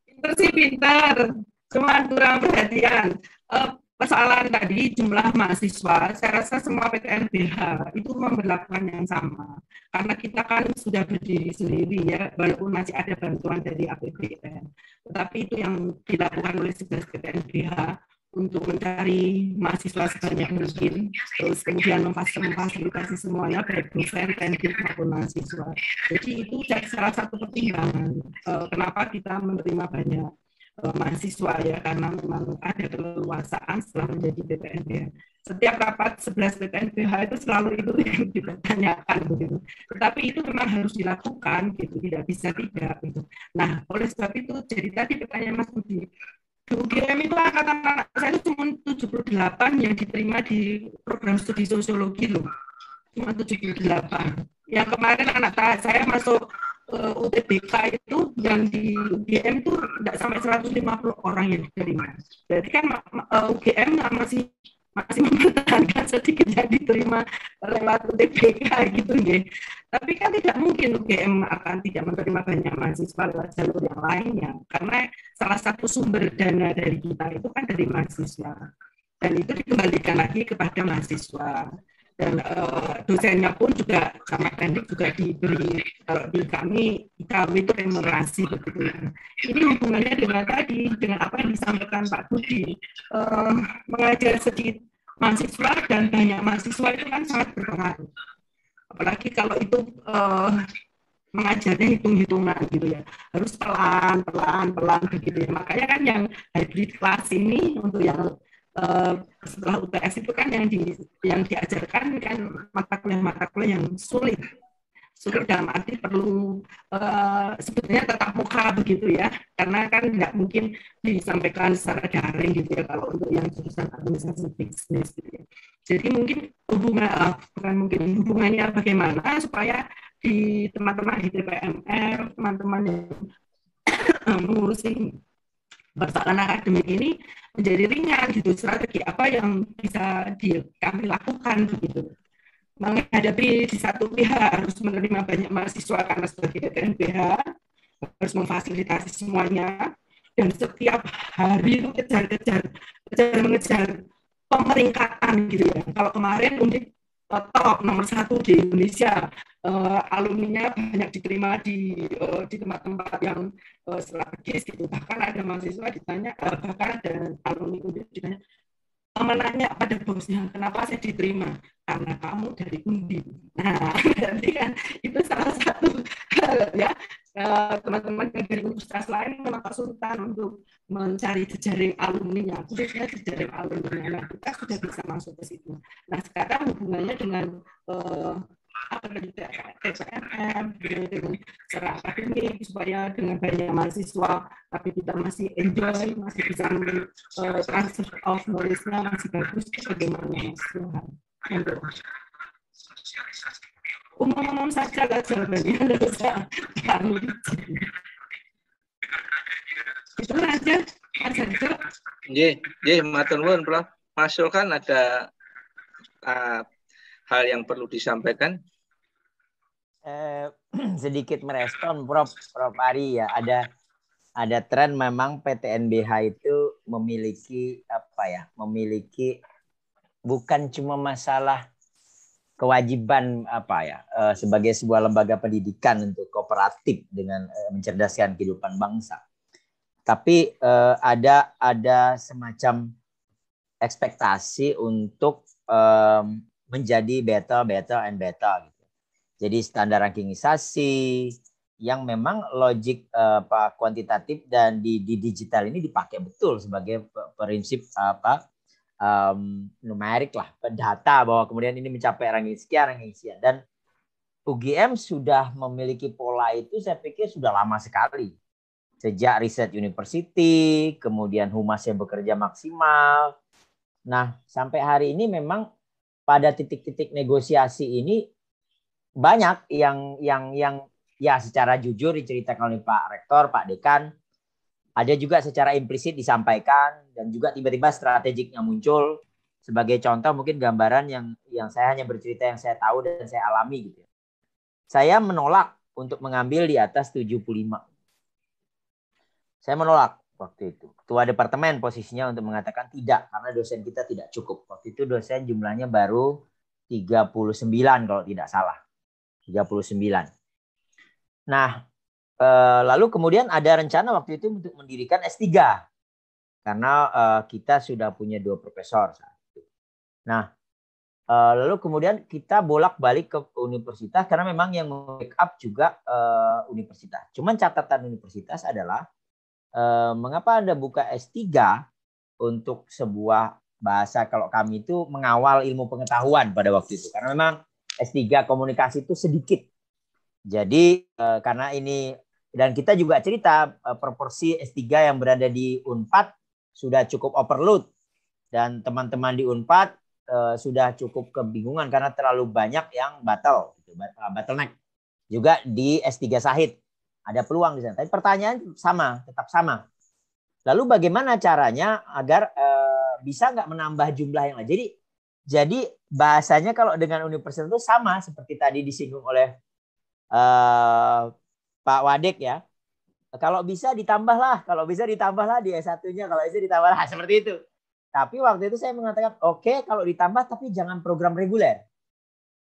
Intersi pintar, cuma kurang perhatian. Uh, persoalan tadi jumlah mahasiswa, saya rasa semua PTNBH itu memperlakukan yang sama. Karena kita kan sudah berdiri sendiri ya, walaupun masih ada bantuan dari APBN. Tetapi itu yang dilakukan oleh sebelas PTNBH untuk mencari mahasiswa sebanyak mungkin, terus kemudian memfasilitasi semuanya baik dosen, teknik maupun mahasiswa. Jadi itu salah satu pertimbangan eh, kenapa kita menerima banyak Eh, mahasiswa ya karena memang ada keleluasaan setelah menjadi BPNBH. Setiap rapat 11 BPNBH itu selalu itu yang dipertanyakan begitu. Tetapi itu memang harus dilakukan gitu, tidak bisa tidak gitu. Nah, oleh sebab itu jadi tadi pertanyaan Mas Budi, di UGM itu angkatan anak saya itu cuma 78 yang diterima di program studi sosiologi loh cuma 78. Yang kemarin anak saya masuk uh, eh, UTBK itu yang di UGM itu tidak sampai 150 orang yang diterima. jadi kan uh, eh, UGM masih masih mempertahankan sedikit jadi terima lewat UTBK gitu ya. Tapi kan tidak mungkin UGM akan tidak menerima banyak mahasiswa lewat jalur yang lainnya. Karena salah satu sumber dana dari kita itu kan dari mahasiswa. Dan itu dikembalikan lagi kepada mahasiswa dan uh, dosennya pun juga sama pendek juga diberi kalau di kami IKW itu remunerasi begitu ya. Ini hubungannya dengan tadi dengan apa yang disampaikan Pak Budi uh, mengajar sedikit mahasiswa dan banyak mahasiswa itu kan sangat berpengaruh. Apalagi kalau itu uh, mengajarnya hitung-hitungan gitu ya harus pelan pelan pelan begitu ya makanya kan yang hybrid class ini untuk yang uh, setelah UTS itu kan yang di yang diajarkan kan mata kuliah mata kuliah yang sulit sulit dalam arti perlu uh, sebetulnya tetap muka begitu ya karena kan nggak mungkin disampaikan secara daring gitu ya kalau untuk yang jurusan administrasi bisnis gitu ya. jadi mungkin hubungan eh, bukan mungkin hubungannya bagaimana supaya di teman-teman di TPMR teman-teman yang mengurusi persoalan akademik ini menjadi ringan gitu strategi apa yang bisa di, kami lakukan begitu menghadapi di satu pihak harus menerima banyak mahasiswa karena sebagai PTNBH harus memfasilitasi semuanya dan setiap hari itu kejar-kejar kejar mengejar pemeringkatan gitu ya kalau kemarin mungkin top nomor satu di Indonesia. Uh, alumninya banyak diterima di uh, di tempat-tempat yang uh, strategis gitu. Bahkan ada mahasiswa ditanya, uh, bahkan ada alumni Undip ditanya, menanya pada bosnya, kenapa saya diterima? Karena kamu dari Undip. Nah, berarti kan itu salah satu hal ya Eh, teman-teman uh, dari universitas lain memang kesulitan untuk mencari jejaring alumni yang khususnya jejaring alumni nah, kita sudah bisa masuk ke situ nah sekarang hubungannya dengan uh, apa TPNM dengan secara akademik supaya dengan banyak mahasiswa tapi kita masih enjoy masih bisa uh, transfer of knowledge-nya masih bagus bagaimana mas Tuhan umum-umum saja lah jawabannya tidak usah bangun itu aja Mas itu. Ye, ye, matur nuwun Prof. masuk kan ada uh, hal yang perlu disampaikan. Eh, sedikit merespon Prof. Prof Ari ya, ada ada tren memang PTNBH itu memiliki apa ya? Memiliki bukan cuma masalah kewajiban apa ya eh, sebagai sebuah lembaga pendidikan untuk kooperatif dengan eh, mencerdaskan kehidupan bangsa. Tapi eh, ada ada semacam ekspektasi untuk menjadi better, better and better gitu. Jadi standar rankingisasi yang memang logik uh, kuantitatif dan di, di digital ini dipakai betul sebagai prinsip apa um, numerik lah data bahwa kemudian ini mencapai ranking sekian ranking sekian dan UGM sudah memiliki pola itu saya pikir sudah lama sekali sejak riset university kemudian humas yang bekerja maksimal nah sampai hari ini memang pada titik-titik negosiasi ini banyak yang yang yang ya secara jujur diceritakan oleh Pak Rektor Pak Dekan ada juga secara implisit disampaikan dan juga tiba-tiba strategiknya muncul sebagai contoh mungkin gambaran yang yang saya hanya bercerita yang saya tahu dan saya alami gitu. Ya. Saya menolak untuk mengambil di atas 75. Saya menolak waktu itu. Ketua departemen posisinya untuk mengatakan tidak karena dosen kita tidak cukup. Waktu itu dosen jumlahnya baru 39 kalau tidak salah. 39. Nah, Eh, lalu kemudian ada rencana waktu itu untuk mendirikan S3 karena uh, kita sudah punya dua profesor saat itu. Nah, uh, lalu kemudian kita bolak-balik ke universitas karena memang yang backup juga uh, universitas. Cuman catatan universitas adalah uh, mengapa Anda buka S3 untuk sebuah bahasa kalau kami itu mengawal ilmu pengetahuan pada waktu itu karena memang S3 komunikasi itu sedikit. Jadi karena ini dan kita juga cerita uh, proporsi S3 yang berada di Unpad sudah cukup overload dan teman-teman di Unpad uh, sudah cukup kebingungan karena terlalu banyak yang batal, gitu, eh, bottleneck. Juga di S3 Sahid ada peluang di sana. Tapi pertanyaan sama, tetap sama. Lalu bagaimana caranya agar uh, bisa nggak menambah jumlah yang lain? Jadi jadi bahasanya kalau dengan universitas itu sama seperti tadi disinggung oleh uh, Pak Wadik ya. Kalau bisa ditambahlah, kalau bisa ditambahlah di S1-nya, kalau bisa ditambahlah seperti itu. Tapi waktu itu saya mengatakan, oke okay, kalau ditambah tapi jangan program reguler.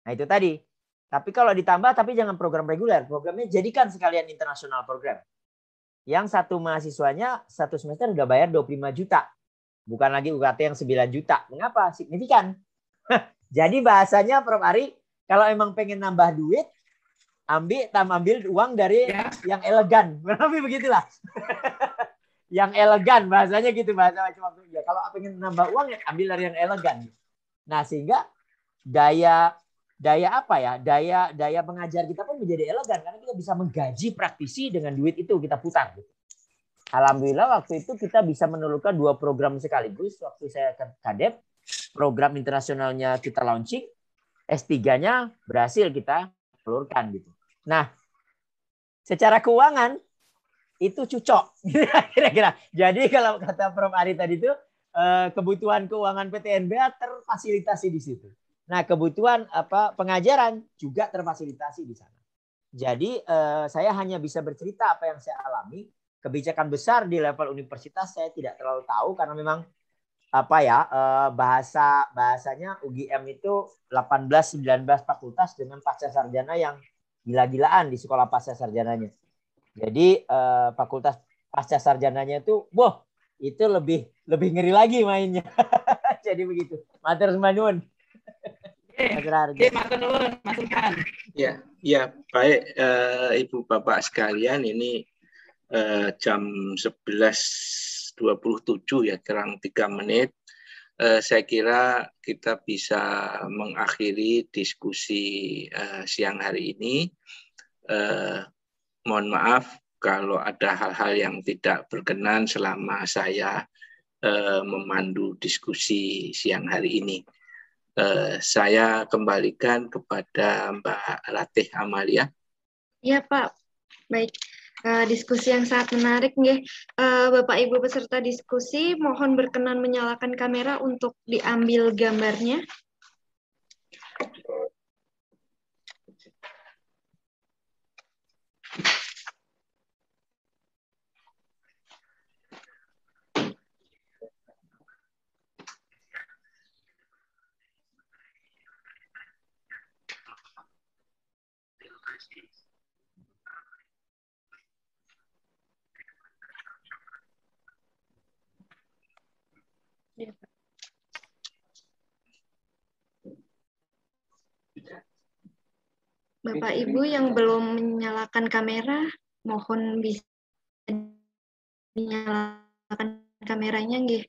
Nah itu tadi. Tapi kalau ditambah tapi jangan program reguler. Programnya jadikan sekalian internasional program. Yang satu mahasiswanya satu semester udah bayar 25 juta. Bukan lagi UKT yang 9 juta. Mengapa? Signifikan. Jadi bahasanya Prof. Ari, kalau emang pengen nambah duit, ambil tam ambil uang dari ya. yang elegan berarti begitulah yang elegan bahasanya gitu bahasa macam waktu ya kalau pengen nambah uang ya ambil dari yang elegan nah sehingga daya daya apa ya daya daya mengajar kita pun menjadi elegan karena kita bisa menggaji praktisi dengan duit itu kita putar Alhamdulillah waktu itu kita bisa menelurkan dua program sekaligus waktu saya ke Kadep program internasionalnya kita launching S3-nya berhasil kita telurkan gitu Nah, secara keuangan itu cocok kira-kira. Jadi kalau kata Prof Ari tadi itu eh, kebutuhan keuangan PTNBA terfasilitasi di situ. Nah, kebutuhan apa pengajaran juga terfasilitasi di sana. Jadi eh, saya hanya bisa bercerita apa yang saya alami. Kebijakan besar di level universitas saya tidak terlalu tahu karena memang apa ya eh, bahasa bahasanya UGM itu 18 19 fakultas dengan pasca sarjana yang gila-gilaan di sekolah pasca sarjananya. Jadi eh, fakultas pasca sarjananya itu, wah itu lebih lebih ngeri lagi mainnya. Jadi begitu. mater semanun. Eh, Oke, eh, masukkan. Ya, ya baik uh, Ibu Bapak sekalian ini uh, jam 11.27 ya kurang tiga menit eh, saya kira kita bisa mengakhiri diskusi eh, siang hari ini. Eh, mohon maaf kalau ada hal-hal yang tidak berkenan selama saya eh, memandu diskusi siang hari ini. Eh, saya kembalikan kepada Mbak Ratih Amalia. Ya Pak, baik. Eh, diskusi yang sangat menarik nih, Uh, Bapak Ibu peserta diskusi mohon berkenan menyalakan kamera untuk diambil gambarnya. Bapak iya. Ibu yang belum menyalakan kamera, mohon bisa menyalakan kameranya nggih.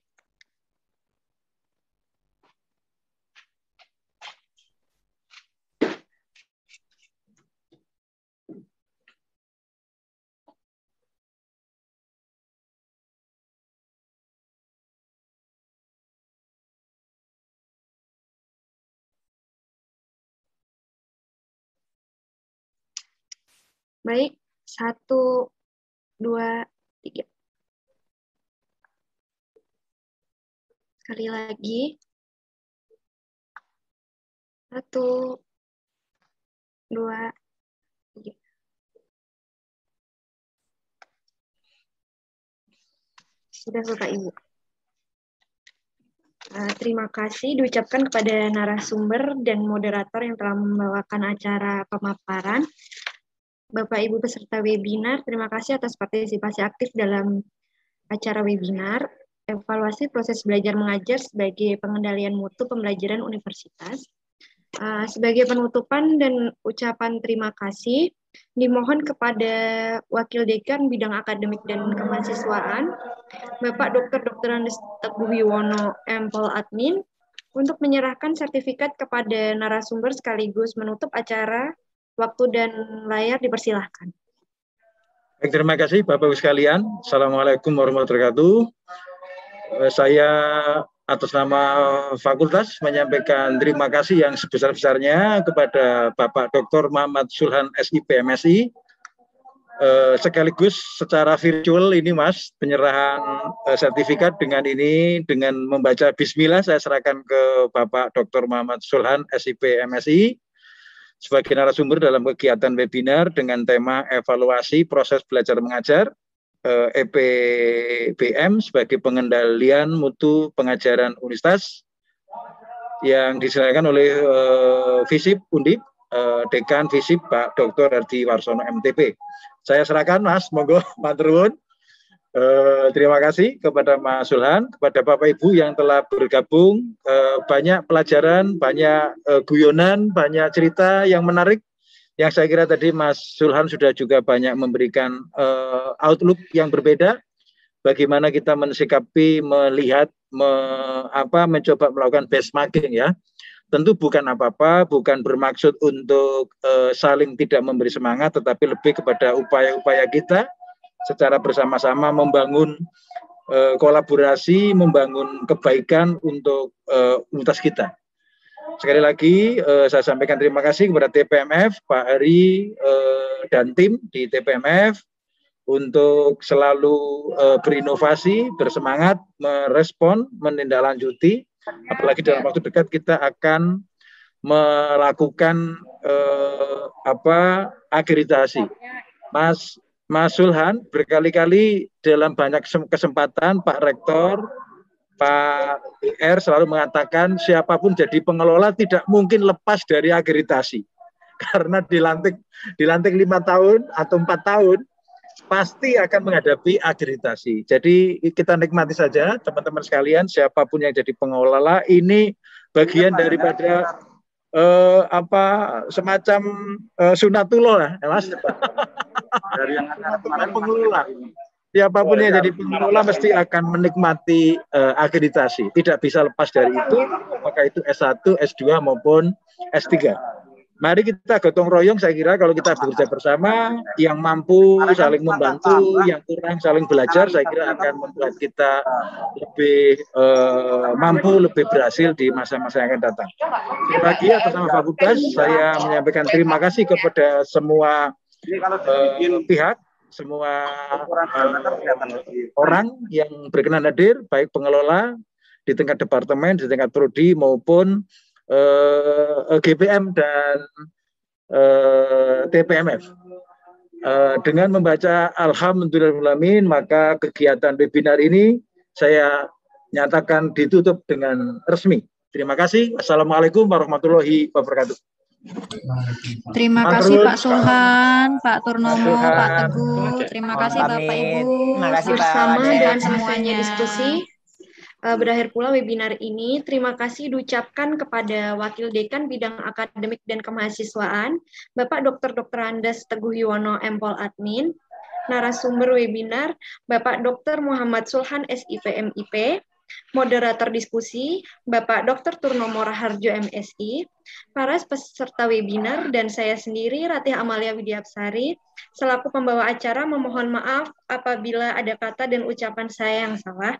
Baik, satu, dua, tiga. Sekali lagi. Satu, dua, tiga. Sudah Bapak Ibu. Eh, terima kasih diucapkan kepada narasumber dan moderator yang telah membawakan acara pemaparan. Bapak Ibu peserta webinar, terima kasih atas partisipasi aktif dalam acara webinar evaluasi proses belajar mengajar sebagai pengendalian mutu pembelajaran universitas. Uh, sebagai penutupan dan ucapan terima kasih, dimohon kepada Wakil Dekan Bidang Akademik dan Kemahasiswaan, Bapak Dr. Dr. Andes Teguh Wiwono, Empol Admin, untuk menyerahkan sertifikat kepada narasumber sekaligus menutup acara Waktu dan layar dipersilahkan. Baik, terima kasih Bapak-Ibu sekalian. Assalamualaikum warahmatullahi wabarakatuh. Eh, saya atas nama fakultas menyampaikan terima kasih yang sebesar-besarnya kepada Bapak Dr. Muhammad Sulhan Sipmsi. Eh, sekaligus secara virtual ini Mas, penyerahan eh, sertifikat dengan ini, dengan membaca bismillah saya serahkan ke Bapak Dr. Muhammad Sulhan SIP MSI sebagai narasumber dalam kegiatan webinar dengan tema evaluasi proses belajar mengajar EPBM eh, e sebagai pengendalian mutu pengajaran universitas yang diselenggarakan oleh eh, Visip Undip eh, Dekan Visip Pak Dr. Hardi Warsono MTP. Saya serahkan Mas, monggo maturun. Eh, terima kasih kepada Mas Sulhan, kepada Bapak Ibu yang telah bergabung. Eh, banyak pelajaran, banyak eh, guyonan, banyak cerita yang menarik. Yang saya kira tadi Mas Sulhan sudah juga banyak memberikan eh, outlook yang berbeda. Bagaimana kita mensikapi, melihat, me, apa, mencoba melakukan benchmarking ya. Tentu bukan apa-apa, bukan bermaksud untuk eh, saling tidak memberi semangat, tetapi lebih kepada upaya-upaya kita secara bersama-sama membangun eh, kolaborasi, membangun kebaikan untuk eh, unitas kita. Sekali lagi eh, saya sampaikan terima kasih kepada TPMF, Pak Ari eh, dan tim di TPMF untuk selalu berinovasi, bersemangat, merespon, menindaklanjuti. Apalagi dalam waktu dekat kita akan melakukan eh, apa akreditasi. Mas Mas Sulhan berkali-kali dalam banyak kesempatan Pak Rektor, Pak R selalu mengatakan siapapun jadi pengelola tidak mungkin lepas dari agritasi. Karena dilantik dilantik lima tahun atau empat tahun pasti akan menghadapi agritasi. Jadi kita nikmati saja teman-teman sekalian siapapun yang jadi pengelola ini bagian iya, daripada eh, apa semacam eh, sunatullah lah, ya, Mas. Dari yang kemarin pengelola. Siapapun oh, yang ya, jadi pengelola mesti akan menikmati uh, akreditasi. Tidak bisa lepas dari itu, maka itu S1, S2 maupun S3. Mari kita gotong royong saya kira kalau kita bekerja bersama yang mampu kan saling membantu, kan? yang kurang saling belajar saya kan kira akan membuat kita lebih uh, mampu, lebih berhasil di masa-masa yang akan datang. Sekali atas nama Pak fakultas saya menyampaikan terima kasih kepada semua uh, pihak semua uh, orang yang berkenan hadir, baik pengelola di tingkat departemen, di tingkat prodi maupun eh, eh GPM dan eh, TPMF. Eh, dengan membaca Alhamdulillahirrahmanirrahim, maka kegiatan webinar ini saya nyatakan ditutup dengan resmi. Terima kasih. Assalamualaikum warahmatullahi wabarakatuh. Terima kasih Pak Sulhan, Pak Turnomo, Pak Teguh. Terima kasih Bapak Ibu. Terima kasih Pak bersama dan semuanya diskusi. Eh, berakhir pula webinar ini, terima kasih diucapkan kepada Wakil Dekan Bidang Akademik dan Kemahasiswaan, Bapak Dr. Dr. Andes Teguh Yuwono Empol Admin, narasumber webinar Bapak Dr. Muhammad Sulhan SIPMIP, moderator diskusi Bapak Dr. Turnomo Raharjo MSI, para peserta webinar dan saya sendiri Ratih Amalia Widiapsari selaku pembawa acara memohon maaf apabila ada kata dan ucapan saya yang salah.